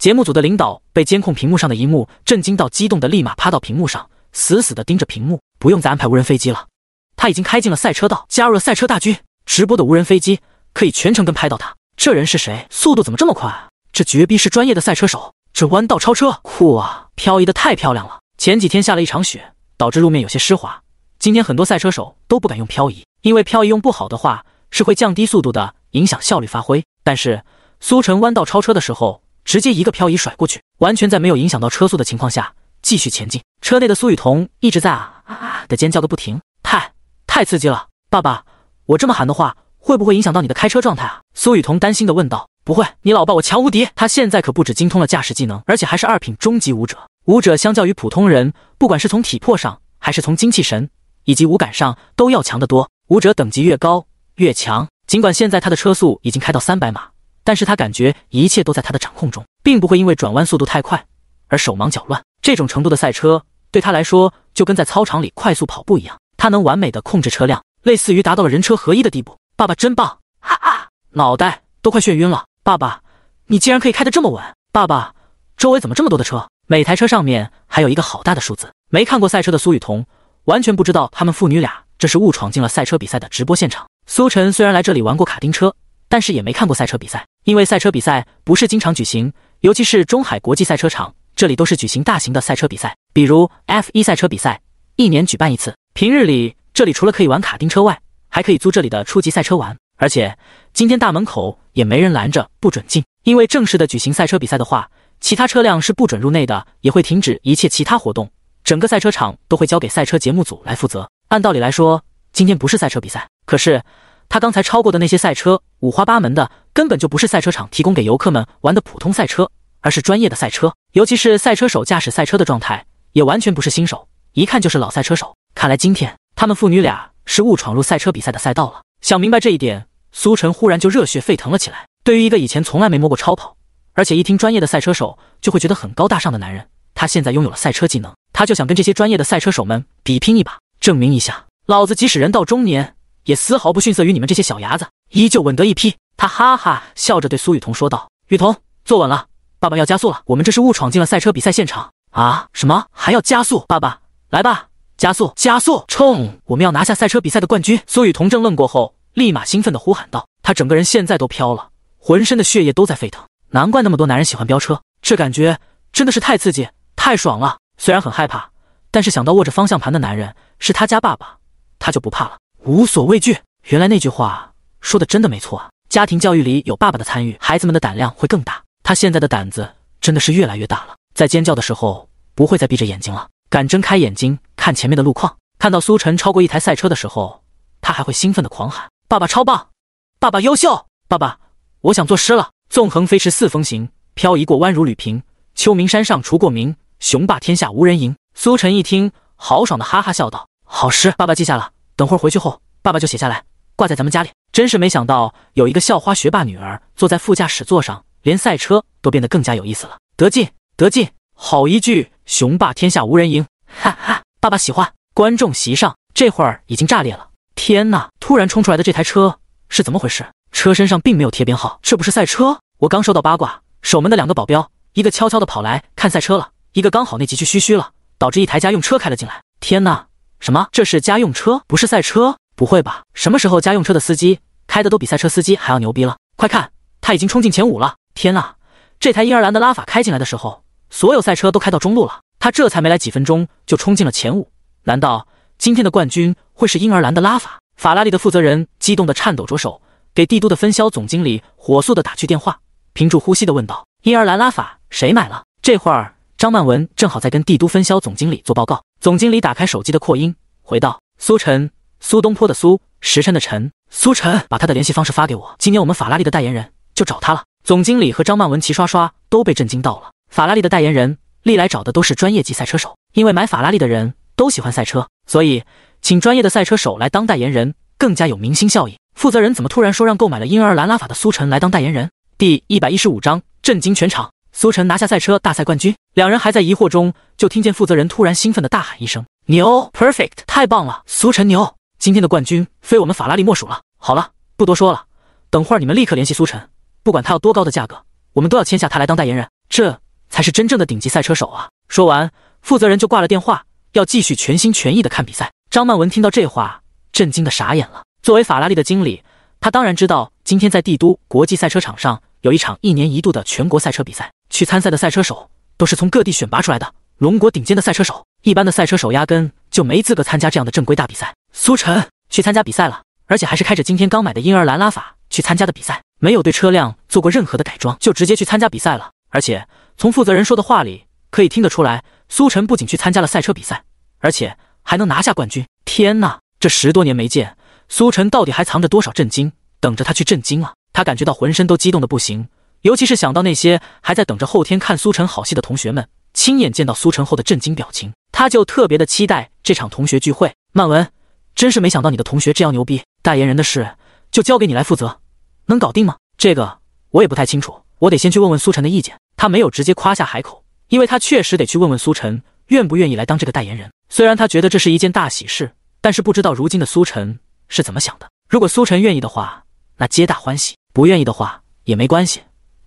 节目组的领导被监控屏幕上的一幕震惊到，激动的立马趴到屏幕上，死死的盯着屏幕。“不用再安排无人飞机了，他已经开进了赛车道，加入了赛车大军。直播的无人飞机可以全程跟拍到他。这人是谁？速度怎么这么快？这绝逼是专业的赛车手！”这弯道超车酷啊，漂移的太漂亮了。前几天下了一场雪，导致路面有些湿滑。今天很多赛车手都不敢用漂移，因为漂移用不好的话是会降低速度的，影响效率发挥。但是苏晨弯道超车的时候，直接一个漂移甩过去，完全在没有影响到车速的情况下继续前进。车内的苏雨桐一直在啊啊的尖叫个不停，太太刺激了！爸爸，我这么喊的话会不会影响到你的开车状态啊？苏雨桐担心的问道。不会，你老爸我强无敌。他现在可不止精通了驾驶技能，而且还是二品终极武者。武者相较于普通人，不管是从体魄上，还是从精气神以及五感上，都要强得多。武者等级越高，越强。尽管现在他的车速已经开到三百码，但是他感觉一切都在他的掌控中，并不会因为转弯速度太快而手忙脚乱。这种程度的赛车对他来说，就跟在操场里快速跑步一样，他能完美的控制车辆，类似于达到了人车合一的地步。爸爸真棒！哈哈，脑袋都快眩晕了。爸爸，你竟然可以开的这么稳！爸爸，周围怎么这么多的车？每台车上面还有一个好大的数字。没看过赛车的苏雨桐，完全不知道他们父女俩这是误闯进了赛车比赛的直播现场。苏晨虽然来这里玩过卡丁车，但是也没看过赛车比赛，因为赛车比赛不是经常举行，尤其是中海国际赛车场，这里都是举行大型的赛车比赛，比如 F 一赛车比赛，一年举办一次。平日里这里除了可以玩卡丁车外，还可以租这里的初级赛车玩，而且。今天大门口也没人拦着不准进，因为正式的举行赛车比赛的话，其他车辆是不准入内的，也会停止一切其他活动，整个赛车场都会交给赛车节目组来负责。按道理来说，今天不是赛车比赛，可是他刚才超过的那些赛车五花八门的，根本就不是赛车场提供给游客们玩的普通赛车，而是专业的赛车。尤其是赛车手驾驶赛车的状态，也完全不是新手，一看就是老赛车手。看来今天他们父女俩是误闯入赛车比赛的赛道了。想明白这一点。苏晨忽然就热血沸腾了起来。对于一个以前从来没摸过超跑，而且一听专业的赛车手就会觉得很高大上的男人，他现在拥有了赛车技能，他就想跟这些专业的赛车手们比拼一把，证明一下，老子即使人到中年，也丝毫不逊色于你们这些小伢子，依旧稳得一批。他哈哈笑着对苏雨桐说道：“雨桐，坐稳了，爸爸要加速了。我们这是误闯进了赛车比赛现场啊！什么还要加速？爸爸来吧，加速，加速，冲！我们要拿下赛车比赛的冠军。”苏雨桐正愣过后。立马兴奋地呼喊道：“他整个人现在都飘了，浑身的血液都在沸腾。难怪那么多男人喜欢飙车，这感觉真的是太刺激、太爽了。虽然很害怕，但是想到握着方向盘的男人是他家爸爸，他就不怕了，无所畏惧。原来那句话说的真的没错啊！家庭教育里有爸爸的参与，孩子们的胆量会更大。他现在的胆子真的是越来越大了，在尖叫的时候不会再闭着眼睛了，敢睁开眼睛看前面的路况。看到苏晨超过一台赛车的时候，他还会兴奋地狂喊。”爸爸超棒，爸爸优秀，爸爸，我想作诗了。纵横飞驰四风行，漂移过弯如履平。秋名山上除过名，雄霸天下无人赢。苏晨一听，豪爽的哈哈笑道：“好诗，爸爸记下了。等会儿回去后，爸爸就写下来，挂在咱们家里。”真是没想到，有一个校花学霸女儿坐在副驾驶座上，连赛车都变得更加有意思了。得劲，得劲！好一句“雄霸天下无人赢”，哈哈，爸爸喜欢。观众席上这会儿已经炸裂了。天哪！突然冲出来的这台车是怎么回事？车身上并没有贴编号，这不是赛车？我刚收到八卦，守门的两个保镖，一个悄悄的跑来看赛车了，一个刚好那急去嘘嘘了，导致一台家用车开了进来。天哪！什么？这是家用车，不是赛车？不会吧？什么时候家用车的司机开的都比赛车司机还要牛逼了？快看，他已经冲进前五了！天哪！这台婴儿蓝的拉法开进来的时候，所有赛车都开到中路了，他这才没来几分钟就冲进了前五，难道？今天的冠军会是婴儿蓝的拉法？法拉利的负责人激动的颤抖着手，给帝都的分销总经理火速的打去电话，屏住呼吸的问道：“婴儿蓝拉法谁买了？”这会儿，张曼文正好在跟帝都分销总经理做报告。总经理打开手机的扩音，回道：“苏晨，苏东坡的苏，时辰的辰，苏晨，把他的联系方式发给我。今年我们法拉利的代言人就找他了。”总经理和张曼文齐刷刷都被震惊到了。法拉利的代言人历来找的都是专业级赛车手，因为买法拉利的人都喜欢赛车。所以，请专业的赛车手来当代言人，更加有明星效应。负责人怎么突然说让购买了婴儿蓝拉法的苏晨来当代言人？第一百一十五章震惊全场，苏晨拿下赛车大赛冠军。两人还在疑惑中，就听见负责人突然兴奋的大喊一声：“牛，perfect，太棒了！苏晨牛，今天的冠军非我们法拉利莫属了。”好了，不多说了，等会儿你们立刻联系苏晨，不管他要多高的价格，我们都要签下他来当代言人。这才是真正的顶级赛车手啊！说完，负责人就挂了电话。要继续全心全意的看比赛。张曼文听到这话，震惊的傻眼了。作为法拉利的经理，他当然知道，今天在帝都国际赛车场上有一场一年一度的全国赛车比赛。去参赛的赛车手都是从各地选拔出来的龙国顶尖的赛车手，一般的赛车手压根就没资格参加这样的正规大比赛。苏晨去参加比赛了，而且还是开着今天刚买的婴儿兰拉法去参加的比赛，没有对车辆做过任何的改装，就直接去参加比赛了。而且从负责人说的话里可以听得出来。苏晨不仅去参加了赛车比赛，而且还能拿下冠军！天呐，这十多年没见，苏晨到底还藏着多少震惊，等着他去震惊啊！他感觉到浑身都激动的不行，尤其是想到那些还在等着后天看苏晨好戏的同学们，亲眼见到苏晨后的震惊表情，他就特别的期待这场同学聚会。曼文，真是没想到你的同学这样牛逼！代言人的事就交给你来负责，能搞定吗？这个我也不太清楚，我得先去问问苏晨的意见。他没有直接夸下海口。因为他确实得去问问苏晨愿不愿意来当这个代言人。虽然他觉得这是一件大喜事，但是不知道如今的苏晨是怎么想的。如果苏晨愿意的话，那皆大欢喜；不愿意的话也没关系，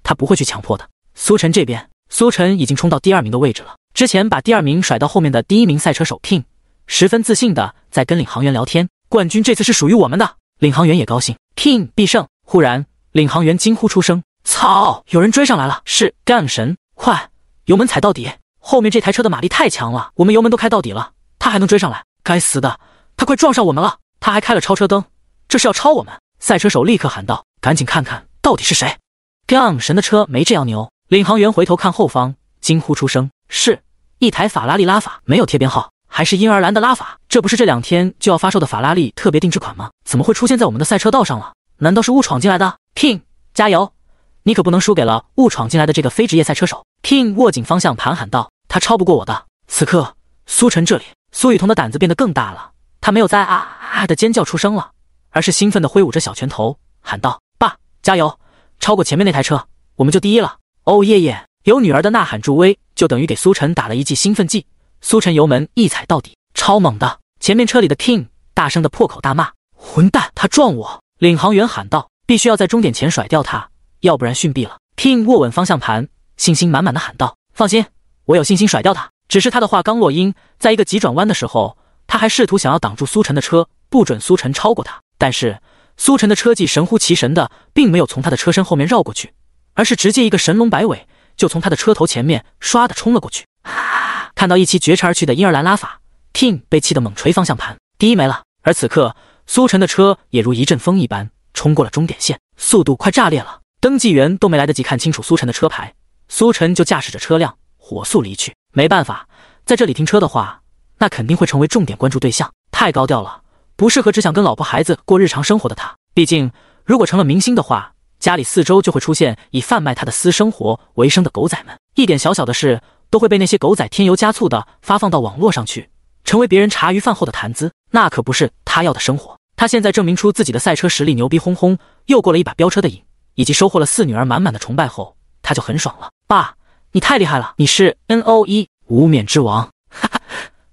他不会去强迫的。苏晨这边，苏晨已经冲到第二名的位置了。之前把第二名甩到后面的第一名赛车手 King 十分自信的在跟领航员聊天：“冠军这次是属于我们的。”领航员也高兴：“King 必胜！”忽然，领航员惊呼出声：“操，有人追上来了！是干神，快！”油门踩到底，后面这台车的马力太强了，我们油门都开到底了，它还能追上来？该死的，它快撞上我们了！它还开了超车灯，这是要超我们？赛车手立刻喊道：“赶紧看看到底是谁！”杠神的车没这样牛。领航员回头看后方，惊呼出声：“是一台法拉利拉法，没有贴编号，还是婴儿蓝的拉法？这不是这两天就要发售的法拉利特别定制款吗？怎么会出现在我们的赛车道上了？难道是误闯进来的？”King，加油！你可不能输给了误闯进来的这个非职业赛车手。King 握紧方向盘喊道：“他超不过我的。”此刻，苏晨这里，苏雨桐的胆子变得更大了。他没有再啊的尖叫出声了，而是兴奋地挥舞着小拳头喊道：“爸，加油！超过前面那台车，我们就第一了！”哦耶耶！有女儿的呐喊助威，就等于给苏晨打了一剂兴奋剂。苏晨油门一踩到底，超猛的。前面车里的 King 大声的破口大骂：“混蛋！他撞我！”领航员喊道：“必须要在终点前甩掉他。”要不然逊毙了！King 握稳方向盘，信心满满的喊道：“放心，我有信心甩掉他。”只是他的话刚落音，在一个急转弯的时候，他还试图想要挡住苏晨的车，不准苏晨超过他。但是苏晨的车技神乎其神的，并没有从他的车身后面绕过去，而是直接一个神龙摆尾，就从他的车头前面唰的冲了过去。看到一骑绝尘而去的婴儿蓝拉法，King 被气得猛捶方向盘，第一没了。而此刻，苏晨的车也如一阵风一般冲过了终点线，速度快炸裂了。登记员都没来得及看清楚苏晨的车牌，苏晨就驾驶着车辆火速离去。没办法，在这里停车的话，那肯定会成为重点关注对象。太高调了，不适合只想跟老婆孩子过日常生活的他。毕竟，如果成了明星的话，家里四周就会出现以贩卖他的私生活为生的狗仔们，一点小小的事都会被那些狗仔添油加醋的发放到网络上去，成为别人茶余饭后的谈资。那可不是他要的生活。他现在证明出自己的赛车实力牛逼哄哄，又过了一把飙车的瘾。以及收获了四女儿满满的崇拜后，他就很爽了。爸，你太厉害了，你是 NO 一无冕之王，哈哈，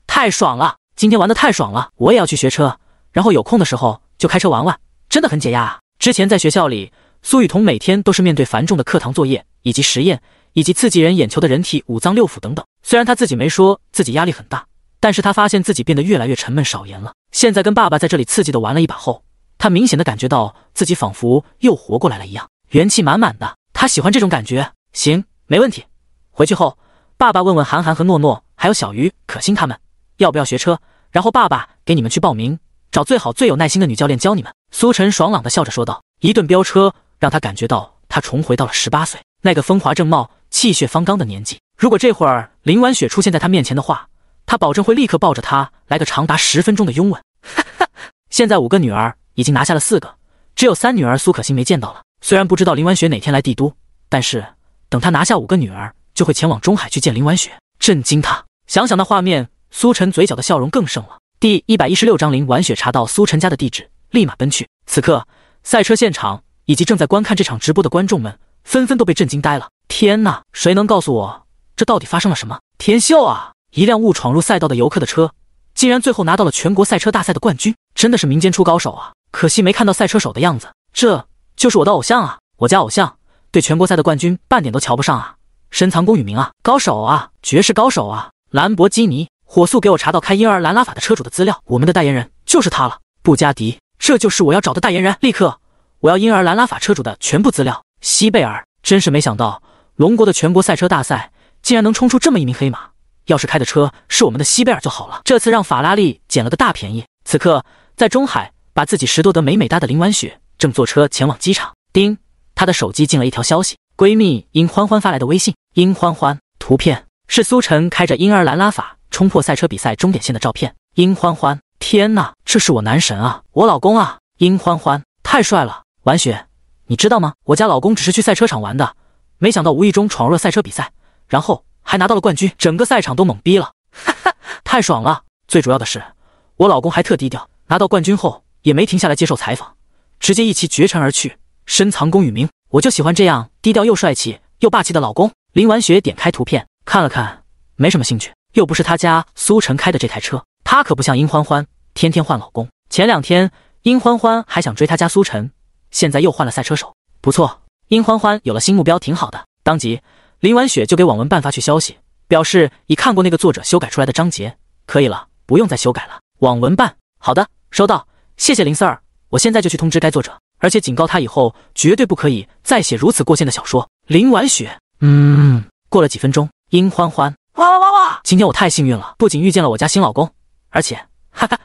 太爽了！今天玩的太爽了，我也要去学车，然后有空的时候就开车玩玩，真的很解压。啊。之前在学校里，苏雨桐每天都是面对繁重的课堂作业，以及实验，以及刺激人眼球的人体五脏六腑等等。虽然他自己没说自己压力很大，但是他发现自己变得越来越沉闷少言了。现在跟爸爸在这里刺激的玩了一把后，他明显的感觉到自己仿佛又活过来了一样。元气满满的，他喜欢这种感觉。行，没问题。回去后，爸爸问问韩寒和诺诺，还有小鱼、可心他们，要不要学车？然后爸爸给你们去报名，找最好、最有耐心的女教练教你们。苏晨爽朗的笑着说道。一顿飙车让他感觉到他重回到了十八岁那个风华正茂、气血方刚的年纪。如果这会儿林婉雪出现在他面前的话，他保证会立刻抱着她来个长达十分钟的拥吻。哈哈！现在五个女儿已经拿下了四个，只有三女儿苏可心没见到了。虽然不知道林婉雪哪天来帝都，但是等他拿下五个女儿，就会前往中海去见林婉雪，震惊他。想想那画面，苏晨嘴角的笑容更盛了。第一百一十六章林婉雪查到苏晨家的地址，立马奔去。此刻，赛车现场以及正在观看这场直播的观众们，纷纷都被震惊呆了。天哪！谁能告诉我，这到底发生了什么？田秀啊，一辆误闯入赛道的游客的车，竟然最后拿到了全国赛车大赛的冠军，真的是民间出高手啊！可惜没看到赛车手的样子。这。就是我的偶像啊，我家偶像对全国赛的冠军半点都瞧不上啊，深藏功与名啊，高手啊，绝世高手啊！兰博基尼，火速给我查到开婴儿兰拉法的车主的资料，我们的代言人就是他了。布加迪，这就是我要找的代言人，立刻我要婴儿兰拉法车主的全部资料。西贝尔，真是没想到，龙国的全国赛车大赛竟然能冲出这么一名黑马，要是开的车是我们的西贝尔就好了。这次让法拉利捡了个大便宜。此刻在中海，把自己拾掇得美美哒的林婉雪。正坐车前往机场，叮，她的手机进了一条消息。闺蜜殷欢欢发来的微信。殷欢欢，图片是苏晨开着婴儿兰拉法冲破赛车比赛终点线的照片。殷欢欢，天哪，这是我男神啊，我老公啊！殷欢欢，太帅了！婉雪，你知道吗？我家老公只是去赛车场玩的，没想到无意中闯入了赛车比赛，然后还拿到了冠军，整个赛场都懵逼了，哈哈，太爽了！最主要的是，我老公还特低调，拿到冠军后也没停下来接受采访。直接一骑绝尘而去，深藏功与名。我就喜欢这样低调又帅气又霸气的老公。林婉雪点开图片看了看，没什么兴趣，又不是他家苏晨开的这台车，他可不像殷欢欢天天换老公。前两天殷欢欢还想追他家苏晨，现在又换了赛车手。不错，殷欢欢有了新目标，挺好的。当即，林婉雪就给网文办发去消息，表示已看过那个作者修改出来的章节，可以了，不用再修改了。网文办，好的，收到，谢谢林四儿。我现在就去通知该作者，而且警告他以后绝对不可以再写如此过线的小说。林婉雪，嗯。过了几分钟，殷欢欢，哇哇哇哇！今天我太幸运了，不仅遇见了我家新老公，而且 哈哈，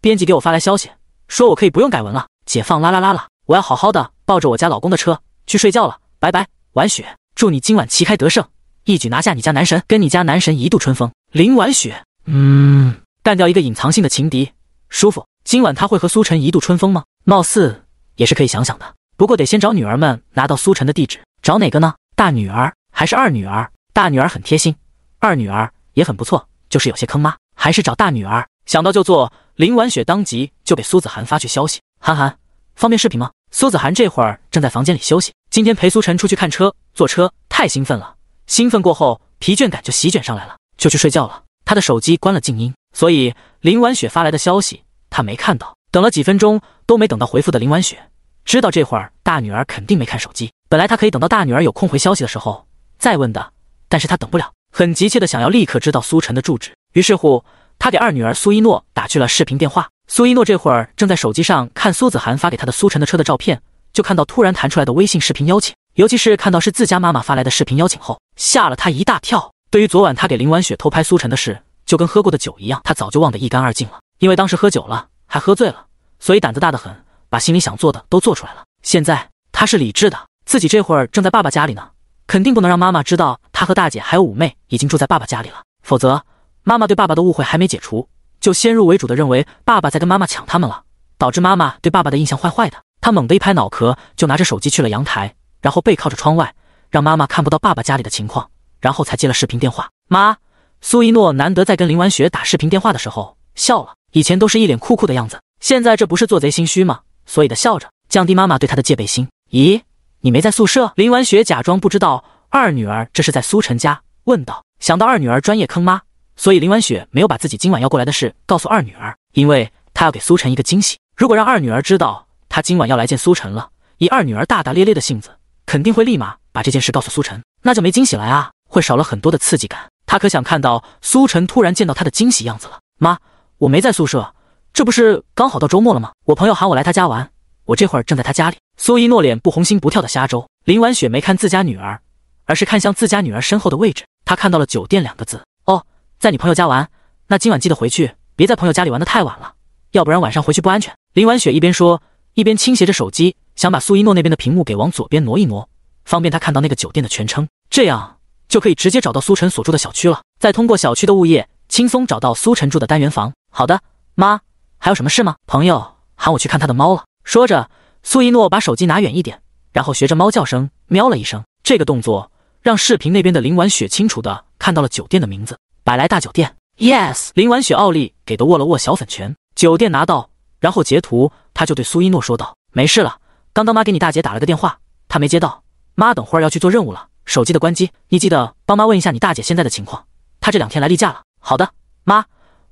编辑给我发来消息，说我可以不用改文了，解放啦啦啦了！我要好好的抱着我家老公的车去睡觉了，拜拜！婉雪，祝你今晚旗开得胜，一举拿下你家男神，跟你家男神一度春风。林婉雪，嗯，干掉一个隐藏性的情敌，舒服。今晚他会和苏晨一度春风吗？貌似也是可以想想的，不过得先找女儿们拿到苏晨的地址。找哪个呢？大女儿还是二女儿？大女儿很贴心，二女儿也很不错，就是有些坑妈。还是找大女儿。想到就做，林婉雪当即就给苏子涵发去消息：“涵涵，方便视频吗？”苏子涵这会儿正在房间里休息。今天陪苏晨出去看车，坐车太兴奋了，兴奋过后疲倦感就席卷上来了，就去睡觉了。他的手机关了静音，所以林婉雪发来的消息他没看到。等了几分钟。都没等到回复的林婉雪，知道这会儿大女儿肯定没看手机。本来她可以等到大女儿有空回消息的时候再问的，但是她等不了，很急切的想要立刻知道苏晨的住址。于是乎，她给二女儿苏一诺打去了视频电话。苏一诺这会儿正在手机上看苏子涵发给他的苏晨的车的照片，就看到突然弹出来的微信视频邀请。尤其是看到是自家妈妈发来的视频邀请后，吓了他一大跳。对于昨晚他给林婉雪偷拍苏晨的事，就跟喝过的酒一样，他早就忘得一干二净了，因为当时喝酒了，还喝醉了。所以胆子大得很，把心里想做的都做出来了。现在他是理智的，自己这会儿正在爸爸家里呢，肯定不能让妈妈知道他和大姐还有五妹已经住在爸爸家里了，否则妈妈对爸爸的误会还没解除，就先入为主的认为爸爸在跟妈妈抢他们了，导致妈妈对爸爸的印象坏坏的。他猛地一拍脑壳，就拿着手机去了阳台，然后背靠着窗外，让妈妈看不到爸爸家里的情况，然后才接了视频电话。妈，苏一诺难得在跟林婉雪打视频电话的时候笑了，以前都是一脸酷酷的样子。现在这不是做贼心虚吗？所以的笑着降低妈妈对他的戒备心。咦，你没在宿舍？林婉雪假装不知道二女儿这是在苏晨家，问道。想到二女儿专业坑妈，所以林婉雪没有把自己今晚要过来的事告诉二女儿，因为她要给苏晨一个惊喜。如果让二女儿知道她今晚要来见苏晨了，以二女儿大大咧咧的性子，肯定会立马把这件事告诉苏晨，那就没惊喜了啊，会少了很多的刺激感。她可想看到苏晨突然见到她的惊喜样子了。妈，我没在宿舍。这不是刚好到周末了吗？我朋友喊我来他家玩，我这会儿正在他家里。苏一诺脸不红心不跳的瞎诌。林婉雪没看自家女儿，而是看向自家女儿身后的位置，她看到了“酒店”两个字。哦，在你朋友家玩，那今晚记得回去，别在朋友家里玩得太晚了，要不然晚上回去不安全。林婉雪一边说，一边倾斜着手机，想把苏一诺那边的屏幕给往左边挪一挪，方便她看到那个酒店的全称，这样就可以直接找到苏晨所住的小区了，再通过小区的物业，轻松找到苏晨住的单元房。好的，妈。还有什么事吗？朋友喊我去看他的猫了。说着，苏一诺把手机拿远一点，然后学着猫叫声喵了一声。这个动作让视频那边的林婉雪清楚的看到了酒店的名字——百来大酒店。Yes，林婉雪奥利给的握了握小粉拳。酒店拿到，然后截图，他就对苏一诺说道：“没事了，刚刚妈给你大姐打了个电话，她没接到。妈等会儿要去做任务了，手机的关机，你记得帮妈问一下你大姐现在的情况。她这两天来例假了。”好的，妈，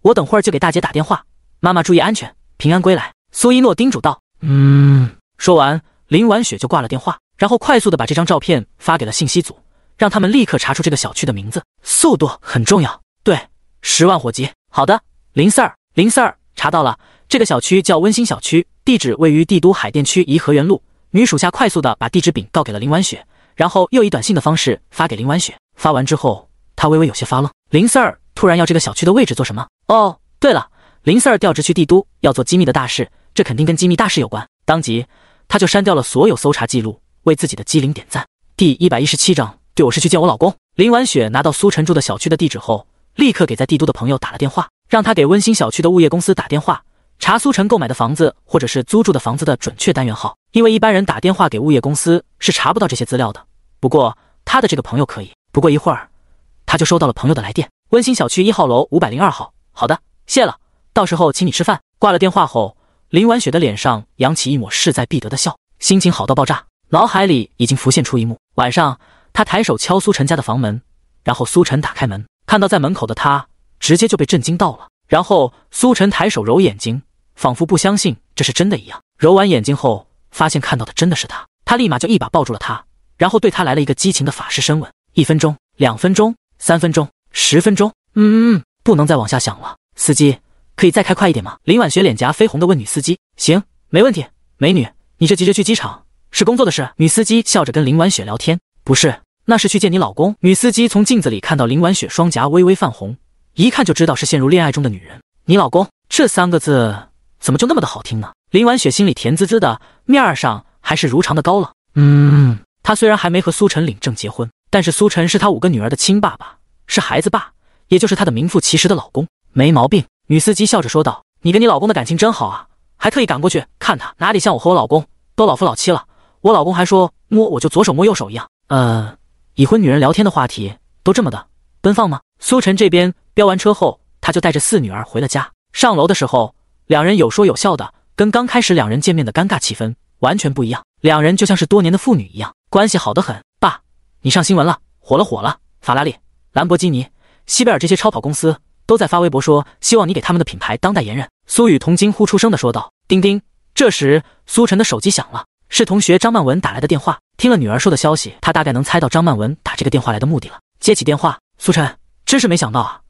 我等会儿就给大姐打电话。妈妈注意安全，平安归来。苏一诺叮嘱道：“嗯。”说完，林婉雪就挂了电话，然后快速的把这张照片发给了信息组，让他们立刻查出这个小区的名字，速度很重要。对，十万火急。好的，林四儿，林四儿查到了，这个小区叫温馨小区，地址位于帝都海淀区颐和园路。女属下快速的把地址禀告给了林婉雪，然后又以短信的方式发给林婉雪。发完之后，她微微有些发愣。林四儿突然要这个小区的位置做什么？哦，对了。林四儿调职去帝都，要做机密的大事，这肯定跟机密大事有关。当即，他就删掉了所有搜查记录，为自己的机灵点赞。第一百一十七章，对我是去见我老公。林婉雪拿到苏晨住的小区的地址后，立刻给在帝都的朋友打了电话，让他给温馨小区的物业公司打电话，查苏晨购买的房子或者是租住的房子的准确单元号，因为一般人打电话给物业公司是查不到这些资料的。不过他的这个朋友可以。不过一会儿，他就收到了朋友的来电：温馨小区一号楼五百零二号。好的，谢了。到时候请你吃饭。挂了电话后，林婉雪的脸上扬起一抹势在必得的笑，心情好到爆炸。脑海里已经浮现出一幕：晚上，她抬手敲苏晨家的房门，然后苏晨打开门，看到在门口的她，直接就被震惊到了。然后苏晨抬手揉眼睛，仿佛不相信这是真的一样。揉完眼睛后，发现看到的真的是他，他立马就一把抱住了他，然后对他来了一个激情的法式深吻。一分钟，两分钟，三分钟，十分钟，嗯嗯，不能再往下想了。司机。可以再开快一点吗？林婉雪脸颊绯红的问女司机。行，没问题，美女，你这急着去机场是工作的事？女司机笑着跟林婉雪聊天。不是，那是去见你老公。女司机从镜子里看到林婉雪双颊微微泛红，一看就知道是陷入恋爱中的女人。你老公这三个字怎么就那么的好听呢？林婉雪心里甜滋滋的，面上还是如常的高冷。嗯，她虽然还没和苏晨领证结婚，但是苏晨是她五个女儿的亲爸爸，是孩子爸，也就是她的名副其实的老公，没毛病。女司机笑着说道：“你跟你老公的感情真好啊，还特意赶过去看他，哪里像我和我老公，都老夫老妻了。我老公还说摸我就左手摸右手一样。呃，已婚女人聊天的话题都这么的奔放吗？”苏晨这边飙完车后，他就带着四女儿回了家。上楼的时候，两人有说有笑的，跟刚开始两人见面的尴尬气氛完全不一样。两人就像是多年的父女一样，关系好得很。爸，你上新闻了，火了，火了！法拉利、兰博基尼、西贝尔这些超跑公司。都在发微博说希望你给他们的品牌当代言人。苏雨桐惊呼出声的说道：“叮叮！”这时，苏晨的手机响了，是同学张曼文打来的电话。听了女儿说的消息，他大概能猜到张曼文打这个电话来的目的了。接起电话，苏晨真是没想到啊，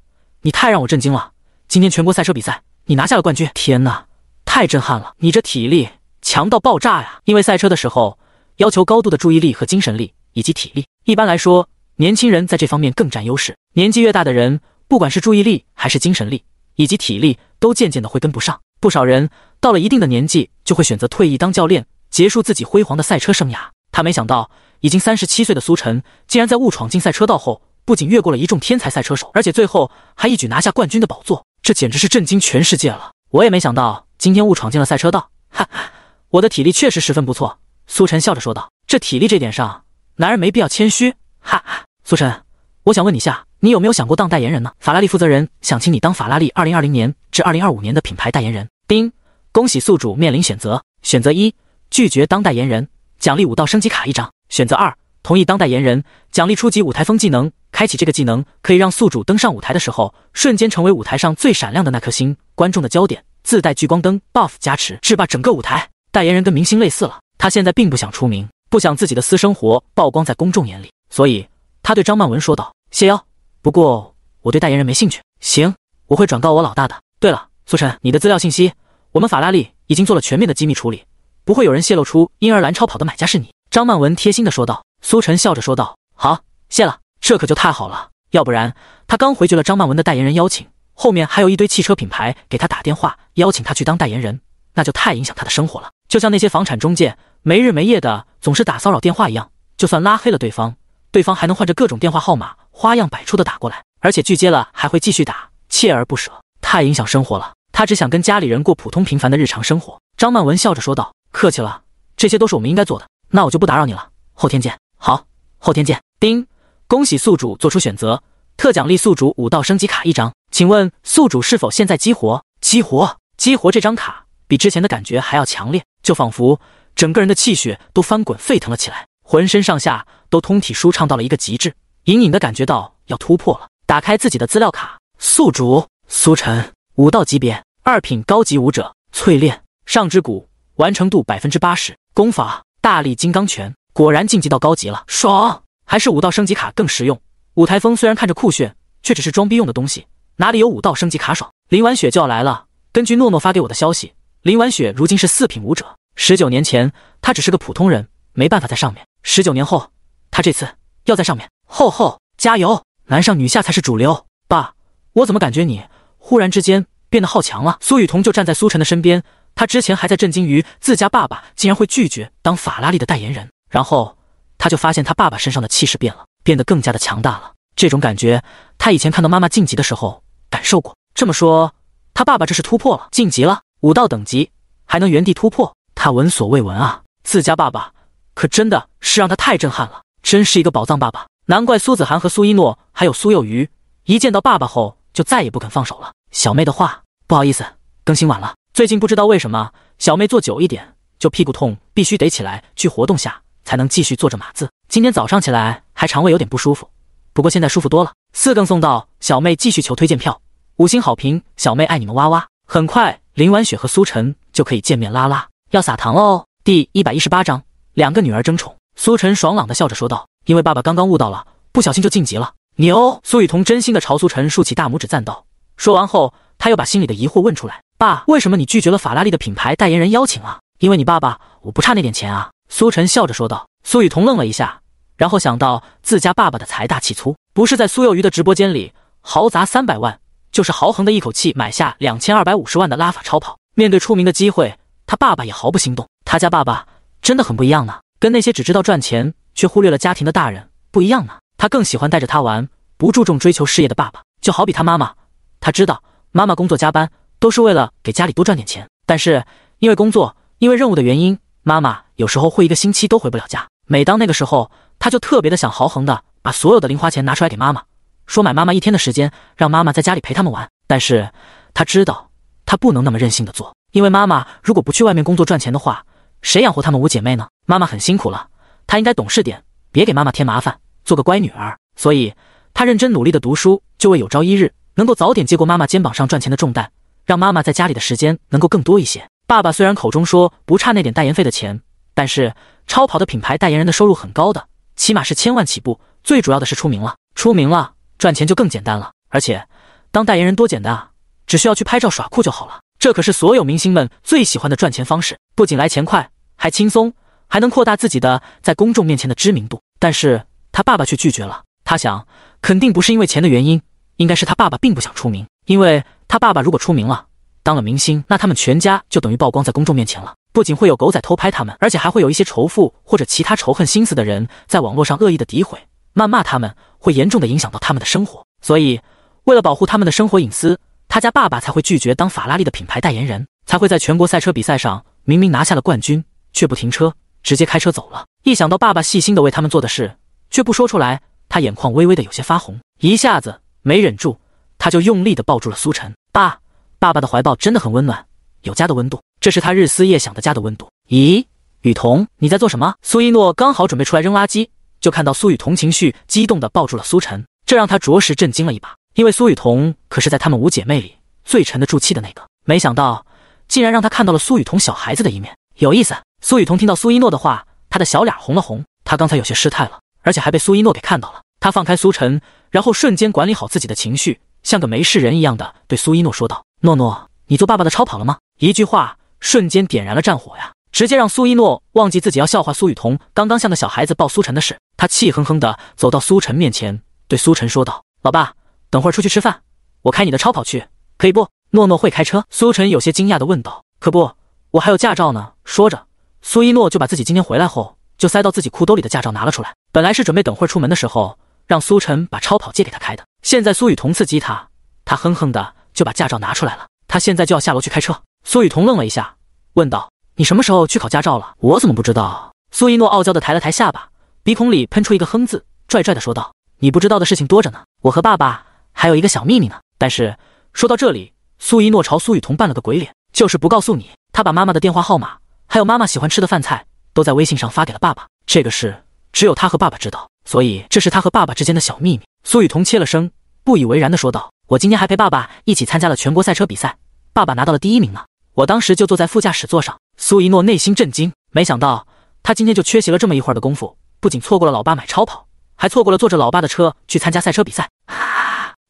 你太让我震惊了！今天全国赛车比赛，你拿下了冠军！天哪，太震撼了！你这体力强到爆炸呀！因为赛车的时候要求高度的注意力和精神力以及体力，一般来说，年轻人在这方面更占优势，年纪越大的人。不管是注意力还是精神力，以及体力，都渐渐的会跟不上。不少人到了一定的年纪，就会选择退役当教练，结束自己辉煌的赛车生涯。他没想到，已经三十七岁的苏晨，竟然在误闯进赛车道后，不仅越过了一众天才赛车手，而且最后还一举拿下冠军的宝座。这简直是震惊全世界了！我也没想到，今天误闯进了赛车道。哈哈，我的体力确实十分不错。苏晨笑着说道：“这体力这点上，男人没必要谦虚。”哈哈，苏晨。我想问你下，你有没有想过当代言人呢？法拉利负责人想请你当法拉利二零二零年至二零二五年的品牌代言人。丁，恭喜宿主面临选择，选择一，拒绝当代言人，奖励五道升级卡一张；选择二，同意当代言人，奖励初级舞台风技能。开启这个技能可以让宿主登上舞台的时候，瞬间成为舞台上最闪亮的那颗星，观众的焦点，自带聚光灯 buff 加持，制霸整个舞台。代言人跟明星类似了，他现在并不想出名，不想自己的私生活曝光在公众眼里，所以。他对张曼文说道：“谢邀，不过我对代言人没兴趣。行，我会转告我老大的。对了，苏晨，你的资料信息，我们法拉利已经做了全面的机密处理，不会有人泄露出婴儿蓝超跑的买家是你。”张曼文贴心的说道。苏晨笑着说道：“好，谢了，这可就太好了。要不然，他刚回绝了张曼文的代言人邀请，后面还有一堆汽车品牌给他打电话邀请他去当代言人，那就太影响他的生活了。就像那些房产中介没日没夜的总是打骚扰电话一样，就算拉黑了对方。”对方还能换着各种电话号码，花样百出的打过来，而且拒接了还会继续打，锲而不舍，太影响生活了。他只想跟家里人过普通平凡的日常生活。张曼文笑着说道：“客气了，这些都是我们应该做的。那我就不打扰你了，后天见。好，后天见。”丁，恭喜宿主做出选择，特奖励宿主五道升级卡一张。请问宿主是否现在激活？激活，激活这张卡，比之前的感觉还要强烈，就仿佛整个人的气血都翻滚沸腾了起来。浑身上下都通体舒畅到了一个极致，隐隐的感觉到要突破了。打开自己的资料卡，宿主苏晨，武道级别二品高级武者，淬炼上肢骨完成度百分之八十，功法大力金刚拳果然晋级到高级了。爽，还是武道升级卡更实用。舞台风虽然看着酷炫，却只是装逼用的东西，哪里有武道升级卡爽？林婉雪就要来了。根据诺诺发给我的消息，林婉雪如今是四品武者。十九年前，她只是个普通人，没办法在上面。十九年后，他这次要在上面，厚厚，加油，男上女下才是主流。爸，我怎么感觉你忽然之间变得好强了？苏雨桐就站在苏晨的身边，他之前还在震惊于自家爸爸竟然会拒绝当法拉利的代言人，然后他就发现他爸爸身上的气势变了，变得更加的强大了。这种感觉，他以前看到妈妈晋级的时候感受过。这么说，他爸爸这是突破了，晋级了武道等级，还能原地突破，他闻所未闻啊！自家爸爸。可真的是让他太震撼了，真是一个宝藏爸爸，难怪苏子涵和苏一诺还有苏幼鱼一见到爸爸后就再也不肯放手了。小妹的话，不好意思，更新晚了，最近不知道为什么小妹坐久一点就屁股痛，必须得起来去活动下才能继续坐着码字。今天早上起来还肠胃有点不舒服，不过现在舒服多了。四更送到，小妹继续求推荐票，五星好评，小妹爱你们哇哇。很快林婉雪和苏晨就可以见面啦啦，要撒糖喽。第一百一十八章。两个女儿争宠，苏晨爽朗的笑着说道：“因为爸爸刚刚悟到了，不小心就晋级了，牛！”苏雨桐真心的朝苏晨竖起大拇指赞道。说完后，他又把心里的疑惑问出来：“爸，为什么你拒绝了法拉利的品牌代言人邀请啊？”“因为你爸爸，我不差那点钱啊。”苏晨笑着说道。苏雨桐愣了一下，然后想到自家爸爸的财大气粗，不是在苏幼鱼的直播间里豪砸三百万，就是豪横的一口气买下两千二百五十万的拉法超跑。面对出名的机会，他爸爸也毫不心动。他家爸爸。真的很不一样呢，跟那些只知道赚钱却忽略了家庭的大人不一样呢。他更喜欢带着他玩，不注重追求事业的爸爸。就好比他妈妈，他知道妈妈工作加班都是为了给家里多赚点钱，但是因为工作、因为任务的原因，妈妈有时候会一个星期都回不了家。每当那个时候，他就特别的想豪横的把所有的零花钱拿出来给妈妈，说买妈妈一天的时间，让妈妈在家里陪他们玩。但是，他知道他不能那么任性的做，因为妈妈如果不去外面工作赚钱的话。谁养活她们五姐妹呢？妈妈很辛苦了，她应该懂事点，别给妈妈添麻烦，做个乖女儿。所以她认真努力的读书，就为有朝一日能够早点接过妈妈肩膀上赚钱的重担，让妈妈在家里的时间能够更多一些。爸爸虽然口中说不差那点代言费的钱，但是超跑的品牌代言人的收入很高的，起码是千万起步。最主要的是出名了，出名了，赚钱就更简单了。而且当代言人多简单啊，只需要去拍照耍酷就好了。这可是所有明星们最喜欢的赚钱方式，不仅来钱快，还轻松，还能扩大自己的在公众面前的知名度。但是，他爸爸却拒绝了。他想，肯定不是因为钱的原因，应该是他爸爸并不想出名。因为他爸爸如果出名了，当了明星，那他们全家就等于曝光在公众面前了。不仅会有狗仔偷拍他们，而且还会有一些仇富或者其他仇恨心思的人在网络上恶意的诋毁、谩骂他们，会严重的影响到他们的生活。所以，为了保护他们的生活隐私。他家爸爸才会拒绝当法拉利的品牌代言人，才会在全国赛车比赛上明明拿下了冠军，却不停车，直接开车走了。一想到爸爸细心的为他们做的事，却不说出来，他眼眶微微的有些发红，一下子没忍住，他就用力的抱住了苏晨。爸，爸爸的怀抱真的很温暖，有家的温度，这是他日思夜想的家的温度。咦，雨桐，你在做什么？苏一诺刚好准备出来扔垃圾，就看到苏雨桐情绪激动的抱住了苏晨，这让他着实震惊了一把。因为苏雨桐可是在她们五姐妹里最沉得住气的那个，没想到竟然让她看到了苏雨桐小孩子的一面，有意思。苏雨桐听到苏一诺的话，他的小脸红了红，他刚才有些失态了，而且还被苏一诺给看到了。他放开苏晨，然后瞬间管理好自己的情绪，像个没事人一样的对苏一诺说道：“诺诺，你做爸爸的超跑了吗？”一句话瞬间点燃了战火呀，直接让苏一诺忘记自己要笑话苏雨桐刚刚像个小孩子抱苏晨的事。他气哼哼的走到苏晨面前，对苏晨说道：“老爸。”等会儿出去吃饭，我开你的超跑去，可以不？诺诺会开车。苏晨有些惊讶的问道：“可不，我还有驾照呢。”说着，苏一诺就把自己今天回来后就塞到自己裤兜里的驾照拿了出来。本来是准备等会儿出门的时候让苏晨把超跑借给他开的，现在苏雨桐刺激他，他哼哼的就把驾照拿出来了。他现在就要下楼去开车。苏雨桐愣了一下，问道：“你什么时候去考驾照了？我怎么不知道？”苏一诺傲娇的抬了抬下巴，鼻孔里喷出一个哼字，拽拽的说道：“你不知道的事情多着呢，我和爸爸。”还有一个小秘密呢，但是说到这里，苏一诺朝苏雨桐扮了个鬼脸，就是不告诉你。他把妈妈的电话号码，还有妈妈喜欢吃的饭菜，都在微信上发给了爸爸。这个事只有他和爸爸知道，所以这是他和爸爸之间的小秘密。苏雨桐切了声，不以为然的说道：“我今天还陪爸爸一起参加了全国赛车比赛，爸爸拿到了第一名呢。我当时就坐在副驾驶座上。”苏一诺内心震惊，没想到他今天就缺席了这么一会儿的功夫，不仅错过了老爸买超跑，还错过了坐着老爸的车去参加赛车比赛。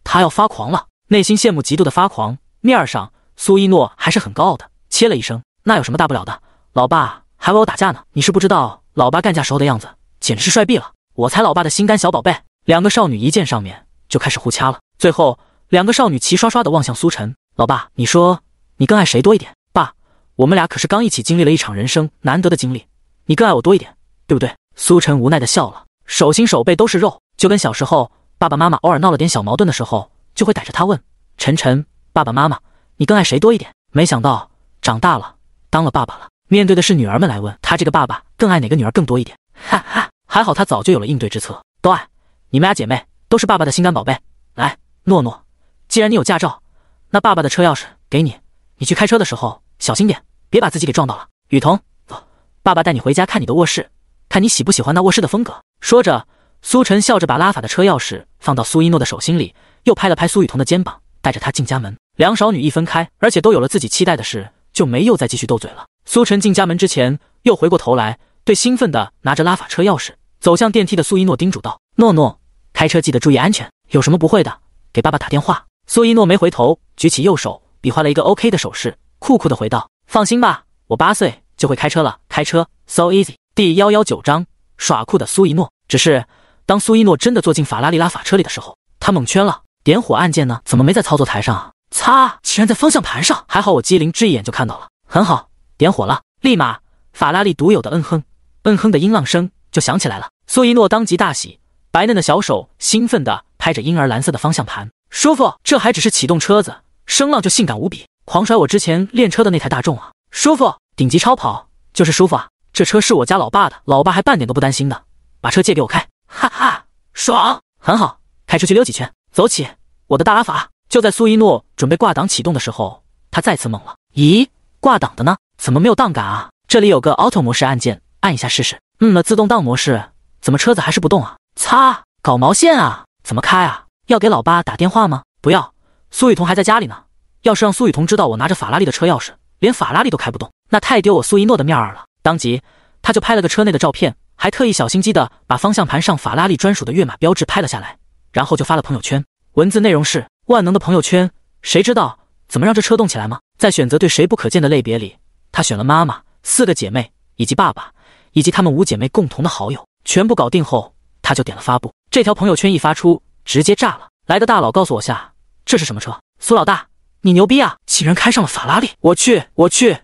他要发狂了，内心羡慕嫉妒的发狂，面上苏一诺还是很高傲的，切了一声：“那有什么大不了的？老爸还为我打架呢，你是不知道，老爸干架时候的样子，简直是帅毙了，我才老爸的心肝小宝贝。”两个少女一见上面就开始互掐了，最后两个少女齐刷刷的望向苏晨：“老爸，你说你更爱谁多一点？”“爸，我们俩可是刚一起经历了一场人生难得的经历，你更爱我多一点，对不对？”苏晨无奈的笑了，手心手背都是肉，就跟小时候。爸爸妈妈偶尔闹了点小矛盾的时候，就会逮着他问：“晨晨，爸爸妈妈，你更爱谁多一点？”没想到长大了，当了爸爸了，面对的是女儿们来问他这个爸爸更爱哪个女儿更多一点。哈哈，还好他早就有了应对之策，都爱你们俩姐妹，都是爸爸的心肝宝贝。来，诺诺，既然你有驾照，那爸爸的车钥匙给你，你去开车的时候小心点，别把自己给撞到了。雨桐，走，爸爸带你回家看你的卧室，看你喜不喜欢那卧室的风格。说着。苏晨笑着把拉法的车钥匙放到苏一诺的手心里，又拍了拍苏雨桐的肩膀，带着她进家门。两少女一分开，而且都有了自己期待的事，就没有再继续斗嘴了。苏晨进家门之前，又回过头来，对兴奋的拿着拉法车钥匙走向电梯的苏一诺叮嘱道：“诺诺，开车记得注意安全。有什么不会的，给爸爸打电话。”苏一诺没回头，举起右手比划了一个 OK 的手势，酷酷的回道：“放心吧，我八岁就会开车了。开车 so easy。”第幺幺九章：耍酷的苏一诺，只是。当苏一诺真的坐进法拉利拉法车里的时候，他蒙圈了。点火按键呢？怎么没在操作台上啊？擦，竟然在方向盘上！还好我机灵，一眼就看到了。很好，点火了，立马法拉利独有的嗯哼嗯哼的音浪声就响起来了。苏一诺当即大喜，白嫩的小手兴奋地拍着婴儿蓝色的方向盘，舒服。这还只是启动车子，声浪就性感无比，狂甩我之前练车的那台大众啊，舒服。顶级超跑就是舒服啊！这车是我家老爸的，老爸还半点都不担心的把车借给我开。哈哈，爽，很好，开出去溜几圈，走起！我的大拉法。就在苏一诺准备挂档启动的时候，他再次懵了。咦，挂档的呢？怎么没有档杆啊？这里有个 Auto 模式按键，按一下试试。嗯了，自动档模式，怎么车子还是不动啊？擦，搞毛线啊？怎么开啊？要给老爸打电话吗？不要，苏雨桐还在家里呢。要是让苏雨桐知道我拿着法拉利的车钥匙，连法拉利都开不动，那太丢我苏一诺的面儿了。当即，他就拍了个车内的照片。还特意小心机的把方向盘上法拉利专属的跃马标志拍了下来，然后就发了朋友圈。文字内容是：万能的朋友圈，谁知道怎么让这车动起来吗？在选择对谁不可见的类别里，他选了妈妈、四个姐妹以及爸爸，以及他们五姐妹共同的好友。全部搞定后，他就点了发布。这条朋友圈一发出，直接炸了！来个大佬告诉我下，这是什么车？苏老大，你牛逼啊，竟然开上了法拉利！我去，我去，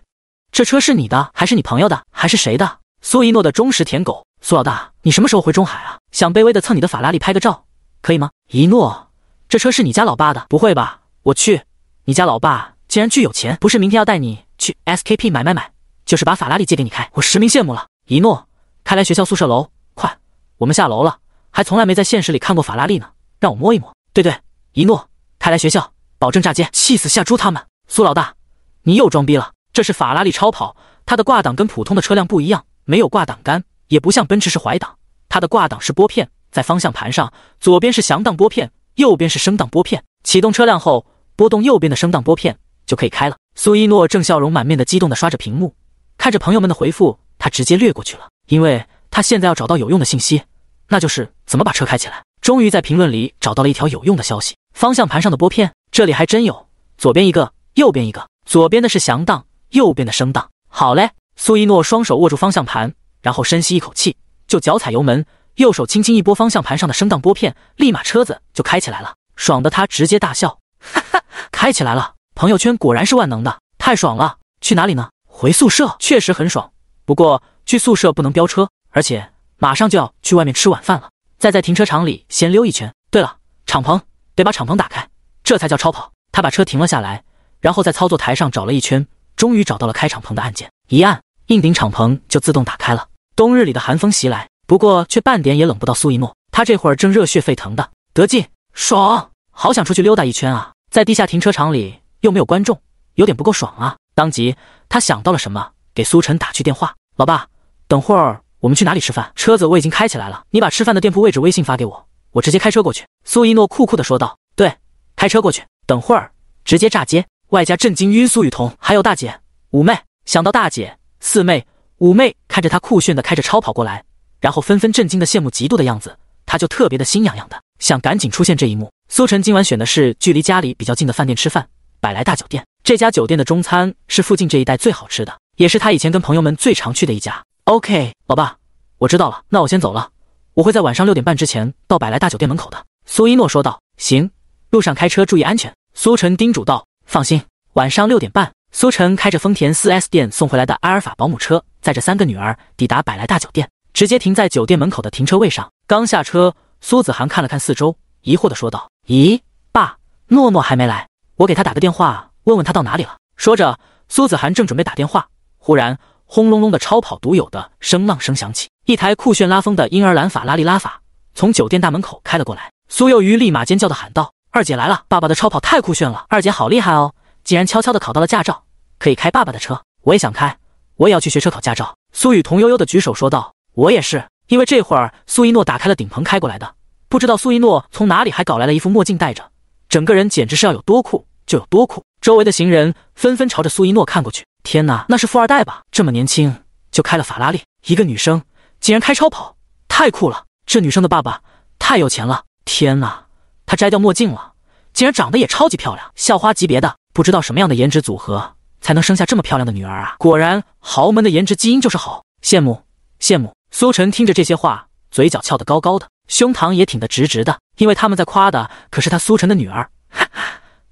这车是你的还是你朋友的还是谁的？苏一诺的忠实舔狗。苏老大，你什么时候回中海啊？想卑微的蹭你的法拉利拍个照，可以吗？一诺，这车是你家老爸的？不会吧！我去，你家老爸竟然巨有钱！不是明天要带你去 SKP 买买买，就是把法拉利借给你开，我实名羡慕了。一诺，开来学校宿舍楼，快，我们下楼了。还从来没在现实里看过法拉利呢，让我摸一摸。对对，一诺，开来学校，保证炸街，气死夏猪他们。苏老大，你又装逼了。这是法拉利超跑，它的挂挡跟普通的车辆不一样，没有挂挡杆。也不像奔驰是怀挡，它的挂挡是拨片，在方向盘上，左边是降档拨片，右边是升档拨片。启动车辆后，拨动右边的升档拨片就可以开了。苏一诺正笑容满面的激动的刷着屏幕，看着朋友们的回复，他直接略过去了，因为他现在要找到有用的信息，那就是怎么把车开起来。终于在评论里找到了一条有用的消息：方向盘上的拨片，这里还真有，左边一个，右边一个，左边的是降档，右边的升档。好嘞，苏一诺双手握住方向盘。然后深吸一口气，就脚踩油门，右手轻轻一拨方向盘上的升档拨片，立马车子就开起来了，爽的他直接大笑，哈哈，开起来了！朋友圈果然是万能的，太爽了！去哪里呢？回宿舍，确实很爽。不过去宿舍不能飙车，而且马上就要去外面吃晚饭了，再在停车场里先溜一圈。对了，敞篷得把敞篷打开，这才叫超跑。他把车停了下来，然后在操作台上找了一圈，终于找到了开敞篷的按键，一按，硬顶敞篷就自动打开了。冬日里的寒风袭来，不过却半点也冷不到苏一诺。他这会儿正热血沸腾的，得劲，爽，好想出去溜达一圈啊！在地下停车场里又没有观众，有点不够爽啊！当即他想到了什么，给苏晨打去电话：“老爸，等会儿我们去哪里吃饭？车子我已经开起来了，你把吃饭的店铺位置微信发给我，我直接开车过去。”苏一诺酷酷的说道：“对，开车过去，等会儿直接炸街，外加震惊晕苏雨桐，还有大姐、五妹。”想到大姐、四妹。五妹看着他酷炫的开着超跑过来，然后纷纷震惊的羡慕嫉妒的样子，他就特别的心痒痒的，想赶紧出现这一幕。苏晨今晚选的是距离家里比较近的饭店吃饭，百来大酒店。这家酒店的中餐是附近这一带最好吃的，也是他以前跟朋友们最常去的一家。OK，老爸，我知道了，那我先走了，我会在晚上六点半之前到百来大酒店门口的。苏一诺说道。行，路上开车注意安全。苏晨叮嘱道。放心，晚上六点半。苏晨开着丰田 4S 店送回来的阿尔法保姆车，载着三个女儿抵达百莱大酒店，直接停在酒店门口的停车位上。刚下车，苏子涵看了看四周，疑惑地说道：“咦，爸，诺诺还没来，我给他打个电话，问问他到哪里了。”说着，苏子涵正准备打电话，忽然，轰隆隆的超跑独有的声浪声响起，一台酷炫拉风的婴儿蓝法拉利拉法从酒店大门口开了过来。苏幼鱼立马尖叫地喊道：“二姐来了！爸爸的超跑太酷炫了，二姐好厉害哦，竟然悄悄地考到了驾照！”可以开爸爸的车，我也想开，我也要去学车考驾照。苏雨桐悠悠的举手说道：“我也是。”因为这会儿苏一诺打开了顶棚开过来的，不知道苏一诺从哪里还搞来了一副墨镜戴着，整个人简直是要有多酷就有多酷。周围的行人纷纷朝着苏一诺看过去。天呐，那是富二代吧？这么年轻就开了法拉利，一个女生竟然开超跑，太酷了！这女生的爸爸太有钱了。天呐，她摘掉墨镜了，竟然长得也超级漂亮，校花级别的，不知道什么样的颜值组合。才能生下这么漂亮的女儿啊！果然豪门的颜值基因就是好，羡慕羡慕。苏晨听着这些话，嘴角翘得高高的，胸膛也挺得直直的，因为他们在夸的可是他苏晨的女儿，哈哈，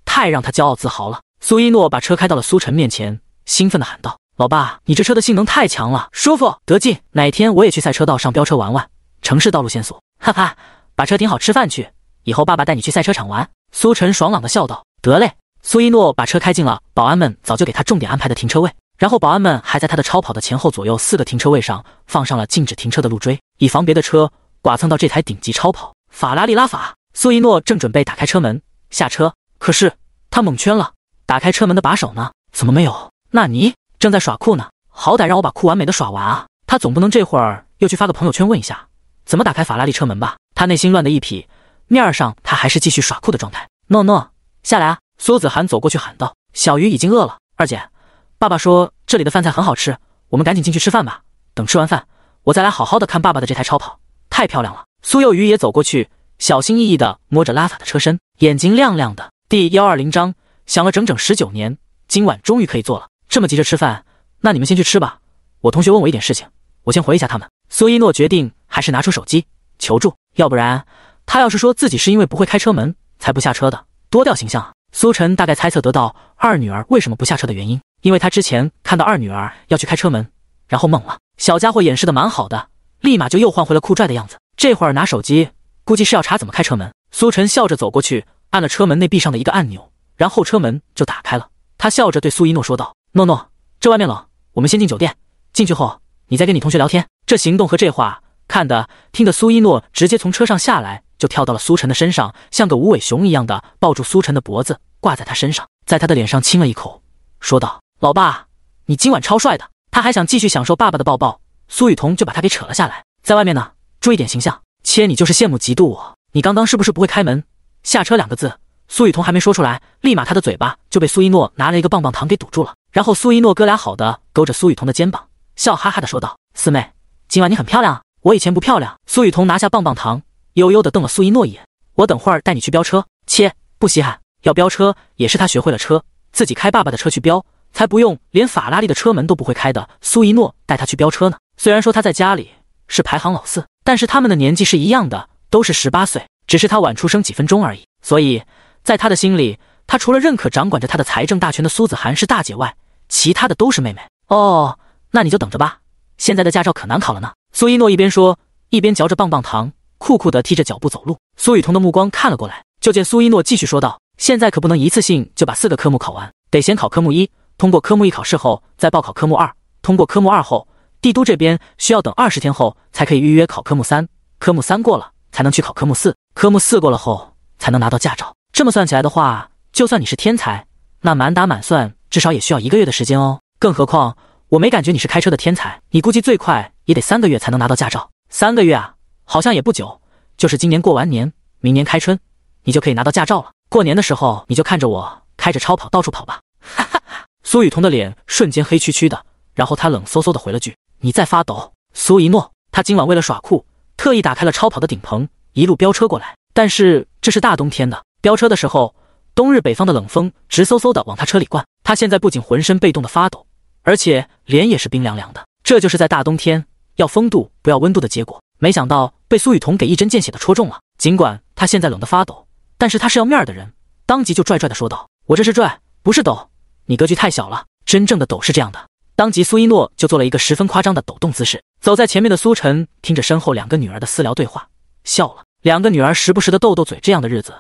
太让他骄傲自豪了。苏一诺把车开到了苏晨面前，兴奋地喊道：“老爸，你这车的性能太强了，舒服得劲，哪天我也去赛车道上飙车玩玩。城市道路线索，哈哈，把车停好，吃饭去。以后爸爸带你去赛车场玩。”苏晨爽朗地笑道：“得嘞。”苏一诺把车开进了保安们早就给他重点安排的停车位，然后保安们还在他的超跑的前后左右四个停车位上放上了禁止停车的路锥，以防别的车剐蹭到这台顶级超跑法拉利拉法。苏一诺正准备打开车门下车，可是他蒙圈了，打开车门的把手呢？怎么没有？纳尼？正在耍酷呢？好歹让我把酷完美的耍完啊！他总不能这会儿又去发个朋友圈问一下怎么打开法拉利车门吧？他内心乱的一匹，面上他还是继续耍酷的状态。诺诺，下来啊！苏子涵走过去喊道：“小鱼已经饿了，二姐，爸爸说这里的饭菜很好吃，我们赶紧进去吃饭吧。等吃完饭，我再来好好的看爸爸的这台超跑，太漂亮了。”苏幼鱼也走过去，小心翼翼的摸着拉法的车身，眼睛亮亮的。第幺二零章，想了整整十九年，今晚终于可以做了。这么急着吃饭，那你们先去吃吧。我同学问我一点事情，我先回一下他们。苏一诺决定还是拿出手机求助，要不然他要是说自己是因为不会开车门才不下车的，多掉形象啊。苏晨大概猜测得到二女儿为什么不下车的原因，因为他之前看到二女儿要去开车门，然后懵了。小家伙掩饰的蛮好的，立马就又换回了酷拽的样子。这会儿拿手机，估计是要查怎么开车门。苏晨笑着走过去，按了车门内壁上的一个按钮，然后车门就打开了。他笑着对苏一诺说道：“诺诺，这外面冷，我们先进酒店。进去后，你再跟你同学聊天。”这行动和这话，看的听得苏一诺直接从车上下来，就跳到了苏晨的身上，像个无尾熊一样的抱住苏晨的脖子。挂在他身上，在他的脸上亲了一口，说道：“老爸，你今晚超帅的。”他还想继续享受爸爸的抱抱，苏雨桐就把他给扯了下来。在外面呢，注意点形象。切，你就是羡慕嫉妒我。你刚刚是不是不会开门？下车两个字，苏雨桐还没说出来，立马他的嘴巴就被苏一诺拿了一个棒棒糖给堵住了。然后苏一诺哥俩好的勾着苏雨桐的肩膀，笑哈哈的说道：“四妹，今晚你很漂亮我以前不漂亮。”苏雨桐拿下棒棒糖，悠悠的瞪了苏一诺一眼：“我等会儿带你去飙车，切，不稀罕。”要飙车也是他学会了车，自己开爸爸的车去飙，才不用连法拉利的车门都不会开的苏一诺带他去飙车呢。虽然说他在家里是排行老四，但是他们的年纪是一样的，都是十八岁，只是他晚出生几分钟而已。所以在他的心里，他除了认可掌管着他的财政大权的苏子涵是大姐外，其他的都是妹妹。哦，那你就等着吧，现在的驾照可难考了呢。苏一诺一边说，一边嚼着棒棒糖，酷酷的踢着脚步走路。苏雨桐的目光看了过来，就见苏一诺继续说道。现在可不能一次性就把四个科目考完，得先考科目一。通过科目一考试后，再报考科目二。通过科目二后，帝都这边需要等二十天后才可以预约考科目三。科目三过了才能去考科目四。科目四过了后才能拿到驾照。这么算起来的话，就算你是天才，那满打满算至少也需要一个月的时间哦。更何况我没感觉你是开车的天才，你估计最快也得三个月才能拿到驾照。三个月啊，好像也不久，就是今年过完年，明年开春，你就可以拿到驾照了。过年的时候，你就看着我开着超跑到处跑吧，哈哈哈！苏雨桐的脸瞬间黑黢黢的，然后他冷飕飕的回了句：“你在发抖。”苏一诺，他今晚为了耍酷，特意打开了超跑的顶棚，一路飙车过来。但是这是大冬天的，飙车的时候，冬日北方的冷风直飕飕的往他车里灌。他现在不仅浑身被冻的发抖，而且脸也是冰凉凉的。这就是在大冬天要风度不要温度的结果。没想到被苏雨桐给一针见血的戳中了。尽管他现在冷得发抖。但是他是要面儿的人，当即就拽拽的说道：“我这是拽，不是抖。你格局太小了。真正的抖是这样的。”当即苏一诺就做了一个十分夸张的抖动姿势。走在前面的苏晨听着身后两个女儿的私聊对话，笑了。两个女儿时不时的斗斗嘴，这样的日子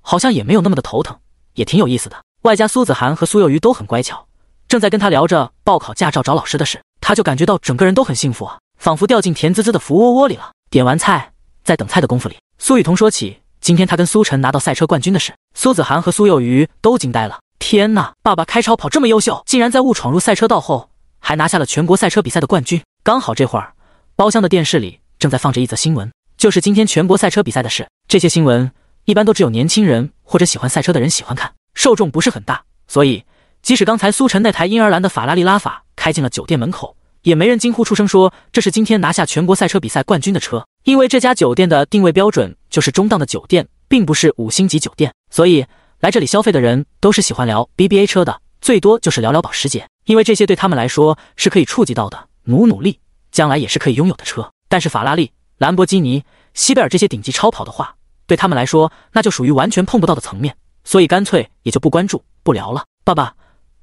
好像也没有那么的头疼，也挺有意思的。外加苏子涵和苏幼鱼都很乖巧，正在跟他聊着报考驾照找老师的事，他就感觉到整个人都很幸福啊，仿佛掉进甜滋滋的福窝窝里了。点完菜，在等菜的功夫里，苏雨桐说起。今天他跟苏晨拿到赛车冠军的事，苏子涵和苏幼鱼都惊呆了。天呐，爸爸开超跑这么优秀，竟然在误闯入赛车道后还拿下了全国赛车比赛的冠军。刚好这会儿，包厢的电视里正在放着一则新闻，就是今天全国赛车比赛的事。这些新闻一般都只有年轻人或者喜欢赛车的人喜欢看，受众不是很大，所以即使刚才苏晨那台婴儿蓝的法拉利拉法开进了酒店门口，也没人惊呼出声说这是今天拿下全国赛车比赛冠军的车。因为这家酒店的定位标准就是中档的酒店，并不是五星级酒店，所以来这里消费的人都是喜欢聊 B B A 车的，最多就是聊聊保时捷，因为这些对他们来说是可以触及到的，努努力将来也是可以拥有的车。但是法拉利、兰博基尼、西贝尔这些顶级超跑的话，对他们来说那就属于完全碰不到的层面，所以干脆也就不关注不聊了。爸爸，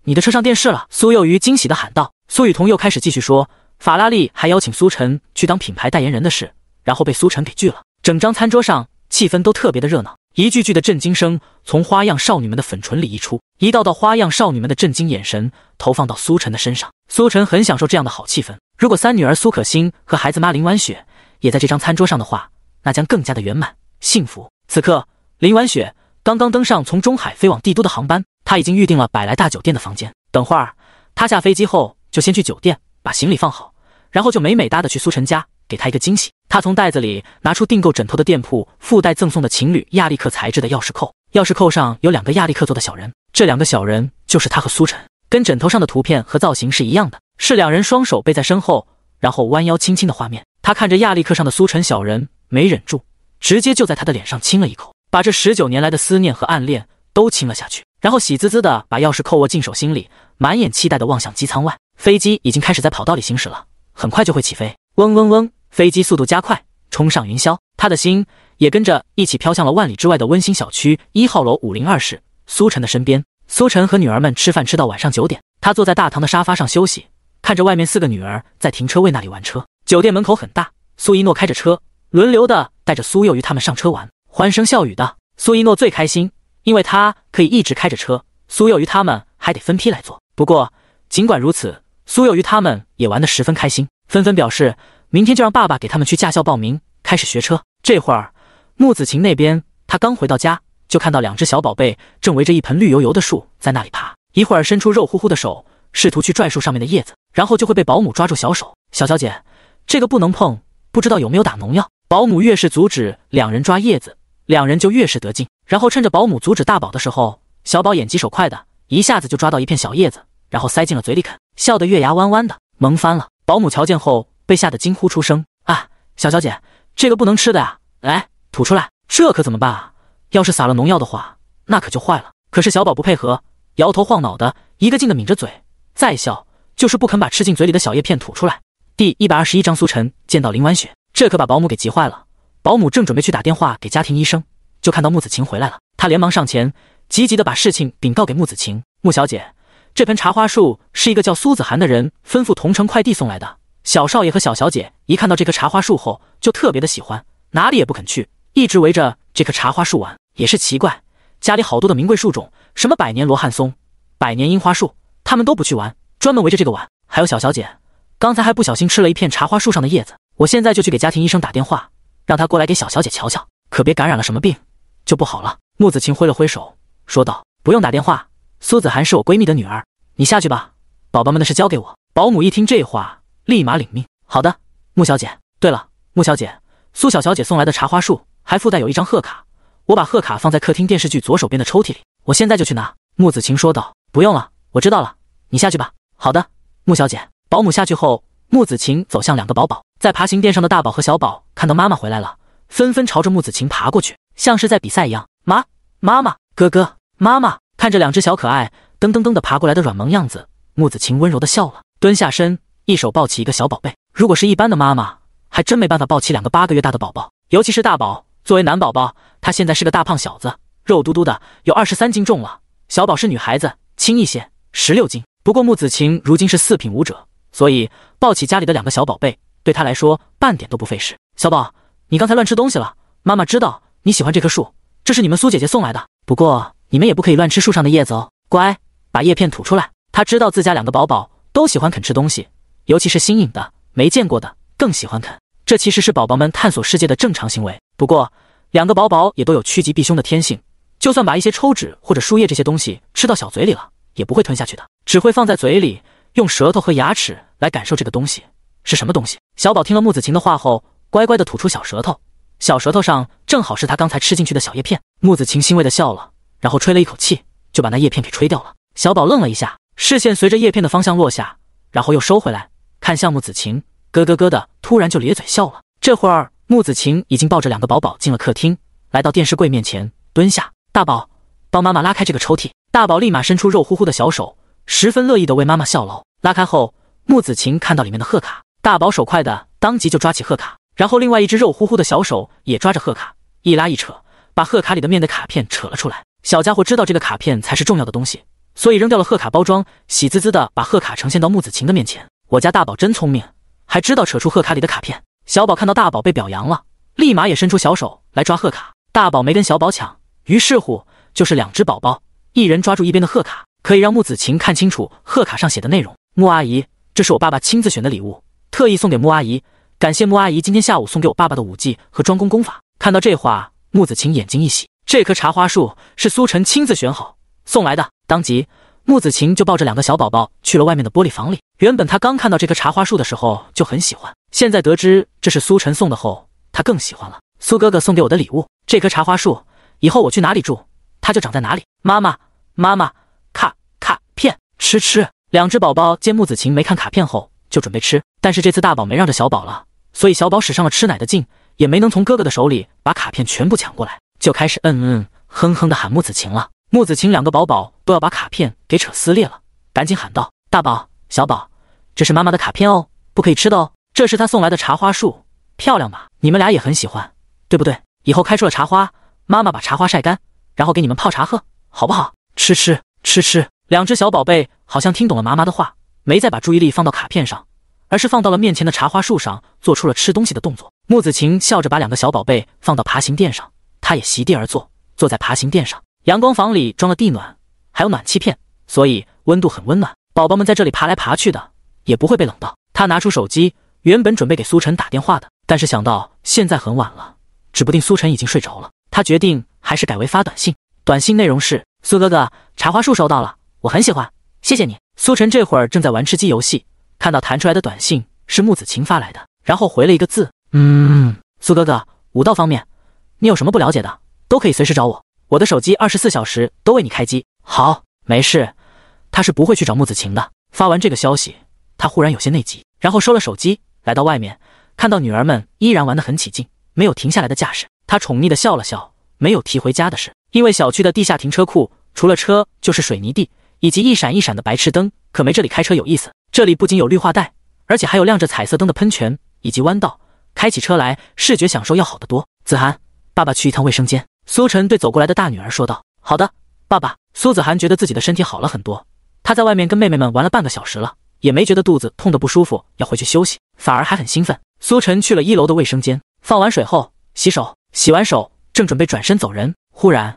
你的车上电视了！苏幼鱼惊喜的喊道。苏雨桐又开始继续说，法拉利还邀请苏晨去当品牌代言人的事。然后被苏晨给拒了。整张餐桌上气氛都特别的热闹，一句句的震惊声从花样少女们的粉唇里溢出，一道道花样少女们的震惊眼神投放到苏晨的身上。苏晨很享受这样的好气氛。如果三女儿苏可欣和孩子妈林婉雪也在这张餐桌上的话，那将更加的圆满幸福。此刻，林婉雪刚刚登上从中海飞往帝都的航班，她已经预定了百莱大酒店的房间。等会儿她下飞机后就先去酒店把行李放好，然后就美美哒的去苏晨家。给他一个惊喜，他从袋子里拿出订购枕头的店铺附带赠送的情侣亚历克材质的钥匙扣，钥匙扣上有两个亚历克做的小人，这两个小人就是他和苏晨，跟枕头上的图片和造型是一样的，是两人双手背在身后，然后弯腰亲亲的画面。他看着亚历克上的苏晨小人，没忍住，直接就在他的脸上亲了一口，把这十九年来的思念和暗恋都亲了下去，然后喜滋滋的把钥匙扣握进手心里，满眼期待的望向机舱外，飞机已经开始在跑道里行驶了，很快就会起飞。嗡嗡嗡。飞机速度加快，冲上云霄，他的心也跟着一起飘向了万里之外的温馨小区一号楼五零二室苏晨的身边。苏晨和女儿们吃饭吃到晚上九点，他坐在大堂的沙发上休息，看着外面四个女儿在停车位那里玩车。酒店门口很大，苏一诺开着车，轮流的带着苏幼瑜他们上车玩，欢声笑语的。苏一诺最开心，因为他可以一直开着车，苏幼瑜他们还得分批来坐。不过尽管如此，苏幼瑜他们也玩得十分开心，纷纷表示。明天就让爸爸给他们去驾校报名，开始学车。这会儿，穆子晴那边，她刚回到家，就看到两只小宝贝正围着一盆绿油油的树在那里爬，一会儿伸出肉乎乎的手，试图去拽树上面的叶子，然后就会被保姆抓住小手。小小姐，这个不能碰，不知道有没有打农药。保姆越是阻止两人抓叶子，两人就越是得劲。然后趁着保姆阻止大宝的时候，小宝眼疾手快的，一下子就抓到一片小叶子，然后塞进了嘴里啃，笑得月牙弯弯的，萌翻了。保姆瞧见后。被吓得惊呼出声啊，小小姐，这个不能吃的啊，来吐出来，这可怎么办啊？要是撒了农药的话，那可就坏了。可是小宝不配合，摇头晃脑的一个劲的抿着嘴，再笑就是不肯把吃进嘴里的小叶片吐出来。第一百二十一章苏晨见到林婉雪，这可把保姆给急坏了。保姆正准备去打电话给家庭医生，就看到穆子晴回来了，她连忙上前，急急的把事情禀告给穆子晴。穆小姐，这盆茶花树是一个叫苏子涵的人吩咐同城快递送来的。小少爷和小小姐一看到这棵茶花树后，就特别的喜欢，哪里也不肯去，一直围着这棵茶花树玩。也是奇怪，家里好多的名贵树种，什么百年罗汉松、百年樱花树，他们都不去玩，专门围着这个玩。还有小小姐，刚才还不小心吃了一片茶花树上的叶子，我现在就去给家庭医生打电话，让他过来给小小姐瞧瞧，可别感染了什么病就不好了。木子晴挥了挥手，说道：“不用打电话，苏子涵是我闺蜜的女儿，你下去吧，宝宝们的事交给我。”保姆一听这话。立马领命。好的，穆小姐。对了，穆小姐，苏小小姐送来的茶花树还附带有一张贺卡，我把贺卡放在客厅电视剧左手边的抽屉里，我现在就去拿。”穆子晴说道。“不用了，我知道了，你下去吧。”“好的，穆小姐。”保姆下去后，穆子晴走向两个宝宝，在爬行垫上的大宝和小宝看到妈妈回来了，纷纷朝着穆子晴爬过去，像是在比赛一样。“妈，妈妈，哥哥，妈妈！”看着两只小可爱噔噔噔的爬过来的软萌样子，穆子晴温柔的笑了，蹲下身。一手抱起一个小宝贝，如果是一般的妈妈，还真没办法抱起两个八个月大的宝宝，尤其是大宝，作为男宝宝，他现在是个大胖小子，肉嘟嘟的，有二十三斤重了。小宝是女孩子，轻一些，十六斤。不过木子晴如今是四品武者，所以抱起家里的两个小宝贝，对她来说半点都不费事。小宝，你刚才乱吃东西了，妈妈知道你喜欢这棵树，这是你们苏姐姐送来的，不过你们也不可以乱吃树上的叶子哦，乖，把叶片吐出来。她知道自家两个宝宝都喜欢啃吃东西。尤其是新颖的、没见过的，更喜欢啃。这其实是宝宝们探索世界的正常行为。不过，两个宝宝也都有趋吉避凶的天性，就算把一些抽纸或者树叶这些东西吃到小嘴里了，也不会吞下去的，只会放在嘴里，用舌头和牙齿来感受这个东西是什么东西。小宝听了木子晴的话后，乖乖地吐出小舌头，小舌头上正好是他刚才吃进去的小叶片。木子晴欣慰地笑了，然后吹了一口气，就把那叶片给吹掉了。小宝愣了一下，视线随着叶片的方向落下，然后又收回来。看，向木子晴，咯咯咯的，突然就咧嘴笑了。这会儿，木子晴已经抱着两个宝宝进了客厅，来到电视柜面前，蹲下。大宝，帮妈妈拉开这个抽屉。大宝立马伸出肉乎乎的小手，十分乐意的为妈妈效劳。拉开后，木子晴看到里面的贺卡，大宝手快的，当即就抓起贺卡，然后另外一只肉乎乎的小手也抓着贺卡，一拉一扯，把贺卡里的面的卡片扯了出来。小家伙知道这个卡片才是重要的东西，所以扔掉了贺卡包装，喜滋滋的把贺卡呈现到木子晴的面前。我家大宝真聪明，还知道扯出贺卡里的卡片。小宝看到大宝被表扬了，立马也伸出小手来抓贺卡。大宝没跟小宝抢，于是乎就是两只宝宝，一人抓住一边的贺卡，可以让穆子晴看清楚贺卡上写的内容。穆阿姨，这是我爸爸亲自选的礼物，特意送给穆阿姨，感谢穆阿姨今天下午送给我爸爸的武技和专工功法。看到这话，穆子晴眼睛一喜，这棵茶花树是苏晨亲自选好送来的，当即。木子晴就抱着两个小宝宝去了外面的玻璃房里。原本他刚看到这棵茶花树的时候就很喜欢，现在得知这是苏晨送的后，他更喜欢了。苏哥哥送给我的礼物，这棵茶花树以后我去哪里住，它就长在哪里。妈妈，妈妈，卡卡片，吃吃。两只宝宝见木子晴没看卡片后，就准备吃。但是这次大宝没让着小宝了，所以小宝使上了吃奶的劲，也没能从哥哥的手里把卡片全部抢过来，就开始嗯嗯哼哼的喊木子晴了。木子晴两个宝宝都要把卡片给扯撕裂了，赶紧喊道：“大宝，小宝，这是妈妈的卡片哦，不可以吃的哦。这是她送来的茶花树，漂亮吧？你们俩也很喜欢，对不对？以后开出了茶花，妈妈把茶花晒干，然后给你们泡茶喝，好不好？吃吃吃吃。”两只小宝贝好像听懂了妈妈的话，没再把注意力放到卡片上，而是放到了面前的茶花树上，做出了吃东西的动作。木子晴笑着把两个小宝贝放到爬行垫上，她也席地而坐，坐在爬行垫上。阳光房里装了地暖，还有暖气片，所以温度很温暖。宝宝们在这里爬来爬去的，也不会被冷到。他拿出手机，原本准备给苏晨打电话的，但是想到现在很晚了，指不定苏晨已经睡着了，他决定还是改为发短信。短信内容是：“苏哥哥，茶花树收到了，我很喜欢，谢谢你。”苏晨这会儿正在玩吃鸡游戏，看到弹出来的短信是木子晴发来的，然后回了一个字：“嗯。”苏哥哥，武道方面，你有什么不了解的，都可以随时找我。我的手机二十四小时都为你开机。好，没事，他是不会去找木子晴的。发完这个消息，他忽然有些内急，然后收了手机，来到外面，看到女儿们依然玩得很起劲，没有停下来的架势。他宠溺的笑了笑，没有提回家的事。因为小区的地下停车库除了车就是水泥地，以及一闪一闪的白炽灯，可没这里开车有意思。这里不仅有绿化带，而且还有亮着彩色灯的喷泉以及弯道，开起车来视觉享受要好得多。子涵，爸爸去一趟卫生间。苏晨对走过来的大女儿说道：“好的，爸爸。”苏子涵觉得自己的身体好了很多，他在外面跟妹妹们玩了半个小时了，也没觉得肚子痛得不舒服，要回去休息，反而还很兴奋。苏晨去了一楼的卫生间，放完水后洗手，洗完手正准备转身走人，忽然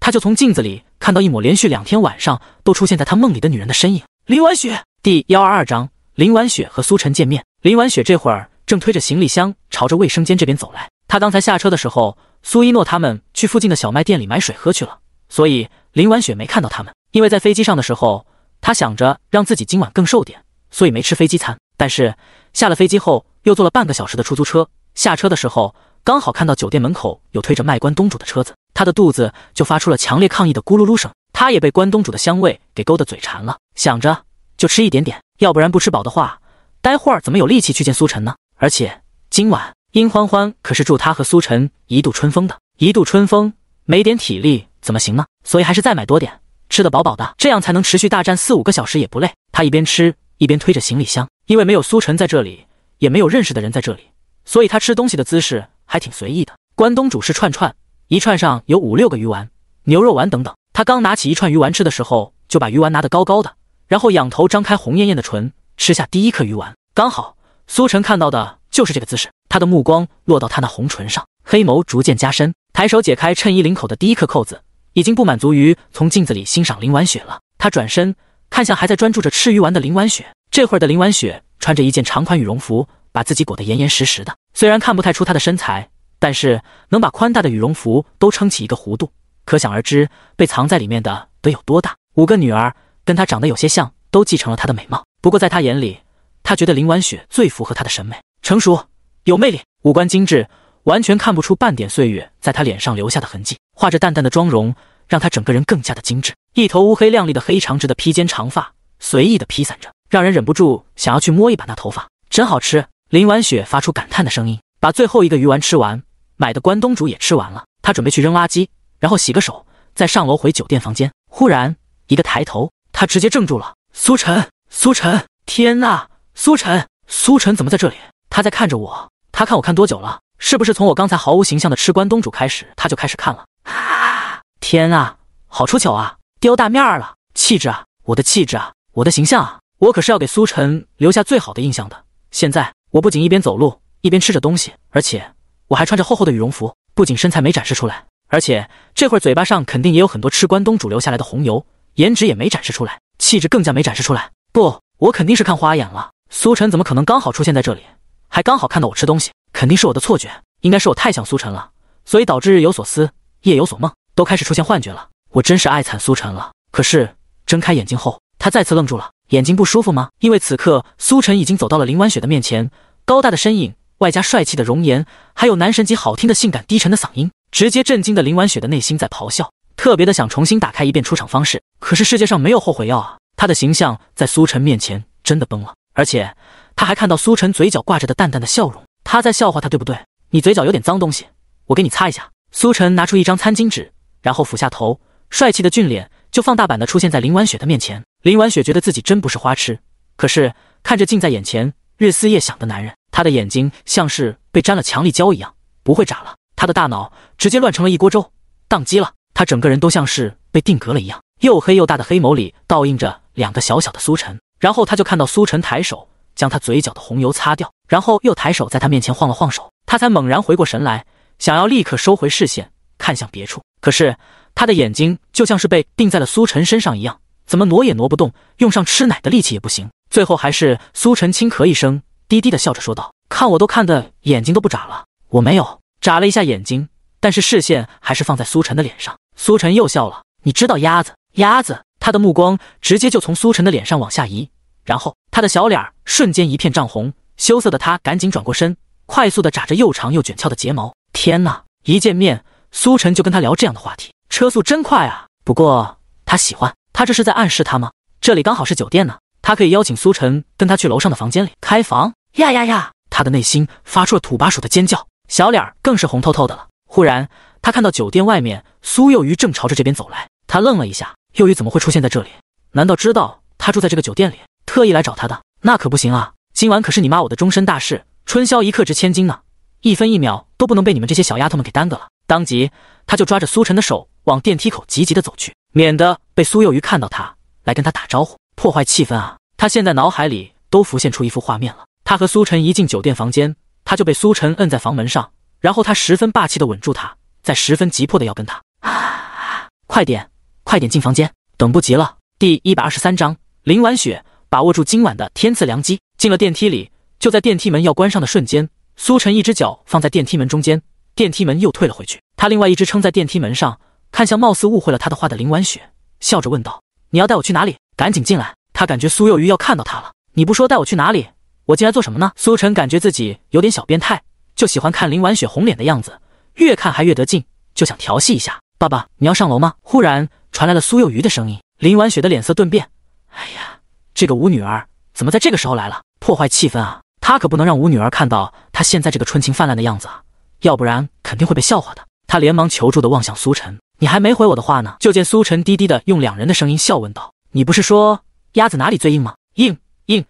他就从镜子里看到一抹连续两天晚上都出现在他梦里的女人的身影——林婉雪。第幺二二章：林婉雪和苏晨见面。林婉雪这会儿正推着行李箱朝着卫生间这边走来，她刚才下车的时候。苏一诺他们去附近的小卖店里买水喝去了，所以林婉雪没看到他们。因为在飞机上的时候，她想着让自己今晚更瘦点，所以没吃飞机餐。但是下了飞机后，又坐了半个小时的出租车，下车的时候刚好看到酒店门口有推着卖关东煮的车子，她的肚子就发出了强烈抗议的咕噜噜声。她也被关东煮的香味给勾得嘴馋了，想着就吃一点点，要不然不吃饱的话，待会儿怎么有力气去见苏晨呢？而且今晚。殷欢欢可是助他和苏晨一度春风的，一度春风没点体力怎么行呢？所以还是再买多点，吃得饱饱的，这样才能持续大战四五个小时也不累。他一边吃一边推着行李箱，因为没有苏晨在这里，也没有认识的人在这里，所以他吃东西的姿势还挺随意的。关东煮是串串，一串上有五六个鱼丸、牛肉丸等等。他刚拿起一串鱼丸吃的时候，就把鱼丸拿得高高的，然后仰头张开红艳艳的唇，吃下第一颗鱼丸。刚好苏晨看到的就是这个姿势。他的目光落到她那红唇上，黑眸逐渐加深，抬手解开衬衣领口的第一颗扣子。已经不满足于从镜子里欣赏林婉雪了，他转身看向还在专注着吃鱼丸的林婉雪。这会儿的林婉雪穿着一件长款羽绒服，把自己裹得严严实实的。虽然看不太出她的身材，但是能把宽大的羽绒服都撑起一个弧度，可想而知被藏在里面的得有多大。五个女儿跟她长得有些像，都继承了她的美貌。不过在她眼里，她觉得林婉雪最符合她的审美，成熟。有魅力，五官精致，完全看不出半点岁月在他脸上留下的痕迹。画着淡淡的妆容，让他整个人更加的精致。一头乌黑亮丽的黑长直的披肩长发随意的披散着，让人忍不住想要去摸一把。那头发真好吃！林婉雪发出感叹的声音，把最后一个鱼丸吃完，买的关东煮也吃完了。她准备去扔垃圾，然后洗个手，再上楼回酒店房间。忽然一个抬头，她直接怔住了。苏晨，苏晨，天呐，苏晨，苏晨怎么在这里？他在看着我，他看我看多久了？是不是从我刚才毫无形象的吃关东煮开始，他就开始看了？啊！天啊，好出糗啊，丢大面了！气质啊，我的气质啊，我的形象啊，我可是要给苏晨留下最好的印象的。现在我不仅一边走路一边吃着东西，而且我还穿着厚厚的羽绒服，不仅身材没展示出来，而且这会儿嘴巴上肯定也有很多吃关东煮留下来的红油，颜值也没展示出来，气质更加没展示出来。不，我肯定是看花眼了。苏晨怎么可能刚好出现在这里？还刚好看到我吃东西，肯定是我的错觉，应该是我太想苏晨了，所以导致日有所思，夜有所梦，都开始出现幻觉了。我真是爱惨苏晨了。可是睁开眼睛后，他再次愣住了，眼睛不舒服吗？因为此刻苏晨已经走到了林婉雪的面前，高大的身影，外加帅气的容颜，还有男神级好听的性感低沉的嗓音，直接震惊的林婉雪的内心在咆哮，特别的想重新打开一遍出场方式。可是世界上没有后悔药啊！他的形象在苏晨面前真的崩了，而且。他还看到苏晨嘴角挂着的淡淡的笑容，他在笑话他，对不对？你嘴角有点脏东西，我给你擦一下。苏晨拿出一张餐巾纸，然后俯下头，帅气的俊脸就放大版的出现在林婉雪的面前。林婉雪觉得自己真不是花痴，可是看着近在眼前、日思夜想的男人，他的眼睛像是被粘了强力胶一样，不会眨了。他的大脑直接乱成了一锅粥，宕机了。他整个人都像是被定格了一样，又黑又大的黑眸里倒映着两个小小的苏晨，然后他就看到苏晨抬手。将他嘴角的红油擦掉，然后又抬手在他面前晃了晃手，他才猛然回过神来，想要立刻收回视线看向别处，可是他的眼睛就像是被定在了苏晨身上一样，怎么挪也挪不动，用上吃奶的力气也不行。最后还是苏晨轻咳一声，低低的笑着说道：“看我都看得眼睛都不眨了。”我没有眨了一下眼睛，但是视线还是放在苏晨的脸上。苏晨又笑了，你知道鸭子？鸭子？他的目光直接就从苏晨的脸上往下移。然后他的小脸儿瞬间一片涨红，羞涩的他赶紧转过身，快速的眨着又长又卷翘的睫毛。天哪！一见面苏晨就跟他聊这样的话题，车速真快啊！不过他喜欢，他这是在暗示他吗？这里刚好是酒店呢，他可以邀请苏晨跟他去楼上的房间里开房呀呀呀！他的内心发出了土拨鼠的尖叫，小脸儿更是红透透的了。忽然他看到酒店外面苏幼鱼正朝着这边走来，他愣了一下，幼鱼怎么会出现在这里？难道知道他住在这个酒店里？特意来找他的那可不行啊！今晚可是你妈我的终身大事，春宵一刻值千金呢，一分一秒都不能被你们这些小丫头们给耽搁了。当即，他就抓着苏晨的手往电梯口急急的走去，免得被苏幼鱼看到他来跟他打招呼，破坏气氛啊！他现在脑海里都浮现出一幅画面了：他和苏晨一进酒店房间，他就被苏晨摁在房门上，然后他十分霸气的吻住他，再十分急迫的要跟他啊，快点，快点进房间，等不及了。第一百二十三章林婉雪。把握住今晚的天赐良机，进了电梯里。就在电梯门要关上的瞬间，苏晨一只脚放在电梯门中间，电梯门又退了回去。他另外一只撑在电梯门上，看向貌似误会了他的话的林婉雪，笑着问道：“你要带我去哪里？赶紧进来！”他感觉苏幼鱼要看到他了。你不说带我去哪里，我进来做什么呢？苏晨感觉自己有点小变态，就喜欢看林婉雪红脸的样子，越看还越得劲，就想调戏一下。爸爸，你要上楼吗？忽然传来了苏幼鱼的声音。林婉雪的脸色顿变。哎呀！这个吴女儿怎么在这个时候来了？破坏气氛啊！他可不能让吴女儿看到他现在这个春情泛滥的样子啊，要不然肯定会被笑话的。他连忙求助的望向苏晨：“你还没回我的话呢。”就见苏晨低低的用两人的声音笑问道：“你不是说鸭子哪里最硬吗？”“硬硬。”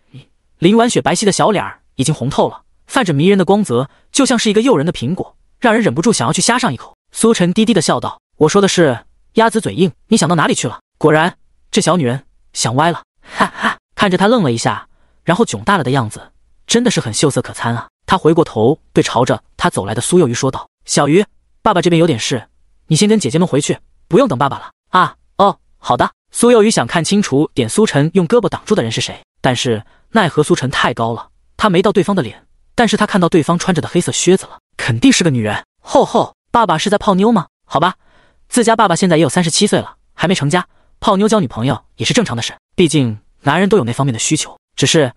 林婉雪白皙的小脸儿已经红透了，泛着迷人的光泽，就像是一个诱人的苹果，让人忍不住想要去瞎上一口。苏晨低低的笑道：“我说的是鸭子嘴硬，你想到哪里去了？”果然，这小女人想歪了，哈哈。看着他愣了一下，然后囧大了的样子，真的是很秀色可餐啊！他回过头对朝着他走来的苏幼鱼说道：“小鱼，爸爸这边有点事，你先跟姐姐们回去，不用等爸爸了啊。”“哦，好的。”苏幼鱼想看清楚点苏晨用胳膊挡住的人是谁，但是奈何苏晨太高了，他没到对方的脸，但是他看到对方穿着的黑色靴子了，肯定是个女人。吼吼，爸爸是在泡妞吗？好吧，自家爸爸现在也有三十七岁了，还没成家，泡妞交女朋友也是正常的事，毕竟。男人都有那方面的需求，只是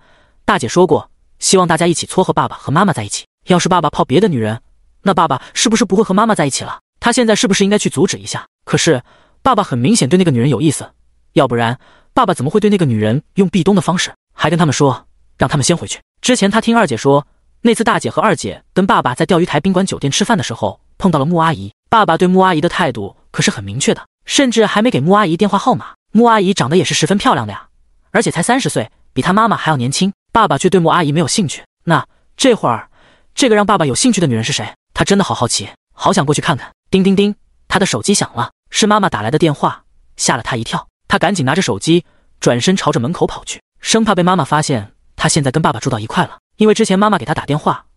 大姐说过，希望大家一起撮合爸爸和妈妈在一起。要是爸爸泡别的女人，那爸爸是不是不会和妈妈在一起了？他现在是不是应该去阻止一下？可是爸爸很明显对那个女人有意思，要不然爸爸怎么会对那个女人用壁咚的方式，还跟他们说让他们先回去？之前他听二姐说，那次大姐和二姐跟爸爸在钓鱼台宾馆酒店吃饭的时候，碰到了穆阿姨。爸爸对穆阿姨的态度可是很明确的，甚至还没给穆阿姨电话号码。穆阿姨长得也是十分漂亮的呀。而且才三十岁，比他妈妈还要年轻，爸爸却对穆阿姨没有兴趣。那这会儿，这个让爸爸有兴趣的女人是谁？他真的好好奇，好想过去看看。叮叮叮，他的手机响了，是妈妈打来的电话，吓了他一跳。他赶紧拿着手机，转身朝着门口跑去，生怕被妈妈发现。他现在跟爸爸住到一块了，因为之前妈妈给他打电话，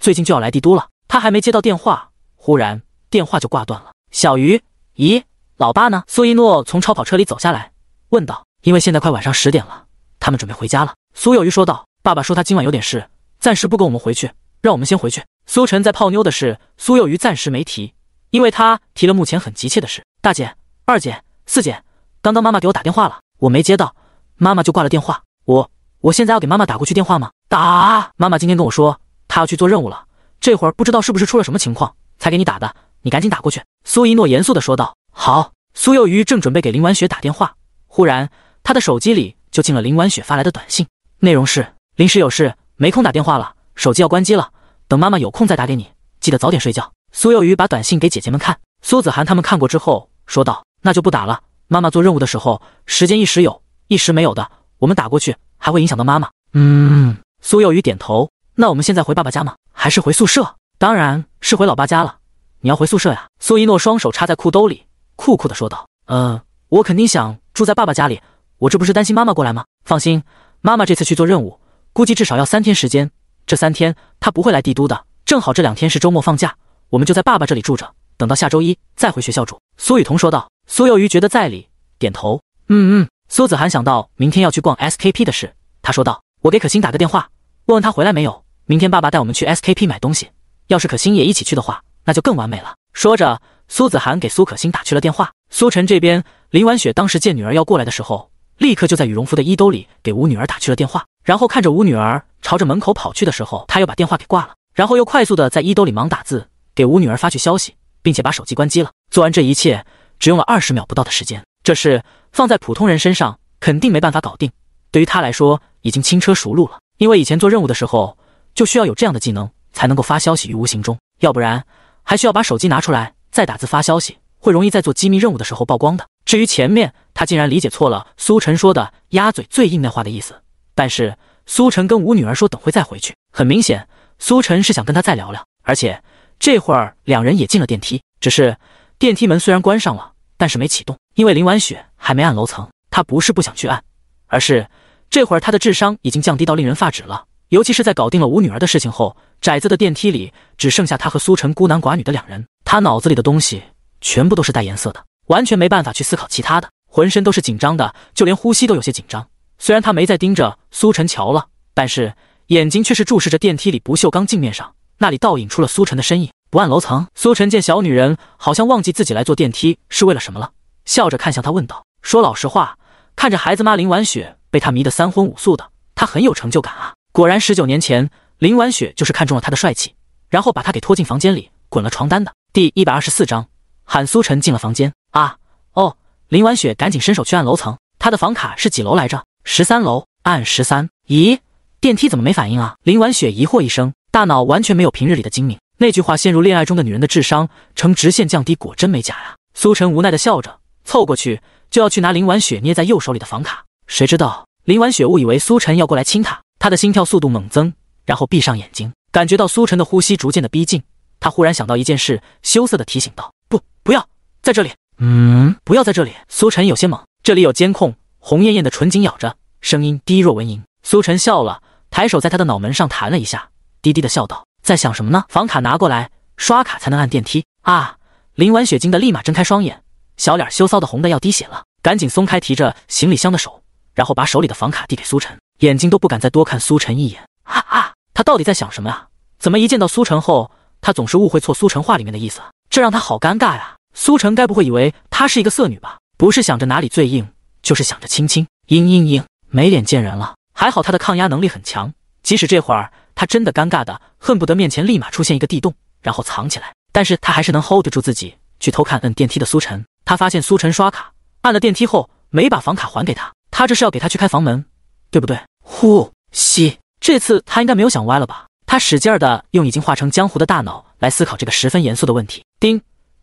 最近就要来帝都了。他还没接到电话，忽然电话就挂断了。小鱼，咦，老爸呢？苏一诺从超跑车里走下来，问道。因为现在快晚上十点了，他们准备回家了。苏幼鱼说道：“爸爸说他今晚有点事，暂时不跟我们回去，让我们先回去。”苏晨在泡妞的事，苏幼鱼暂时没提，因为他提了目前很急切的事。大姐、二姐、四姐，刚刚妈妈给我打电话了，我没接到，妈妈就挂了电话。我我现在要给妈妈打过去电话吗？打。妈妈今天跟我说她要去做任务了，这会儿不知道是不是出了什么情况才给你打的，你赶紧打过去。苏一诺严肃地说道：“好。”苏幼鱼正准备给林婉雪打电话，忽然。他的手机里就进了林婉雪发来的短信，内容是：临时有事，没空打电话了，手机要关机了，等妈妈有空再打给你。记得早点睡觉。苏幼鱼把短信给姐姐们看，苏子涵他们看过之后说道：“那就不打了。妈妈做任务的时候，时间一时有，一时没有的，我们打过去还会影响到妈妈。”嗯，苏幼鱼点头。那我们现在回爸爸家吗？还是回宿舍？当然是回老爸家了。你要回宿舍呀？苏一诺双手插在裤兜里，酷酷的说道：“呃，我肯定想住在爸爸家里。”我这不是担心妈妈过来吗？放心，妈妈这次去做任务，估计至少要三天时间。这三天她不会来帝都的。正好这两天是周末放假，我们就在爸爸这里住着，等到下周一再回学校住。苏雨桐说道。苏幼鱼觉得在理，点头，嗯嗯。苏子涵想到明天要去逛 S K P 的事，他说道：“我给可心打个电话，问问他回来没有。明天爸爸带我们去 S K P 买东西，要是可心也一起去的话，那就更完美了。”说着，苏子涵给苏可心打去了电话。苏晨这边，林婉雪当时见女儿要过来的时候。立刻就在羽绒服的衣兜里给吴女儿打去了电话，然后看着吴女儿朝着门口跑去的时候，他又把电话给挂了，然后又快速的在衣兜里忙打字，给吴女儿发去消息，并且把手机关机了。做完这一切，只用了二十秒不到的时间。这事放在普通人身上肯定没办法搞定，对于他来说已经轻车熟路了，因为以前做任务的时候就需要有这样的技能才能够发消息于无形中，要不然还需要把手机拿出来再打字发消息，会容易在做机密任务的时候曝光的。至于前面，他竟然理解错了苏晨说的“鸭嘴最硬”那话的意思。但是苏晨跟五女儿说等会再回去，很明显苏晨是想跟他再聊聊。而且这会儿两人也进了电梯，只是电梯门虽然关上了，但是没启动，因为林婉雪还没按楼层。他不是不想去按，而是这会儿他的智商已经降低到令人发指了。尤其是在搞定了五女儿的事情后，宅子的电梯里只剩下他和苏晨孤男寡女的两人。他脑子里的东西全部都是带颜色的。完全没办法去思考其他的，浑身都是紧张的，就连呼吸都有些紧张。虽然他没再盯着苏晨瞧了，但是眼睛却是注视着电梯里不锈钢镜面上，那里倒影出了苏晨的身影。不按楼层。苏晨见小女人好像忘记自己来坐电梯是为了什么了，笑着看向他问道：“说老实话，看着孩子妈林婉雪被他迷得三荤五素的，他很有成就感啊。果然，十九年前林婉雪就是看中了他的帅气，然后把他给拖进房间里滚了床单的。”第一百二十四章，喊苏晨进了房间。啊！哦，林婉雪赶紧伸手去按楼层，她的房卡是几楼来着？十三楼，按十三。咦，电梯怎么没反应啊？林婉雪疑惑一声，大脑完全没有平日里的精明。那句话，陷入恋爱中的女人的智商呈直线降低，果真没假呀。苏晨无奈的笑着，凑过去就要去拿林婉雪捏在右手里的房卡，谁知道林婉雪误以为苏晨要过来亲她，她的心跳速度猛增，然后闭上眼睛，感觉到苏晨的呼吸逐渐的逼近，她忽然想到一件事，羞涩的提醒道：“不，不要在这里。”嗯，不要在这里。苏晨有些懵，这里有监控。红艳艳的唇紧咬着，声音低若蚊蝇。苏晨笑了，抬手在他的脑门上弹了一下，低低的笑道：“在想什么呢？”房卡拿过来，刷卡才能按电梯啊！林婉雪惊得立马睁开双眼，小脸羞臊的红的要滴血了，赶紧松开提着行李箱的手，然后把手里的房卡递给苏晨，眼睛都不敢再多看苏晨一眼。哈哈，他到底在想什么啊？怎么一见到苏晨后，他总是误会错苏晨话里面的意思，这让他好尴尬呀！苏晨该不会以为她是一个色女吧？不是想着哪里最硬，就是想着亲亲，嘤嘤嘤，没脸见人了。还好她的抗压能力很强，即使这会儿她真的尴尬的恨不得面前立马出现一个地洞，然后藏起来，但是她还是能 hold 得住自己去偷看摁电梯的苏晨。她发现苏晨刷卡按了电梯后没把房卡还给他，他这是要给他去开房门，对不对？呼吸，这次他应该没有想歪了吧？他使劲儿的用已经化成浆糊的大脑来思考这个十分严肃的问题。叮，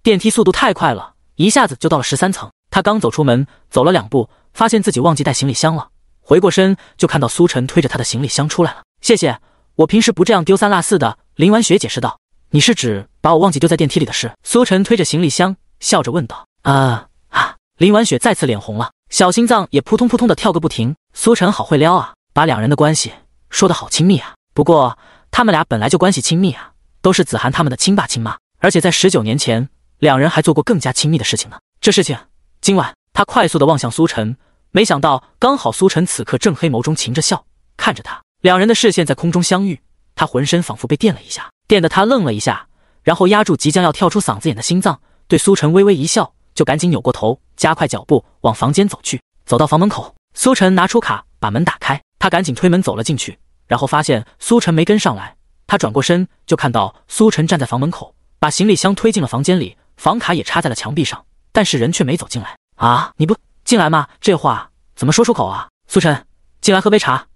电梯速度太快了，一下子就到了十三层。他刚走出门，走了两步，发现自己忘记带行李箱了。回过身就看到苏晨推着他的行李箱出来了。谢谢，我平时不这样丢三落四的。林婉雪解释道：“你是指把我忘记丢在电梯里的事？”苏晨推着行李箱，笑着问道：“啊啊！”林婉雪再次脸红了，小心脏也扑通扑通的跳个不停。苏晨好会撩啊，把两人的关系说得好亲密啊。不过他们俩本来就关系亲密啊，都是子涵他们的亲爸亲妈，而且在十九年前。两人还做过更加亲密的事情呢。这事情，今晚他快速地望向苏晨，没想到刚好苏晨此刻正黑眸中噙着笑看着他。两人的视线在空中相遇，他浑身仿佛被电了一下，电得他愣了一下，然后压住即将要跳出嗓子眼的心脏，对苏晨微微一笑，就赶紧扭过头，加快脚步往房间走去。走到房门口，苏晨拿出卡把门打开，他赶紧推门走了进去，然后发现苏晨没跟上来。他转过身就看到苏晨站在房门口，把行李箱推进了房间里。房卡也插在了墙壁上，但是人却没走进来啊！你不进来吗？这话怎么说出口啊？苏晨，进来喝杯茶。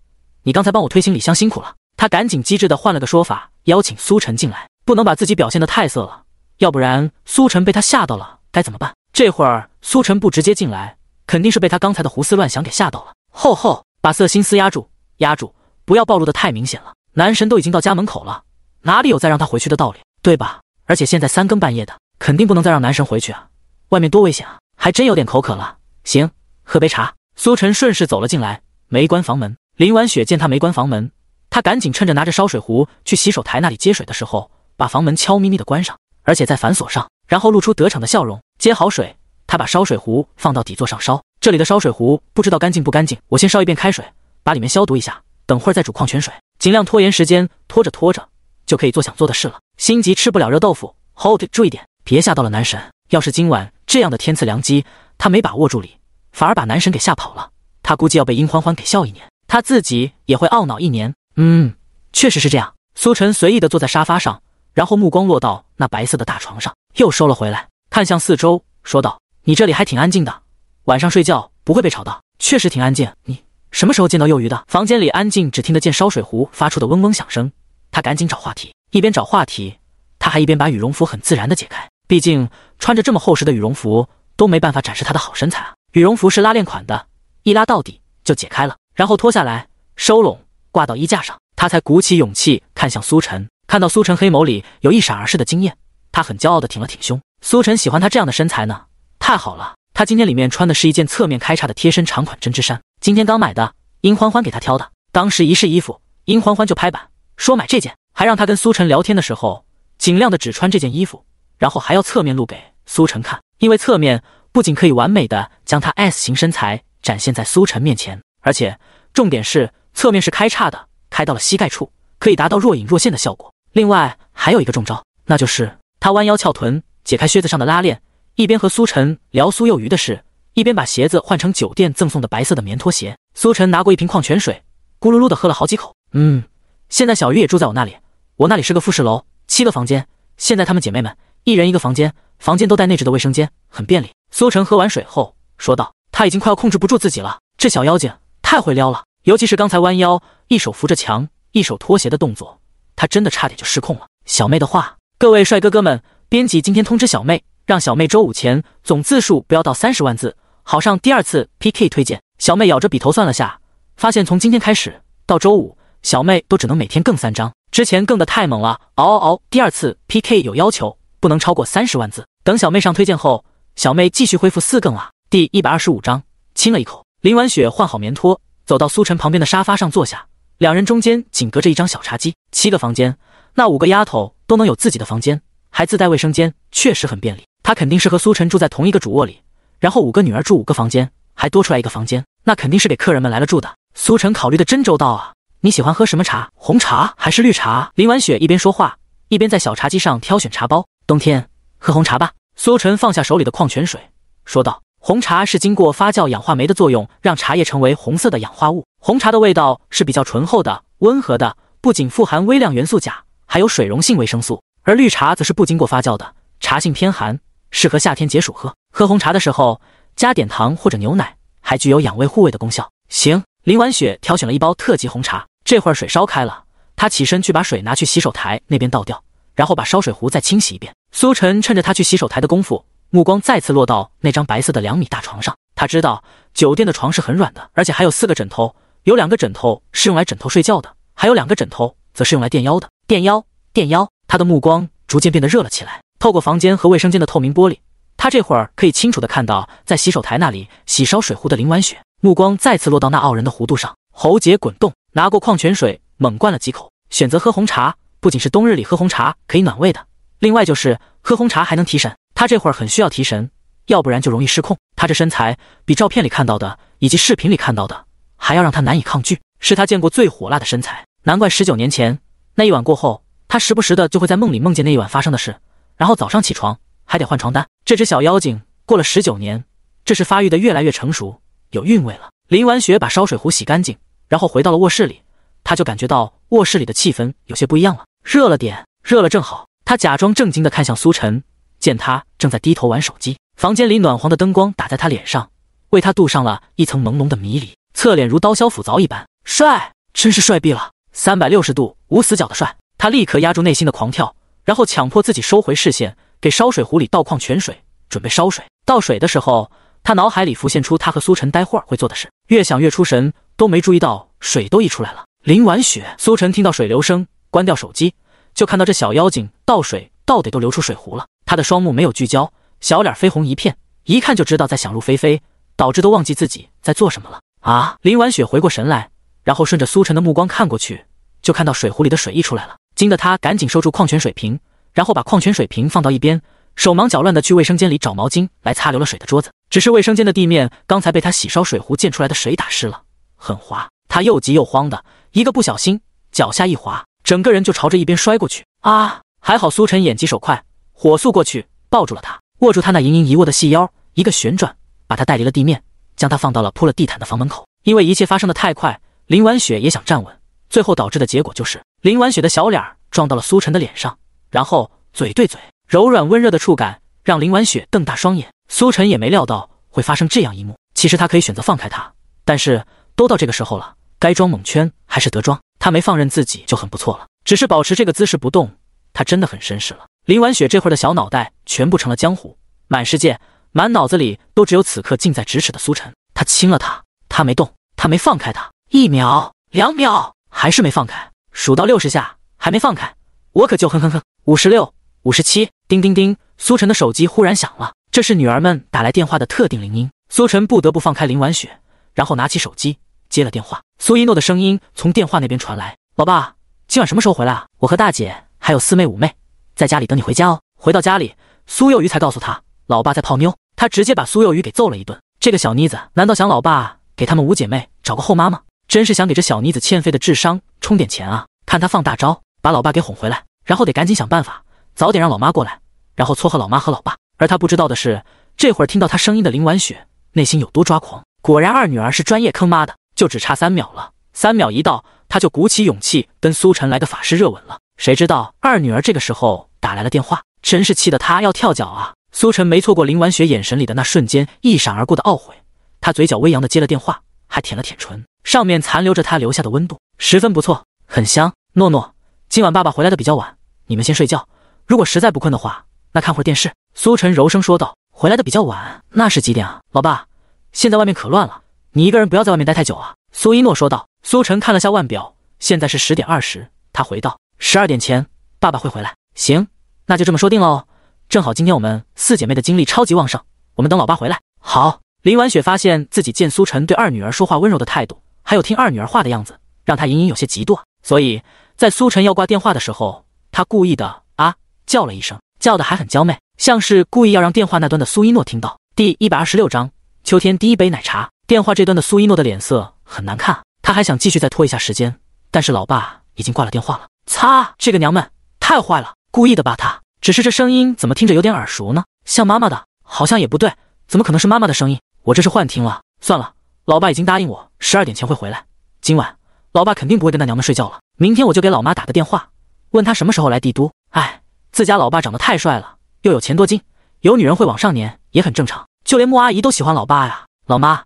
你刚才帮我推行李箱，辛苦了。他赶紧机智的换了个说法，邀请苏晨进来，不能把自己表现的太色了，要不然苏晨被他吓到了，该怎么办？这会儿苏晨不直接进来，肯定是被他刚才的胡思乱想给吓到了。吼吼，把色心思压住，压住，不要暴露的太明显了。男神都已经到家门口了，哪里有再让他回去的道理？对吧？而且现在三更半夜的。肯定不能再让男神回去啊！外面多危险啊！还真有点口渴了。行，喝杯茶。苏晨顺势走了进来，没关房门。林婉雪见他没关房门，他赶紧趁着拿着烧水壶去洗手台那里接水的时候，把房门悄咪咪的关上，而且再反锁上，然后露出得逞的笑容。接好水，他把烧水壶放到底座上烧。这里的烧水壶不知道干净不干净，我先烧一遍开水，把里面消毒一下。等会儿再煮矿泉水，尽量拖延时间，拖着拖着就可以做想做的事了。心急吃不了热豆腐，Hold，注意点。别吓到了男神！要是今晚这样的天赐良机，他没把握住里，反而把男神给吓跑了，他估计要被殷欢欢给笑一年，他自己也会懊恼一年。嗯，确实是这样。苏晨随意的坐在沙发上，然后目光落到那白色的大床上，又收了回来，看向四周，说道：“你这里还挺安静的，晚上睡觉不会被吵到。确实挺安静。你什么时候见到幼鱼的？”房间里安静，只听得见烧水壶发出的嗡嗡响声。他赶紧找话题，一边找话题，他还一边把羽绒服很自然的解开。毕竟穿着这么厚实的羽绒服都没办法展示他的好身材啊！羽绒服是拉链款的，一拉到底就解开了，然后脱下来收拢挂到衣架上，他才鼓起勇气看向苏晨。看到苏晨黑眸里有一闪而逝的惊艳，他很骄傲的挺了挺胸。苏晨喜欢他这样的身材呢，太好了！他今天里面穿的是一件侧面开叉的贴身长款针织衫，今天刚买的，殷欢欢给他挑的。当时一试衣服，殷欢欢就拍板说买这件，还让他跟苏晨聊天的时候尽量的只穿这件衣服。然后还要侧面露给苏晨看，因为侧面不仅可以完美的将她 S 型身材展现在苏晨面前，而且重点是侧面是开叉的，开到了膝盖处，可以达到若隐若现的效果。另外还有一个中招，那就是她弯腰翘臀，解开靴子上的拉链，一边和苏晨聊苏幼鱼的事，一边把鞋子换成酒店赠送的白色的棉拖鞋。苏晨拿过一瓶矿泉水，咕噜噜的喝了好几口。嗯，现在小鱼也住在我那里，我那里是个复式楼，七个房间，现在她们姐妹们。一人一个房间，房间都带内置的卫生间，很便利。苏晨喝完水后说道：“他已经快要控制不住自己了，这小妖精太会撩了，尤其是刚才弯腰，一手扶着墙，一手脱鞋的动作，他真的差点就失控了。”小妹的话，各位帅哥哥们，编辑今天通知小妹，让小妹周五前总字数不要到三十万字，好上第二次 PK 推荐。小妹咬着笔头算了下，发现从今天开始到周五，小妹都只能每天更三章，之前更的太猛了，嗷嗷嗷！第二次 PK 有要求。不能超过三十万字。等小妹上推荐后，小妹继续恢复四更啊。第一百二十五章，亲了一口。林婉雪换好棉拖，走到苏晨旁边的沙发上坐下，两人中间仅隔着一张小茶几。七个房间，那五个丫头都能有自己的房间，还自带卫生间，确实很便利。她肯定是和苏晨住在同一个主卧里，然后五个女儿住五个房间，还多出来一个房间，那肯定是给客人们来了住的。苏晨考虑的真周到啊！你喜欢喝什么茶？红茶还是绿茶？林婉雪一边说话，一边在小茶几上挑选茶包。冬天喝红茶吧，苏晨放下手里的矿泉水，说道：“红茶是经过发酵氧化酶的作用，让茶叶成为红色的氧化物。红茶的味道是比较醇厚的、温和的，不仅富含微量元素钾，还有水溶性维生素。而绿茶则是不经过发酵的，茶性偏寒，适合夏天解暑喝。喝红茶的时候加点糖或者牛奶，还具有养胃护胃的功效。”行，林婉雪挑选了一包特级红茶，这会儿水烧开了，她起身去把水拿去洗手台那边倒掉。然后把烧水壶再清洗一遍。苏晨趁着他去洗手台的功夫，目光再次落到那张白色的两米大床上。他知道酒店的床是很软的，而且还有四个枕头，有两个枕头是用来枕头睡觉的，还有两个枕头则是用来垫腰的。垫腰，垫腰。他的目光逐渐变得热了起来。透过房间和卫生间的透明玻璃，他这会儿可以清楚的看到在洗手台那里洗烧水壶的林婉雪。目光再次落到那傲人的弧度上，喉结滚动，拿过矿泉水猛灌了几口，选择喝红茶。不仅是冬日里喝红茶可以暖胃的，另外就是喝红茶还能提神。他这会儿很需要提神，要不然就容易失控。他这身材比照片里看到的以及视频里看到的还要让他难以抗拒，是他见过最火辣的身材。难怪十九年前那一晚过后，他时不时的就会在梦里梦见那一晚发生的事，然后早上起床还得换床单。这只小妖精过了十九年，这是发育的越来越成熟，有韵味了。林完雪把烧水壶洗干净，然后回到了卧室里，他就感觉到卧室里的气氛有些不一样了。热了点，热了正好。他假装正经的看向苏晨，见他正在低头玩手机。房间里暖黄的灯光打在他脸上，为他镀上了一层朦胧的迷离，侧脸如刀削斧凿一般帅，真是帅毙了，三百六十度无死角的帅。他立刻压住内心的狂跳，然后强迫自己收回视线，给烧水壶里倒矿泉水，准备烧水。倒水的时候，他脑海里浮现出他和苏晨待会儿会做的事，越想越出神，都没注意到水都溢出来了。林婉雪，苏晨听到水流声。关掉手机，就看到这小妖精倒水，到底都流出水壶了。她的双目没有聚焦，小脸绯红一片，一看就知道在想入非非，导致都忘记自己在做什么了啊！林婉雪回过神来，然后顺着苏晨的目光看过去，就看到水壶里的水溢出来了，惊得她赶紧收住矿泉水瓶，然后把矿泉水瓶放到一边，手忙脚乱的去卫生间里找毛巾来擦流了水的桌子。只是卫生间的地面刚才被她洗烧水壶溅出来的水打湿了，很滑。她又急又慌的，一个不小心，脚下一滑。整个人就朝着一边摔过去啊！还好苏晨眼疾手快，火速过去抱住了他，握住他那盈盈一握的细腰，一个旋转，把他带离了地面，将他放到了铺了地毯的房门口。因为一切发生的太快，林婉雪也想站稳，最后导致的结果就是林婉雪的小脸儿撞到了苏晨的脸上，然后嘴对嘴，柔软温热的触感让林婉雪瞪大双眼。苏晨也没料到会发生这样一幕，其实他可以选择放开他，但是都到这个时候了，该装蒙圈还是得装。他没放任自己就很不错了，只是保持这个姿势不动，他真的很绅士了。林婉雪这会儿的小脑袋全部成了江湖，满世界满脑子里都只有此刻近在咫尺的苏晨。他亲了他，他没动，他没放开他。一秒，两秒，还是没放开。数到六十下还没放开，我可就哼哼哼。五十六，五十七，叮叮叮，苏晨的手机忽然响了，这是女儿们打来电话的特定铃音。苏晨不得不放开林婉雪，然后拿起手机。接了电话，苏一诺的声音从电话那边传来：“老爸，今晚什么时候回来啊？我和大姐还有四妹、五妹在家里等你回家哦。”回到家里，苏幼鱼才告诉他，老爸在泡妞。他直接把苏幼鱼给揍了一顿。这个小妮子难道想老爸给他们五姐妹找个后妈吗？真是想给这小妮子欠费的智商充点钱啊！看他放大招，把老爸给哄回来，然后得赶紧想办法，早点让老妈过来，然后撮合老妈和老爸。而他不知道的是，这会儿听到他声音的林婉雪内心有多抓狂。果然，二女儿是专业坑妈的。就只差三秒了，三秒一到，他就鼓起勇气跟苏晨来个法师热吻了。谁知道二女儿这个时候打来了电话，真是气得他要跳脚啊！苏晨没错过林婉雪眼神里的那瞬间一闪而过的懊悔，他嘴角微扬的接了电话，还舔了舔唇，上面残留着他留下的温度，十分不错，很香。诺诺，今晚爸爸回来的比较晚，你们先睡觉，如果实在不困的话，那看会电视。苏晨柔声说道。回来的比较晚，那是几点啊？老爸，现在外面可乱了。你一个人不要在外面待太久啊！”苏一诺说道。苏晨看了下腕表，现在是十点二十。他回道：“十二点前，爸爸会回来。行，那就这么说定喽。正好今天我们四姐妹的精力超级旺盛，我们等老爸回来。”好。林婉雪发现自己见苏晨对二女儿说话温柔的态度，还有听二女儿话的样子，让她隐隐有些嫉妒。所以在苏晨要挂电话的时候，她故意的啊叫了一声，叫的还很娇媚，像是故意要让电话那端的苏一诺听到。第一百二十六章：秋天第一杯奶茶。电话这端的苏一诺的脸色很难看，他还想继续再拖一下时间，但是老爸已经挂了电话了。擦，这个娘们太坏了，故意的吧？他只是这声音怎么听着有点耳熟呢？像妈妈的，好像也不对，怎么可能是妈妈的声音？我这是幻听了？算了，老爸已经答应我十二点前会回来，今晚老爸肯定不会跟他娘们睡觉了。明天我就给老妈打个电话，问他什么时候来帝都。哎，自家老爸长得太帅了，又有钱多金，有女人会往上粘也很正常。就连穆阿姨都喜欢老爸呀，老妈。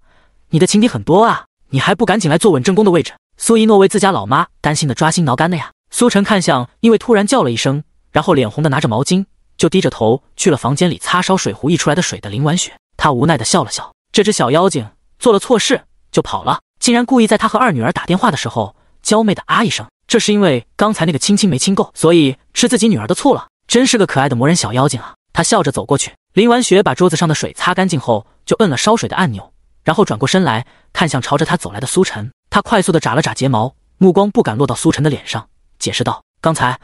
你的情敌很多啊，你还不赶紧来坐稳正宫的位置？苏一诺为自家老妈担心的抓心挠肝的呀。苏晨看向因为突然叫了一声，然后脸红的拿着毛巾就低着头去了房间里擦烧水壶溢出来的水的林婉雪，他无奈的笑了笑，这只小妖精做了错事就跑了，竟然故意在她和二女儿打电话的时候娇媚的啊一声，这是因为刚才那个亲亲没亲够，所以吃自己女儿的醋了，真是个可爱的魔人小妖精啊。他笑着走过去，林婉雪把桌子上的水擦干净后就摁了烧水的按钮。然后转过身来看向朝着他走来的苏晨，他快速的眨了眨睫毛，目光不敢落到苏晨的脸上，解释道：“刚才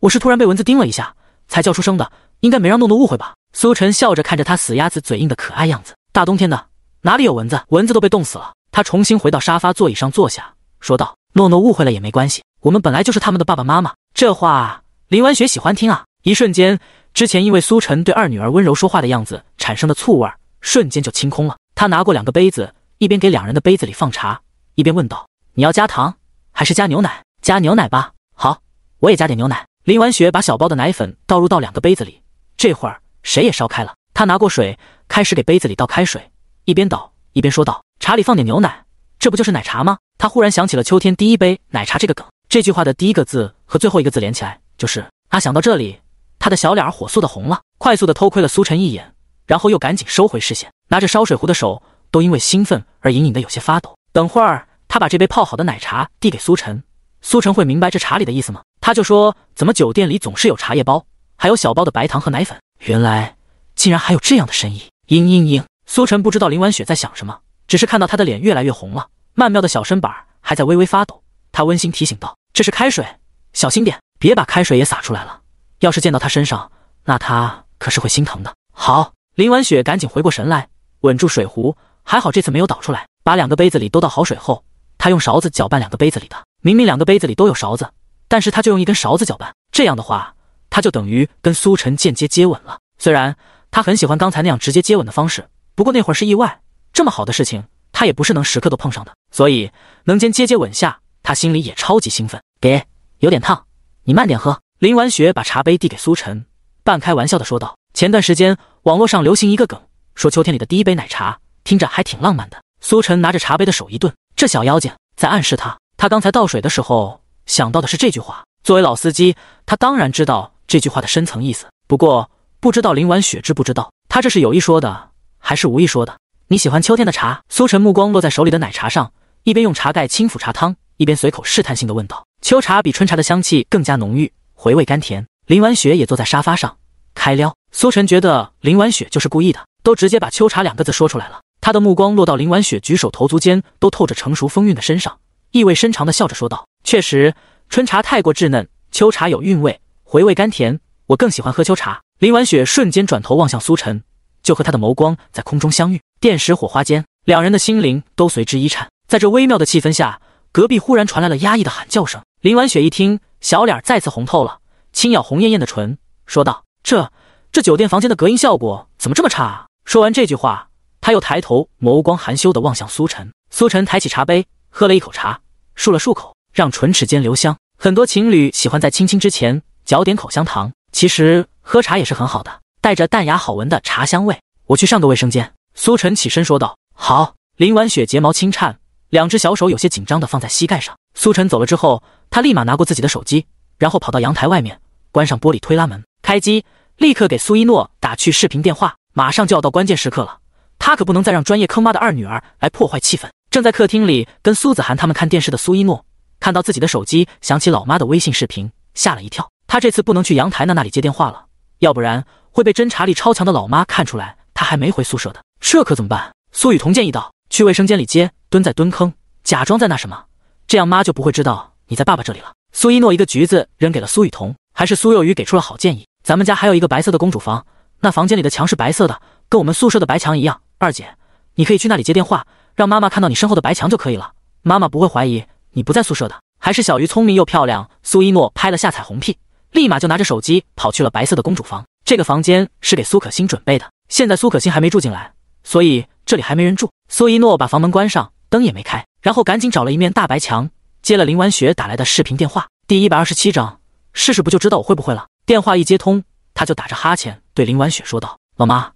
我是突然被蚊子叮了一下，才叫出声的，应该没让诺诺误会吧？”苏晨笑着看着他死鸭子嘴硬的可爱样子，大冬天的哪里有蚊子，蚊子都被冻死了。他重新回到沙发座椅上坐下，说道：“诺诺误会了也没关系，我们本来就是他们的爸爸妈妈。”这话林婉雪喜欢听啊！一瞬间，之前因为苏晨对二女儿温柔说话的样子产生的醋味。瞬间就清空了。他拿过两个杯子，一边给两人的杯子里放茶，一边问道：“你要加糖还是加牛奶？加牛奶吧。好，我也加点牛奶。”林婉雪把小包的奶粉倒入到两个杯子里，这会儿谁也烧开了。他拿过水，开始给杯子里倒开水，一边倒一边说道：“茶里放点牛奶，这不就是奶茶吗？”他忽然想起了秋天第一杯奶茶这个梗。这句话的第一个字和最后一个字连起来就是……他想到这里，他的小脸儿火速的红了，快速的偷窥了苏晨一眼。然后又赶紧收回视线，拿着烧水壶的手都因为兴奋而隐隐的有些发抖。等会儿他把这杯泡好的奶茶递给苏晨，苏晨会明白这茶里的意思吗？他就说怎么酒店里总是有茶叶包，还有小包的白糖和奶粉，原来竟然还有这样的生意。嘤嘤嘤！苏晨不知道林婉雪在想什么，只是看到她的脸越来越红了，曼妙的小身板还在微微发抖。他温馨提醒道：“这是开水，小心点，别把开水也洒出来了。要是溅到她身上，那她可是会心疼的。”好。林婉雪赶紧回过神来，稳住水壶，还好这次没有倒出来。把两个杯子里都倒好水后，她用勺子搅拌两个杯子里的。明明两个杯子里都有勺子，但是她就用一根勺子搅拌。这样的话，她就等于跟苏晨间接接吻了。虽然她很喜欢刚才那样直接接吻的方式，不过那会儿是意外，这么好的事情她也不是能时刻都碰上的。所以能间接接吻下，她心里也超级兴奋。给，有点烫，你慢点喝。林婉雪把茶杯递给苏晨，半开玩笑的说道：“前段时间。”网络上流行一个梗，说秋天里的第一杯奶茶，听着还挺浪漫的。苏晨拿着茶杯的手一顿，这小妖精在暗示他，他刚才倒水的时候想到的是这句话。作为老司机，他当然知道这句话的深层意思。不过不知道林婉雪知不知道，他这是有意说的还是无意说的？你喜欢秋天的茶？苏晨目光落在手里的奶茶上，一边用茶盖轻抚茶汤，一边随口试探性的问道：“秋茶比春茶的香气更加浓郁，回味甘甜。”林婉雪也坐在沙发上。开撩！苏晨觉得林婉雪就是故意的，都直接把“秋茶”两个字说出来了。他的目光落到林婉雪举手投足间都透着成熟风韵的身上，意味深长地笑着说道：“确实，春茶太过稚嫩，秋茶有韵味，回味甘甜，我更喜欢喝秋茶。”林婉雪瞬间转头望向苏晨，就和他的眸光在空中相遇，电石火花间，两人的心灵都随之一颤。在这微妙的气氛下，隔壁忽然传来了压抑的喊叫声。林婉雪一听，小脸再次红透了，轻咬红艳艳的唇，说道。这这酒店房间的隔音效果怎么这么差？啊？说完这句话，他又抬头，眸光含羞的望向苏晨。苏晨抬起茶杯，喝了一口茶，漱了漱口，让唇齿间留香。很多情侣喜欢在亲亲之前嚼点口香糖，其实喝茶也是很好的，带着淡雅好闻的茶香味。我去上个卫生间。苏晨起身说道。好。林婉雪睫毛轻颤，两只小手有些紧张的放在膝盖上。苏晨走了之后，他立马拿过自己的手机，然后跑到阳台外面，关上玻璃推拉门，开机。立刻给苏一诺打去视频电话，马上就要到关键时刻了，他可不能再让专业坑妈的二女儿来破坏气氛。正在客厅里跟苏子涵他们看电视的苏一诺，看到自己的手机响起老妈的微信视频，吓了一跳。他这次不能去阳台那那里接电话了，要不然会被侦查力超强的老妈看出来他还没回宿舍的，这可怎么办？苏雨桐建议道：“去卫生间里接，蹲在蹲坑，假装在那什么，这样妈就不会知道你在爸爸这里了。”苏一诺一个橘子扔给了苏雨桐，还是苏幼鱼给出了好建议。咱们家还有一个白色的公主房，那房间里的墙是白色的，跟我们宿舍的白墙一样。二姐，你可以去那里接电话，让妈妈看到你身后的白墙就可以了，妈妈不会怀疑你不在宿舍的。还是小鱼聪明又漂亮。苏一诺拍了下彩虹屁，立马就拿着手机跑去了白色的公主房。这个房间是给苏可欣准备的，现在苏可欣还没住进来，所以这里还没人住。苏一诺把房门关上，灯也没开，然后赶紧找了一面大白墙，接了林婉雪打来的视频电话。第一百二十七章，试试不就知道我会不会了。电话一接通，他就打着哈欠对林婉雪说道：“老妈，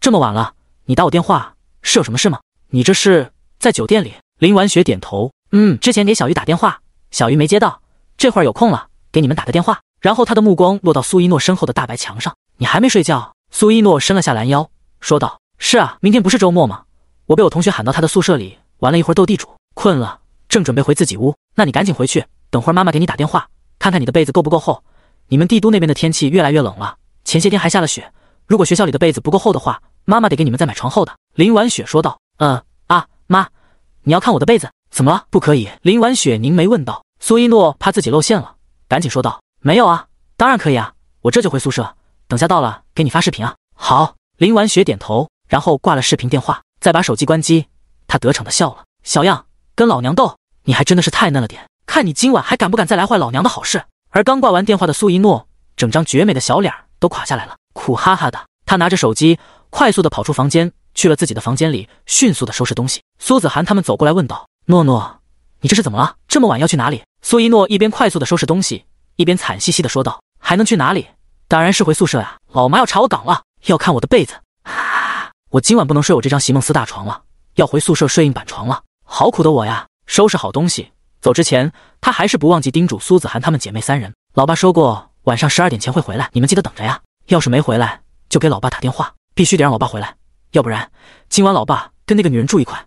这么晚了，你打我电话是有什么事吗？你这是在酒店里？”林婉雪点头：“嗯，之前给小鱼打电话，小鱼没接到，这会儿有空了，给你们打个电话。”然后他的目光落到苏一诺身后的大白墙上：“你还没睡觉？”苏一诺伸了下懒腰，说道：“是啊，明天不是周末吗？我被我同学喊到他的宿舍里玩了一会儿斗地主，困了，正准备回自己屋。那你赶紧回去，等会儿妈妈给你打电话，看看你的被子够不够厚。”你们帝都那边的天气越来越冷了，前些天还下了雪。如果学校里的被子不够厚的话，妈妈得给你们再买床厚的。”林婉雪说道。“嗯，啊，妈，你要看我的被子？怎么，了？不可以？”林婉雪凝眉问道。苏一诺怕自己露馅了，赶紧说道：“没有啊，当然可以啊，我这就回宿舍，等下到了给你发视频啊。”“好。”林婉雪点头，然后挂了视频电话，再把手机关机。她得逞的笑了：“小样，跟老娘斗，你还真的是太嫩了点。看你今晚还敢不敢再来坏老娘的好事。”而刚挂完电话的苏一诺，整张绝美的小脸儿都垮下来了，苦哈哈的。他拿着手机，快速的跑出房间，去了自己的房间里，迅速的收拾东西。苏子涵他们走过来问道：“诺诺，你这是怎么了？这么晚要去哪里？”苏一诺一边快速的收拾东西，一边惨兮兮的说道：“还能去哪里？当然是回宿舍呀！老妈要查我岗了，要看我的被子啊！我今晚不能睡我这张席梦思大床了，要回宿舍睡硬板床了，好苦的我呀！”收拾好东西。走之前，他还是不忘记叮嘱苏子涵他们姐妹三人。老爸说过，晚上十二点前会回来，你们记得等着呀。要是没回来，就给老爸打电话，必须得让老爸回来。要不然，今晚老爸跟那个女人住一块，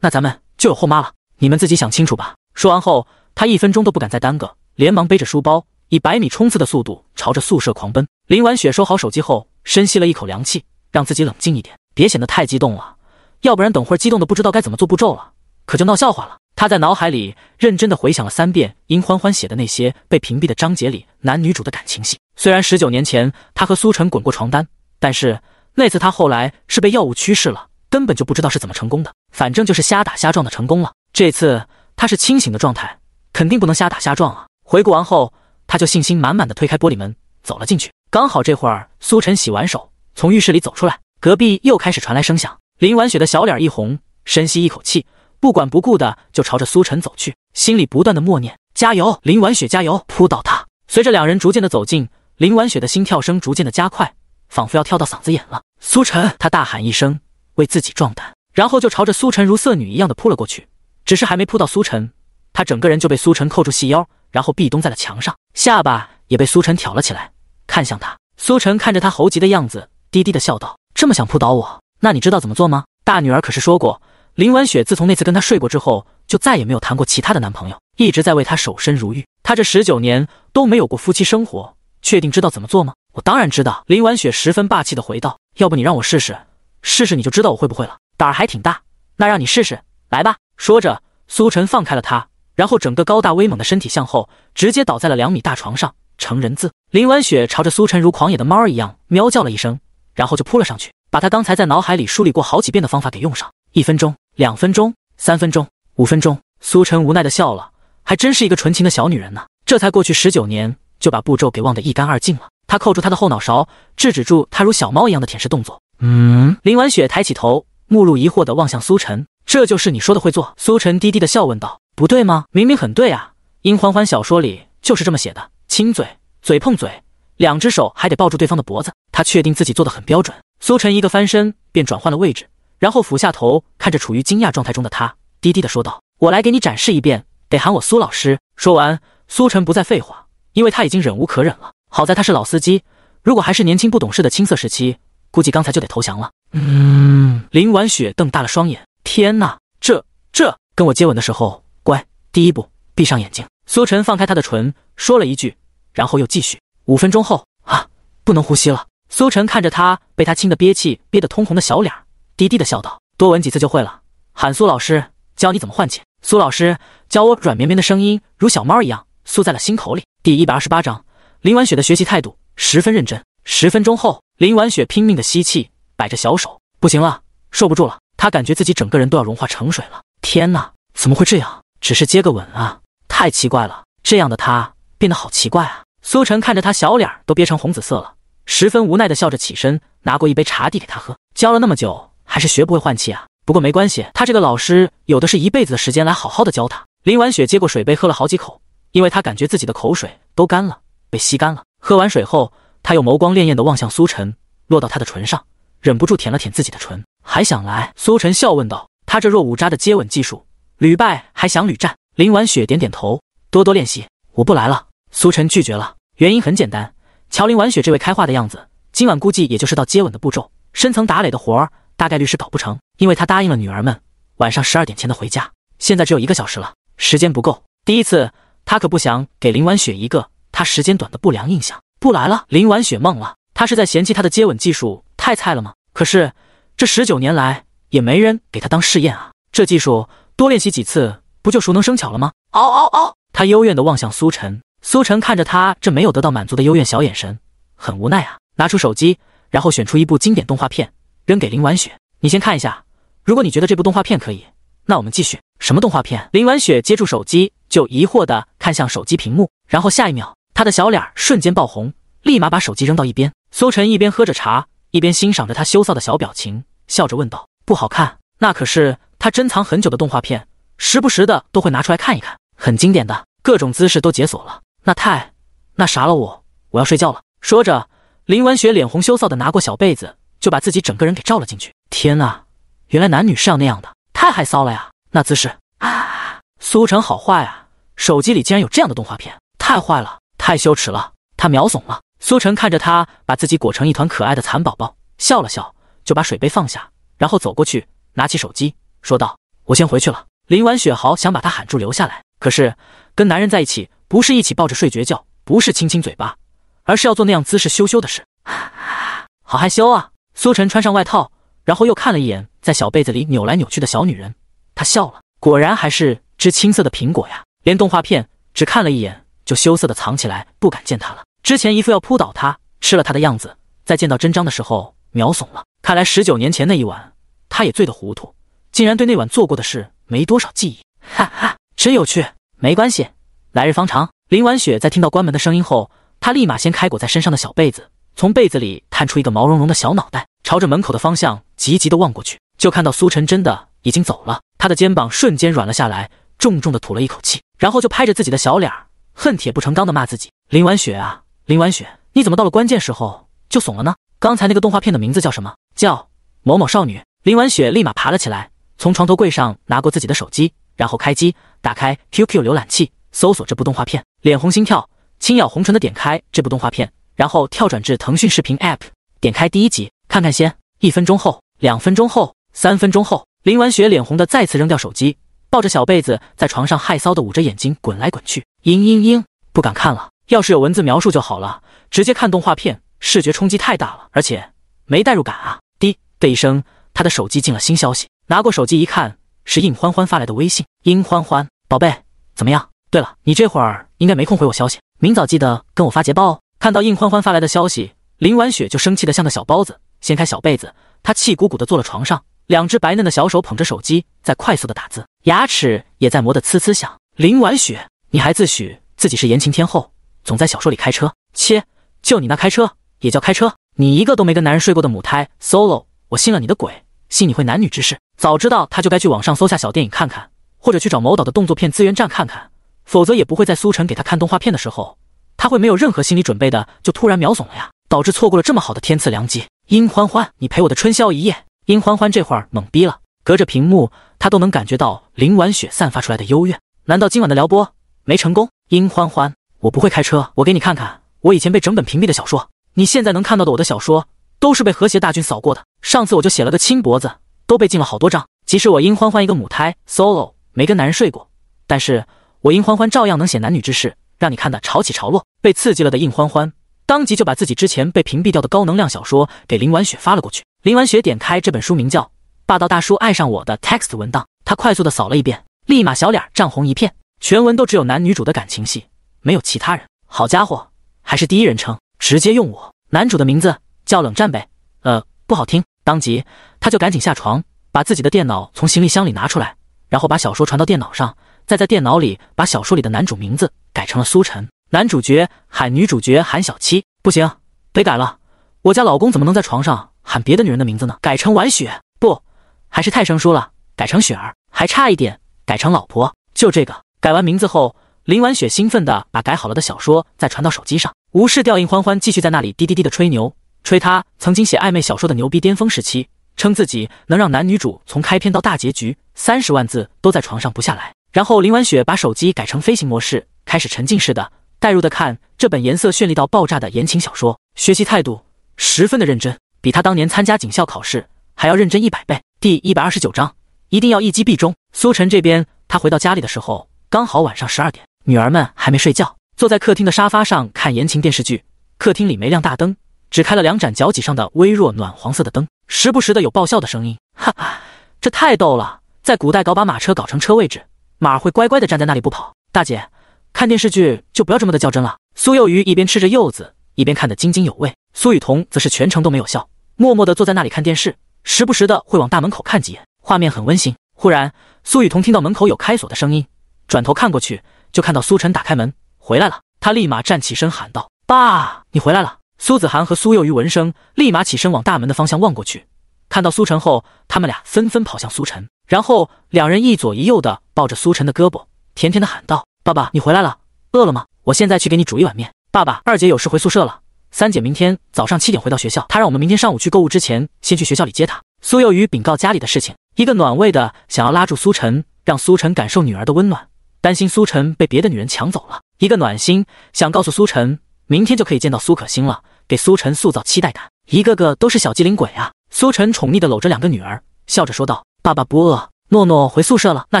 那咱们就有后妈了。你们自己想清楚吧。说完后，他一分钟都不敢再耽搁，连忙背着书包，以百米冲刺的速度朝着宿舍狂奔。林婉雪收好手机后，深吸了一口凉气，让自己冷静一点，别显得太激动了，要不然等会儿激动的不知道该怎么做步骤了，可就闹笑话了。他在脑海里认真的回想了三遍殷欢欢写的那些被屏蔽的章节里男女主的感情戏。虽然十九年前他和苏晨滚过床单，但是那次他后来是被药物驱使了，根本就不知道是怎么成功的，反正就是瞎打瞎撞的成功了。这次他是清醒的状态，肯定不能瞎打瞎撞啊！回顾完后，他就信心满满的推开玻璃门走了进去。刚好这会儿苏晨洗完手从浴室里走出来，隔壁又开始传来声响，林婉雪的小脸一红，深吸一口气。不管不顾的就朝着苏晨走去，心里不断的默念：“加油，林婉雪，加油！”扑倒他。随着两人逐渐的走近，林婉雪的心跳声逐渐的加快，仿佛要跳到嗓子眼了。苏晨，他大喊一声，为自己壮胆，然后就朝着苏晨如色女一样的扑了过去。只是还没扑到苏晨，他整个人就被苏晨扣住细腰，然后壁咚在了墙上，下巴也被苏晨挑了起来，看向他。苏晨看着他猴急的样子，低低的笑道：“这么想扑倒我，那你知道怎么做吗？大女儿可是说过。”林婉雪自从那次跟他睡过之后，就再也没有谈过其他的男朋友，一直在为他守身如玉。他这十九年都没有过夫妻生活，确定知道怎么做吗？我当然知道。林婉雪十分霸气的回道：“要不你让我试试，试试你就知道我会不会了。胆儿还挺大，那让你试试，来吧。”说着，苏晨放开了他，然后整个高大威猛的身体向后直接倒在了两米大床上，成人字。林婉雪朝着苏晨如狂野的猫儿一样喵叫了一声，然后就扑了上去，把她刚才在脑海里梳理过好几遍的方法给用上，一分钟。两分钟，三分钟，五分钟。苏晨无奈的笑了，还真是一个纯情的小女人呢。这才过去十九年，就把步骤给忘得一干二净了。他扣住她的后脑勺，制止住她如小猫一样的舔舐动作。嗯，林婉雪抬起头，目露疑惑的望向苏晨，这就是你说的会做？苏晨低低的笑问道，不对吗？明明很对啊，殷环环小说里就是这么写的，亲嘴，嘴碰嘴，两只手还得抱住对方的脖子。他确定自己做的很标准。苏晨一个翻身，便转换了位置。然后俯下头看着处于惊讶状态中的他，低低的说道：“我来给你展示一遍，得喊我苏老师。”说完，苏晨不再废话，因为他已经忍无可忍了。好在他是老司机，如果还是年轻不懂事的青涩时期，估计刚才就得投降了。嗯，林婉雪瞪大了双眼，天哪，这这……跟我接吻的时候，乖，第一步，闭上眼睛。苏晨放开她的唇，说了一句，然后又继续。五分钟后啊，不能呼吸了。苏晨看着他被他亲的憋气、憋得通红的小脸儿。低低的笑道：“多闻几次就会了。”喊苏老师教你怎么换气。苏老师教我，软绵绵的声音如小猫一样酥在了心口里。第一百二十八章，林婉雪的学习态度十分认真。十分钟后，林婉雪拼命的吸气，摆着小手，不行了，受不住了。她感觉自己整个人都要融化成水了。天哪，怎么会这样？只是接个吻啊，太奇怪了。这样的她变得好奇怪啊。苏晨看着她小脸都憋成红紫色了，十分无奈的笑着起身，拿过一杯茶递给她喝。教了那么久。还是学不会换气啊！不过没关系，他这个老师有的是一辈子的时间来好好的教他。林婉雪接过水杯，喝了好几口，因为她感觉自己的口水都干了，被吸干了。喝完水后，她又眸光潋滟的望向苏晨，落到他的唇上，忍不住舔了舔自己的唇。还想来？苏晨笑问道。他这若无渣的接吻技术，屡败还想屡战？林婉雪点点头，多多练习。我不来了。苏晨拒绝了，原因很简单，瞧林婉雪这位开化的样子，今晚估计也就是到接吻的步骤，深层打垒的活儿。大概率是搞不成，因为他答应了女儿们晚上十二点前的回家，现在只有一个小时了，时间不够。第一次他可不想给林婉雪一个他时间短的不良印象，不来了。林婉雪懵了，他是在嫌弃他的接吻技术太菜了吗？可是这十九年来也没人给他当试验啊，这技术多练习几次不就熟能生巧了吗？嗷嗷嗷！他幽怨的望向苏晨，苏晨看着他这没有得到满足的幽怨小眼神，很无奈啊，拿出手机，然后选出一部经典动画片。扔给林婉雪，你先看一下。如果你觉得这部动画片可以，那我们继续。什么动画片？林婉雪接住手机，就疑惑的看向手机屏幕，然后下一秒，她的小脸瞬间爆红，立马把手机扔到一边。苏晨一边喝着茶，一边欣赏着她羞臊的小表情，笑着问道：“不好看？那可是他珍藏很久的动画片，时不时的都会拿出来看一看，很经典的，各种姿势都解锁了，那太那啥了。”我我要睡觉了。说着，林婉雪脸红羞臊的拿过小被子。就把自己整个人给照了进去。天呐，原来男女是要那样的，太害臊了呀！那姿势啊，苏晨好坏啊，手机里竟然有这样的动画片，太坏了，太羞耻了。他秒怂了。苏晨看着他把自己裹成一团可爱的蚕宝宝，笑了笑，就把水杯放下，然后走过去拿起手机，说道：“我先回去了。”林婉雪豪想把他喊住留下来，可是跟男人在一起不是一起抱着睡觉觉，不是亲亲嘴巴，而是要做那样姿势羞羞的事。啊，好害羞啊！苏晨穿上外套，然后又看了一眼在小被子里扭来扭去的小女人，她笑了。果然还是只青涩的苹果呀，连动画片只看了一眼就羞涩的藏起来，不敢见她了。之前一副要扑倒她、吃了她的样子，在见到真章的时候秒怂了。看来十九年前那一晚，他也醉得糊涂，竟然对那晚做过的事没多少记忆。哈哈，真有趣。没关系，来日方长。林婉雪在听到关门的声音后，她立马先开裹在身上的小被子。从被子里探出一个毛茸茸的小脑袋，朝着门口的方向急急地望过去，就看到苏晨真的已经走了。他的肩膀瞬间软了下来，重重地吐了一口气，然后就拍着自己的小脸儿，恨铁不成钢地骂自己：“林婉雪啊，林婉雪，你怎么到了关键时候就怂了呢？”刚才那个动画片的名字叫什么？叫某某少女。林婉雪立马爬了起来，从床头柜上拿过自己的手机，然后开机，打开 QQ 浏览器，搜索这部动画片，脸红心跳，轻咬红唇的点开这部动画片。然后跳转至腾讯视频 App，点开第一集看看先。一分钟后，两分钟后，三分钟后，林婉雪脸红的再次扔掉手机，抱着小被子在床上害臊的捂着眼睛滚来滚去。嘤嘤嘤，不敢看了。要是有文字描述就好了，直接看动画片，视觉冲击太大了，而且没代入感啊。滴的一声，他的手机进了新消息。拿过手机一看，是应欢欢发来的微信。应欢欢，宝贝，怎么样？对了，你这会儿应该没空回我消息，明早记得跟我发捷报哦。看到应欢欢发来的消息，林婉雪就生气的像个小包子，掀开小被子，她气鼓鼓地坐了床上，两只白嫩的小手捧着手机，在快速的打字，牙齿也在磨得呲呲响。林婉雪，你还自诩自己是言情天后，总在小说里开车？切，就你那开车也叫开车？你一个都没跟男人睡过的母胎 solo，我信了你的鬼，信你会男女之事？早知道他就该去网上搜下小电影看看，或者去找某岛的动作片资源站看看，否则也不会在苏晨给他看动画片的时候。他会没有任何心理准备的，就突然秒怂了呀，导致错过了这么好的天赐良机。殷欢欢，你陪我的春宵一夜。殷欢欢这会儿懵逼了，隔着屏幕，他都能感觉到林婉雪散发出来的幽怨。难道今晚的撩拨没成功？殷欢欢，我不会开车，我给你看看我以前被整本屏蔽的小说。你现在能看到的我的小说，都是被和谐大军扫过的。上次我就写了个亲脖子，都被禁了好多章。即使我殷欢欢一个母胎 solo 没跟男人睡过，但是我殷欢欢照样能写男女之事。让你看的潮起潮落，被刺激了的应欢欢当即就把自己之前被屏蔽掉的高能量小说给林婉雪发了过去。林婉雪点开这本书，名叫《霸道大叔爱上我》的 txt e 文档，她快速的扫了一遍，立马小脸涨红一片。全文都只有男女主的感情戏，没有其他人。好家伙，还是第一人称，直接用我男主的名字叫冷战呗，呃，不好听。当即他就赶紧下床，把自己的电脑从行李箱里拿出来，然后把小说传到电脑上，再在电脑里把小说里的男主名字。改成了苏晨，男主角喊女主角喊小七，不行，得改了。我家老公怎么能在床上喊别的女人的名字呢？改成婉雪，不，还是太生疏了。改成雪儿，还差一点，改成老婆。就这个。改完名字后，林婉雪兴奋的把改好了的小说再传到手机上，无视掉印欢欢继续在那里滴滴滴的吹牛，吹他曾经写暧昧小说的牛逼巅峰时期，称自己能让男女主从开篇到大结局三十万字都在床上不下来。然后林婉雪把手机改成飞行模式，开始沉浸式的、代入的看这本颜色绚丽到爆炸的言情小说，学习态度十分的认真，比他当年参加警校考试还要认真一百倍。第一百二十九章，一定要一击必中。苏晨这边，他回到家里的时候刚好晚上十二点，女儿们还没睡觉，坐在客厅的沙发上看言情电视剧。客厅里没亮大灯，只开了两盏脚脊上的微弱暖黄色的灯，时不时的有爆笑的声音，哈哈，这太逗了，在古代搞把马车搞成车位置。马儿会乖乖的站在那里不跑。大姐，看电视剧就不要这么的较真了。苏幼鱼一边吃着柚子，一边看得津津有味。苏雨桐则是全程都没有笑，默默的坐在那里看电视，时不时的会往大门口看几眼，画面很温馨。忽然，苏雨桐听到门口有开锁的声音，转头看过去，就看到苏晨打开门回来了。他立马站起身喊道：“爸，你回来了！”苏子涵和苏幼鱼闻声，立马起身往大门的方向望过去。看到苏晨后，他们俩纷纷跑向苏晨，然后两人一左一右的抱着苏晨的胳膊，甜甜的喊道：“爸爸，你回来了，饿了吗？我现在去给你煮一碗面。”“爸爸，二姐有事回宿舍了，三姐明天早上七点回到学校，她让我们明天上午去购物之前先去学校里接她。”苏幼鱼禀告家里的事情，一个暖胃的想要拉住苏晨，让苏晨感受女儿的温暖，担心苏晨被别的女人抢走了；一个暖心想告诉苏晨，明天就可以见到苏可心了，给苏晨塑造期待感。一个个都是小机灵鬼啊！苏晨宠溺地搂着两个女儿，笑着说道：“爸爸不饿，诺诺回宿舍了。那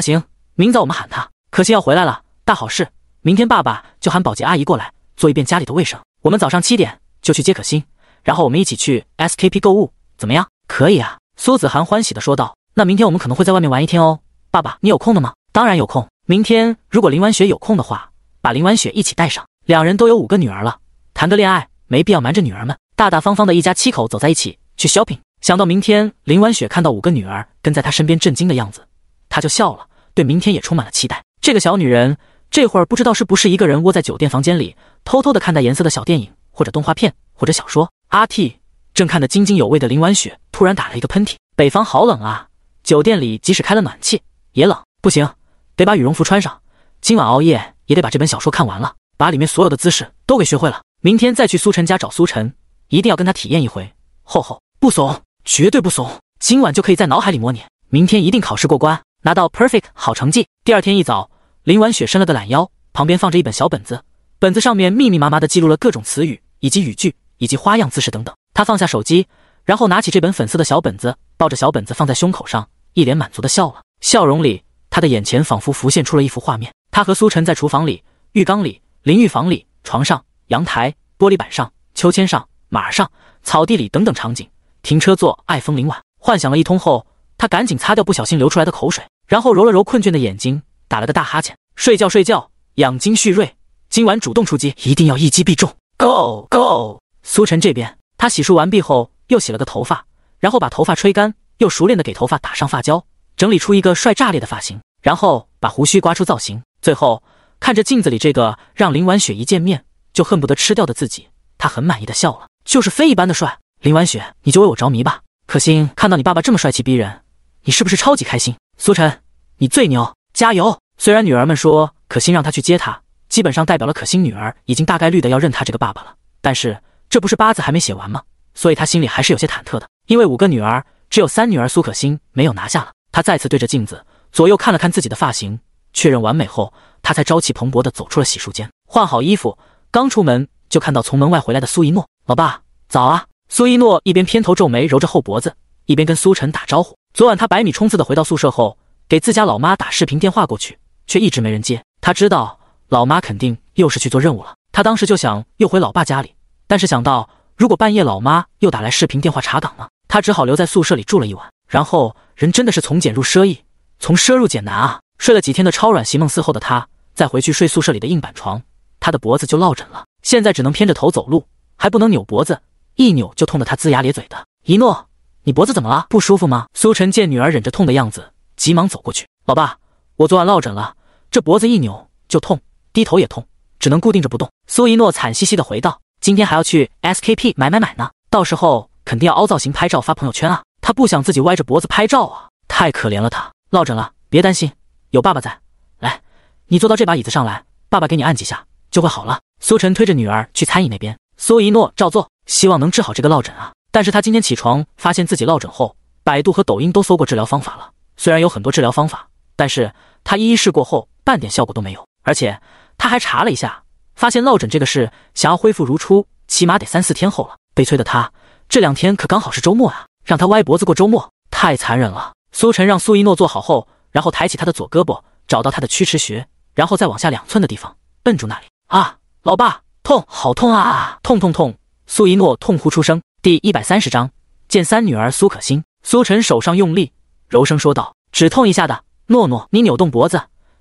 行，明早我们喊他。可心要回来了，大好事！明天爸爸就喊保洁阿姨过来做一遍家里的卫生。我们早上七点就去接可心，然后我们一起去 SKP 购物，怎么样？可以啊！”苏子涵欢喜地说道：“那明天我们可能会在外面玩一天哦。爸爸，你有空的吗？当然有空。明天如果林婉雪有空的话，把林婉雪一起带上。两人都有五个女儿了，谈个恋爱没必要瞒着女儿们，大大方方的一家七口走在一起去 shopping。”想到明天，林婉雪看到五个女儿跟在她身边震惊的样子，她就笑了，对明天也充满了期待。这个小女人，这会儿不知道是不是一个人窝在酒店房间里，偷偷的看带颜色的小电影或者动画片或者小说。阿 T 正看得津津有味的林婉雪突然打了一个喷嚏。北方好冷啊！酒店里即使开了暖气也冷，不行，得把羽绒服穿上。今晚熬夜也得把这本小说看完了，把里面所有的姿势都给学会了。明天再去苏晨家找苏晨，一定要跟他体验一回。厚厚，不怂。绝对不怂，今晚就可以在脑海里模拟，明天一定考试过关，拿到 perfect 好成绩。第二天一早，林婉雪伸了个懒腰，旁边放着一本小本子，本子上面密密麻麻的记录了各种词语，以及语句，以及花样姿势等等。她放下手机，然后拿起这本粉色的小本子，抱着小本子放在胸口上，一脸满足的笑了。笑容里，她的眼前仿佛浮现出了一幅画面：她和苏晨在厨房里、浴缸里、淋浴房里、床上、阳台、玻璃板上、秋千上、马上、草地里等等场景。停车坐爱枫林晚，幻想了一通后，他赶紧擦掉不小心流出来的口水，然后揉了揉困倦的眼睛，打了个大哈欠，睡觉睡觉，养精蓄锐，今晚主动出击，一定要一击必中。Go go！苏晨这边，他洗漱完毕后，又洗了个头发，然后把头发吹干，又熟练的给头发打上发胶，整理出一个帅炸裂的发型，然后把胡须刮出造型，最后看着镜子里这个让林婉雪一见面就恨不得吃掉的自己，他很满意的笑了，就是飞一般的帅。林婉雪，你就为我着迷吧。可心看到你爸爸这么帅气逼人，你是不是超级开心？苏晨，你最牛，加油！虽然女儿们说可心让他去接她，基本上代表了可心女儿已经大概率的要认他这个爸爸了，但是这不是八字还没写完吗？所以他心里还是有些忐忑的，因为五个女儿只有三女儿苏可心没有拿下了。他再次对着镜子左右看了看自己的发型，确认完美后，他才朝气蓬勃的走出了洗漱间，换好衣服，刚出门就看到从门外回来的苏一诺。老爸，早啊！苏一诺一边偏头皱眉揉着后脖子，一边跟苏晨打招呼。昨晚他百米冲刺的回到宿舍后，给自家老妈打视频电话过去，却一直没人接。他知道老妈肯定又是去做任务了。他当时就想又回老爸家里，但是想到如果半夜老妈又打来视频电话查岗了，他只好留在宿舍里住了一晚。然后人真的是从俭入奢易，从奢入俭难啊！睡了几天的超软席梦思后的他，再回去睡宿舍里的硬板床，他的脖子就落枕了。现在只能偏着头走路，还不能扭脖子。一扭就痛的他龇牙咧嘴的。一诺，你脖子怎么了？不舒服吗？苏晨见女儿忍着痛的样子，急忙走过去。老爸，我昨晚落枕了，这脖子一扭就痛，低头也痛，只能固定着不动。苏一诺惨兮兮的回道：“今天还要去 SKP 买买买呢，到时候肯定要凹造型、拍照、发朋友圈啊！他不想自己歪着脖子拍照啊，太可怜了。他落枕了，别担心，有爸爸在。来，你坐到这把椅子上来，爸爸给你按几下，就会好了。”苏晨推着女儿去餐椅那边，苏一诺照做。希望能治好这个落枕啊！但是他今天起床发现自己落枕后，百度和抖音都搜过治疗方法了。虽然有很多治疗方法，但是他一一试过后，半点效果都没有。而且他还查了一下，发现落枕这个事，想要恢复如初，起码得三四天后了。悲催的他，这两天可刚好是周末啊，让他歪脖子过周末，太残忍了。苏晨让苏一诺坐好后，然后抬起他的左胳膊，找到他的曲池穴，然后再往下两寸的地方，摁住那里。啊，老爸，痛，好痛啊！痛痛痛！苏一诺痛哭出声。第一百三十章，见三女儿苏可心，苏晨手上用力，柔声说道：“只痛一下的，诺诺，你扭动脖子，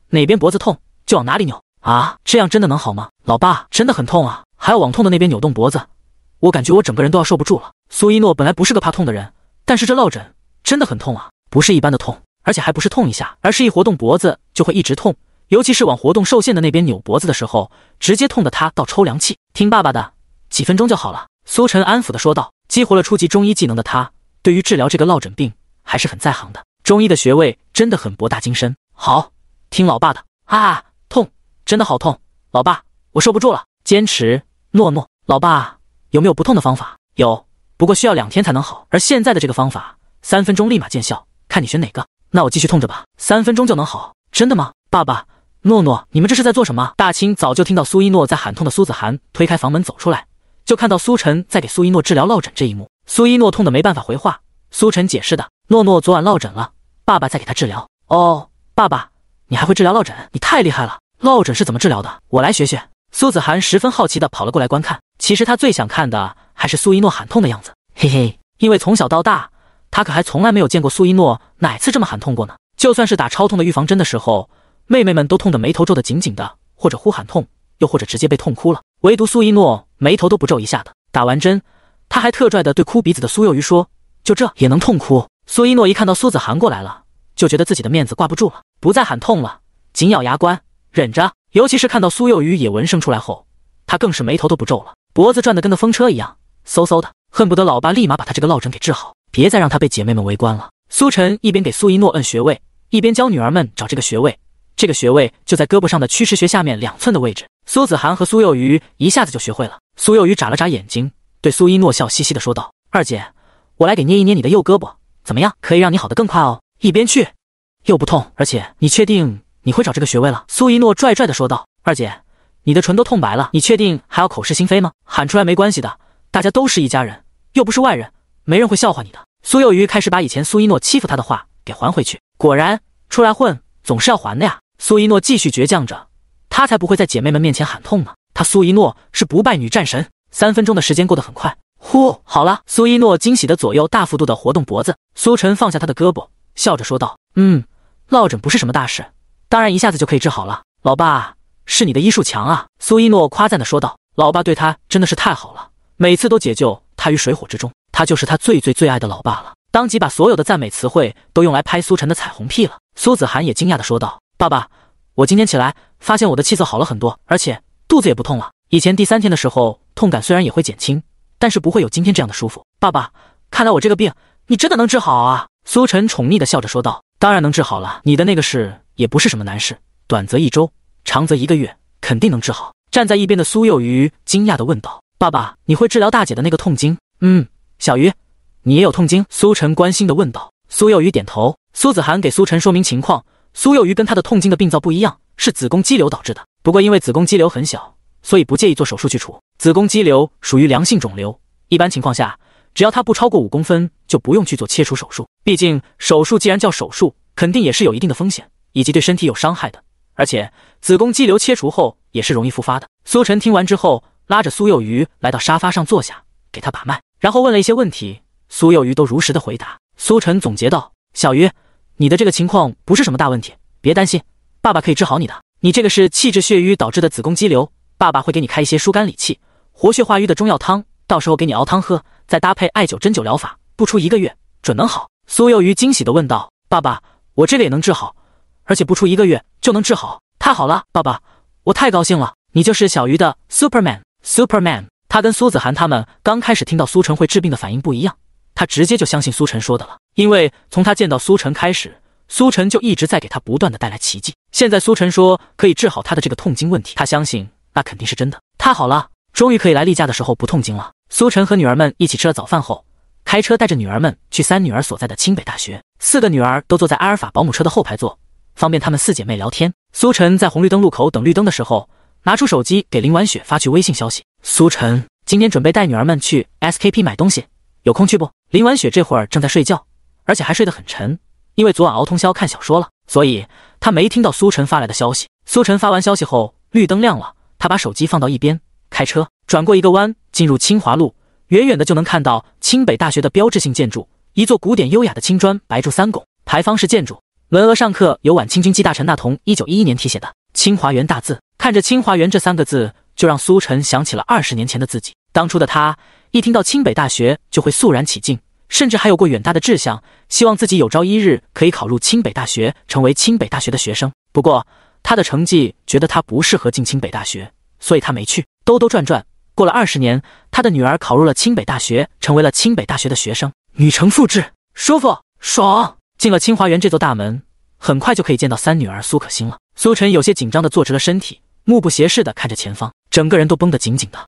哪边脖子痛就往哪里扭啊！这样真的能好吗？老爸真的很痛啊！还要往痛的那边扭动脖子，我感觉我整个人都要受不住了。”苏一诺本来不是个怕痛的人，但是这落枕真的很痛啊，不是一般的痛，而且还不是痛一下，而是一活动脖子就会一直痛，尤其是往活动受限的那边扭脖子的时候，直接痛得他倒抽凉气。听爸爸的。几分钟就好了，苏晨安抚的说道。激活了初级中医技能的他，对于治疗这个落枕病还是很在行的。中医的穴位真的很博大精深。好，听老爸的啊，痛，真的好痛，老爸，我受不住了，坚持，诺诺，老爸有没有不痛的方法？有，不过需要两天才能好，而现在的这个方法，三分钟立马见效，看你选哪个。那我继续痛着吧，三分钟就能好，真的吗？爸爸，诺诺，你们这是在做什么？大清早就听到苏一诺在喊痛的苏子涵推开房门走出来。就看到苏晨在给苏一诺治疗落枕这一幕，苏一诺痛得没办法回话。苏晨解释的：“诺诺昨晚落枕了，爸爸在给他治疗。”哦，爸爸，你还会治疗落枕？你太厉害了！落枕是怎么治疗的？我来学学。苏子涵十分好奇的跑了过来观看。其实他最想看的还是苏一诺喊痛的样子，嘿嘿，因为从小到大，他可还从来没有见过苏一诺哪次这么喊痛过呢。就算是打超痛的预防针的时候，妹妹们都痛得眉头皱得紧紧的，或者呼喊痛。又或者直接被痛哭了，唯独苏一诺眉头都不皱一下的。打完针，他还特拽的对哭鼻子的苏幼鱼说：“就这也能痛哭？”苏一诺一看到苏子涵过来了，就觉得自己的面子挂不住了，不再喊痛了，紧咬牙关忍着。尤其是看到苏幼鱼也闻声出来后，他更是眉头都不皱了，脖子转的跟个风车一样，嗖嗖的，恨不得老爸立马把他这个落枕给治好，别再让他被姐妹们围观了。苏晨一边给苏一诺摁穴位，一边教女儿们找这个穴位。这个穴位就在胳膊上的曲池穴下面两寸的位置。苏子涵和苏幼鱼一下子就学会了。苏幼鱼眨了眨眼睛，对苏一诺笑嘻嘻的说道：“二姐，我来给捏一捏你的右胳膊，怎么样？可以让你好得更快哦。”一边去，又不痛，而且你确定你会找这个穴位了？苏一诺拽拽的说道：“二姐，你的唇都痛白了，你确定还要口是心非吗？喊出来没关系的，大家都是一家人，又不是外人，没人会笑话你的。”苏幼鱼开始把以前苏一诺欺负他的话给还回去。果然，出来混总是要还的呀。苏一诺继续倔强着。他才不会在姐妹们面前喊痛呢！他苏一诺是不败女战神。三分钟的时间过得很快，呼，好了！苏一诺惊喜的左右大幅度的活动脖子。苏晨放下他的胳膊，笑着说道：“嗯，落枕不是什么大事，当然一下子就可以治好了。老爸，是你的医术强啊！”苏一诺夸赞的说道：“老爸对他真的是太好了，每次都解救他于水火之中，他就是他最最最爱的老爸了。”当即把所有的赞美词汇都用来拍苏晨的彩虹屁了。苏子涵也惊讶的说道：“爸爸，我今天起来。”发现我的气色好了很多，而且肚子也不痛了。以前第三天的时候，痛感虽然也会减轻，但是不会有今天这样的舒服。爸爸，看来我这个病你真的能治好啊！苏晨宠溺的笑着说道：“当然能治好了，你的那个事也不是什么难事，短则一周，长则一个月，肯定能治好。”站在一边的苏幼鱼惊讶的问道：“爸爸，你会治疗大姐的那个痛经？”“嗯，小鱼，你也有痛经？”苏晨关心的问道。苏幼鱼点头。苏子涵给苏晨说明情况，苏幼鱼跟他的痛经的病灶不一样。是子宫肌瘤导致的，不过因为子宫肌瘤很小，所以不建议做手术去除。子宫肌瘤属于良性肿瘤，一般情况下，只要它不超过五公分，就不用去做切除手术。毕竟手术既然叫手术，肯定也是有一定的风险以及对身体有伤害的。而且子宫肌瘤切除后也是容易复发的。苏晨听完之后，拉着苏幼鱼来到沙发上坐下，给他把脉，然后问了一些问题，苏幼鱼都如实的回答。苏晨总结道：“小鱼，你的这个情况不是什么大问题，别担心。”爸爸可以治好你的，你这个是气滞血瘀导致的子宫肌瘤，爸爸会给你开一些疏肝理气、活血化瘀的中药汤，到时候给你熬汤喝，再搭配艾灸、针灸疗法，不出一个月准能好。苏幼鱼惊喜地问道：“爸爸，我这个也能治好，而且不出一个月就能治好，太好了！爸爸，我太高兴了！你就是小鱼的 Superman，Superman。他跟苏子涵他们刚开始听到苏晨会治病的反应不一样，他直接就相信苏晨说的了，因为从他见到苏晨开始。”苏晨就一直在给他不断的带来奇迹。现在苏晨说可以治好他的这个痛经问题，他相信那肯定是真的。太好了，终于可以来例假的时候不痛经了。苏晨和女儿们一起吃了早饭后，开车带着女儿们去三女儿所在的清北大学。四个女儿都坐在阿尔法保姆车的后排座，方便她们四姐妹聊天。苏晨在红绿灯路口等绿灯的时候，拿出手机给林婉雪发去微信消息：“苏晨，今天准备带女儿们去 SKP 买东西，有空去不？”林婉雪这会儿正在睡觉，而且还睡得很沉。因为昨晚熬通宵看小说了，所以他没听到苏晨发来的消息。苏晨发完消息后，绿灯亮了，他把手机放到一边，开车转过一个弯，进入清华路。远远的就能看到清北大学的标志性建筑——一座古典优雅的青砖白柱三拱牌坊式建筑。门额上刻有晚清军机大臣那同一九一一年题写的“清华园”大字。看着“清华园”这三个字，就让苏晨想起了二十年前的自己。当初的他，一听到清北大学就会肃然起敬。甚至还有过远大的志向，希望自己有朝一日可以考入清北大学，成为清北大学的学生。不过，他的成绩觉得他不适合进清北大学，所以他没去。兜兜转转，过了二十年，他的女儿考入了清北大学，成为了清北大学的学生。女成复制，舒服，爽。进了清华园这座大门，很快就可以见到三女儿苏可欣了。苏晨有些紧张的坐直了身体，目不斜视的看着前方，整个人都绷得紧紧的。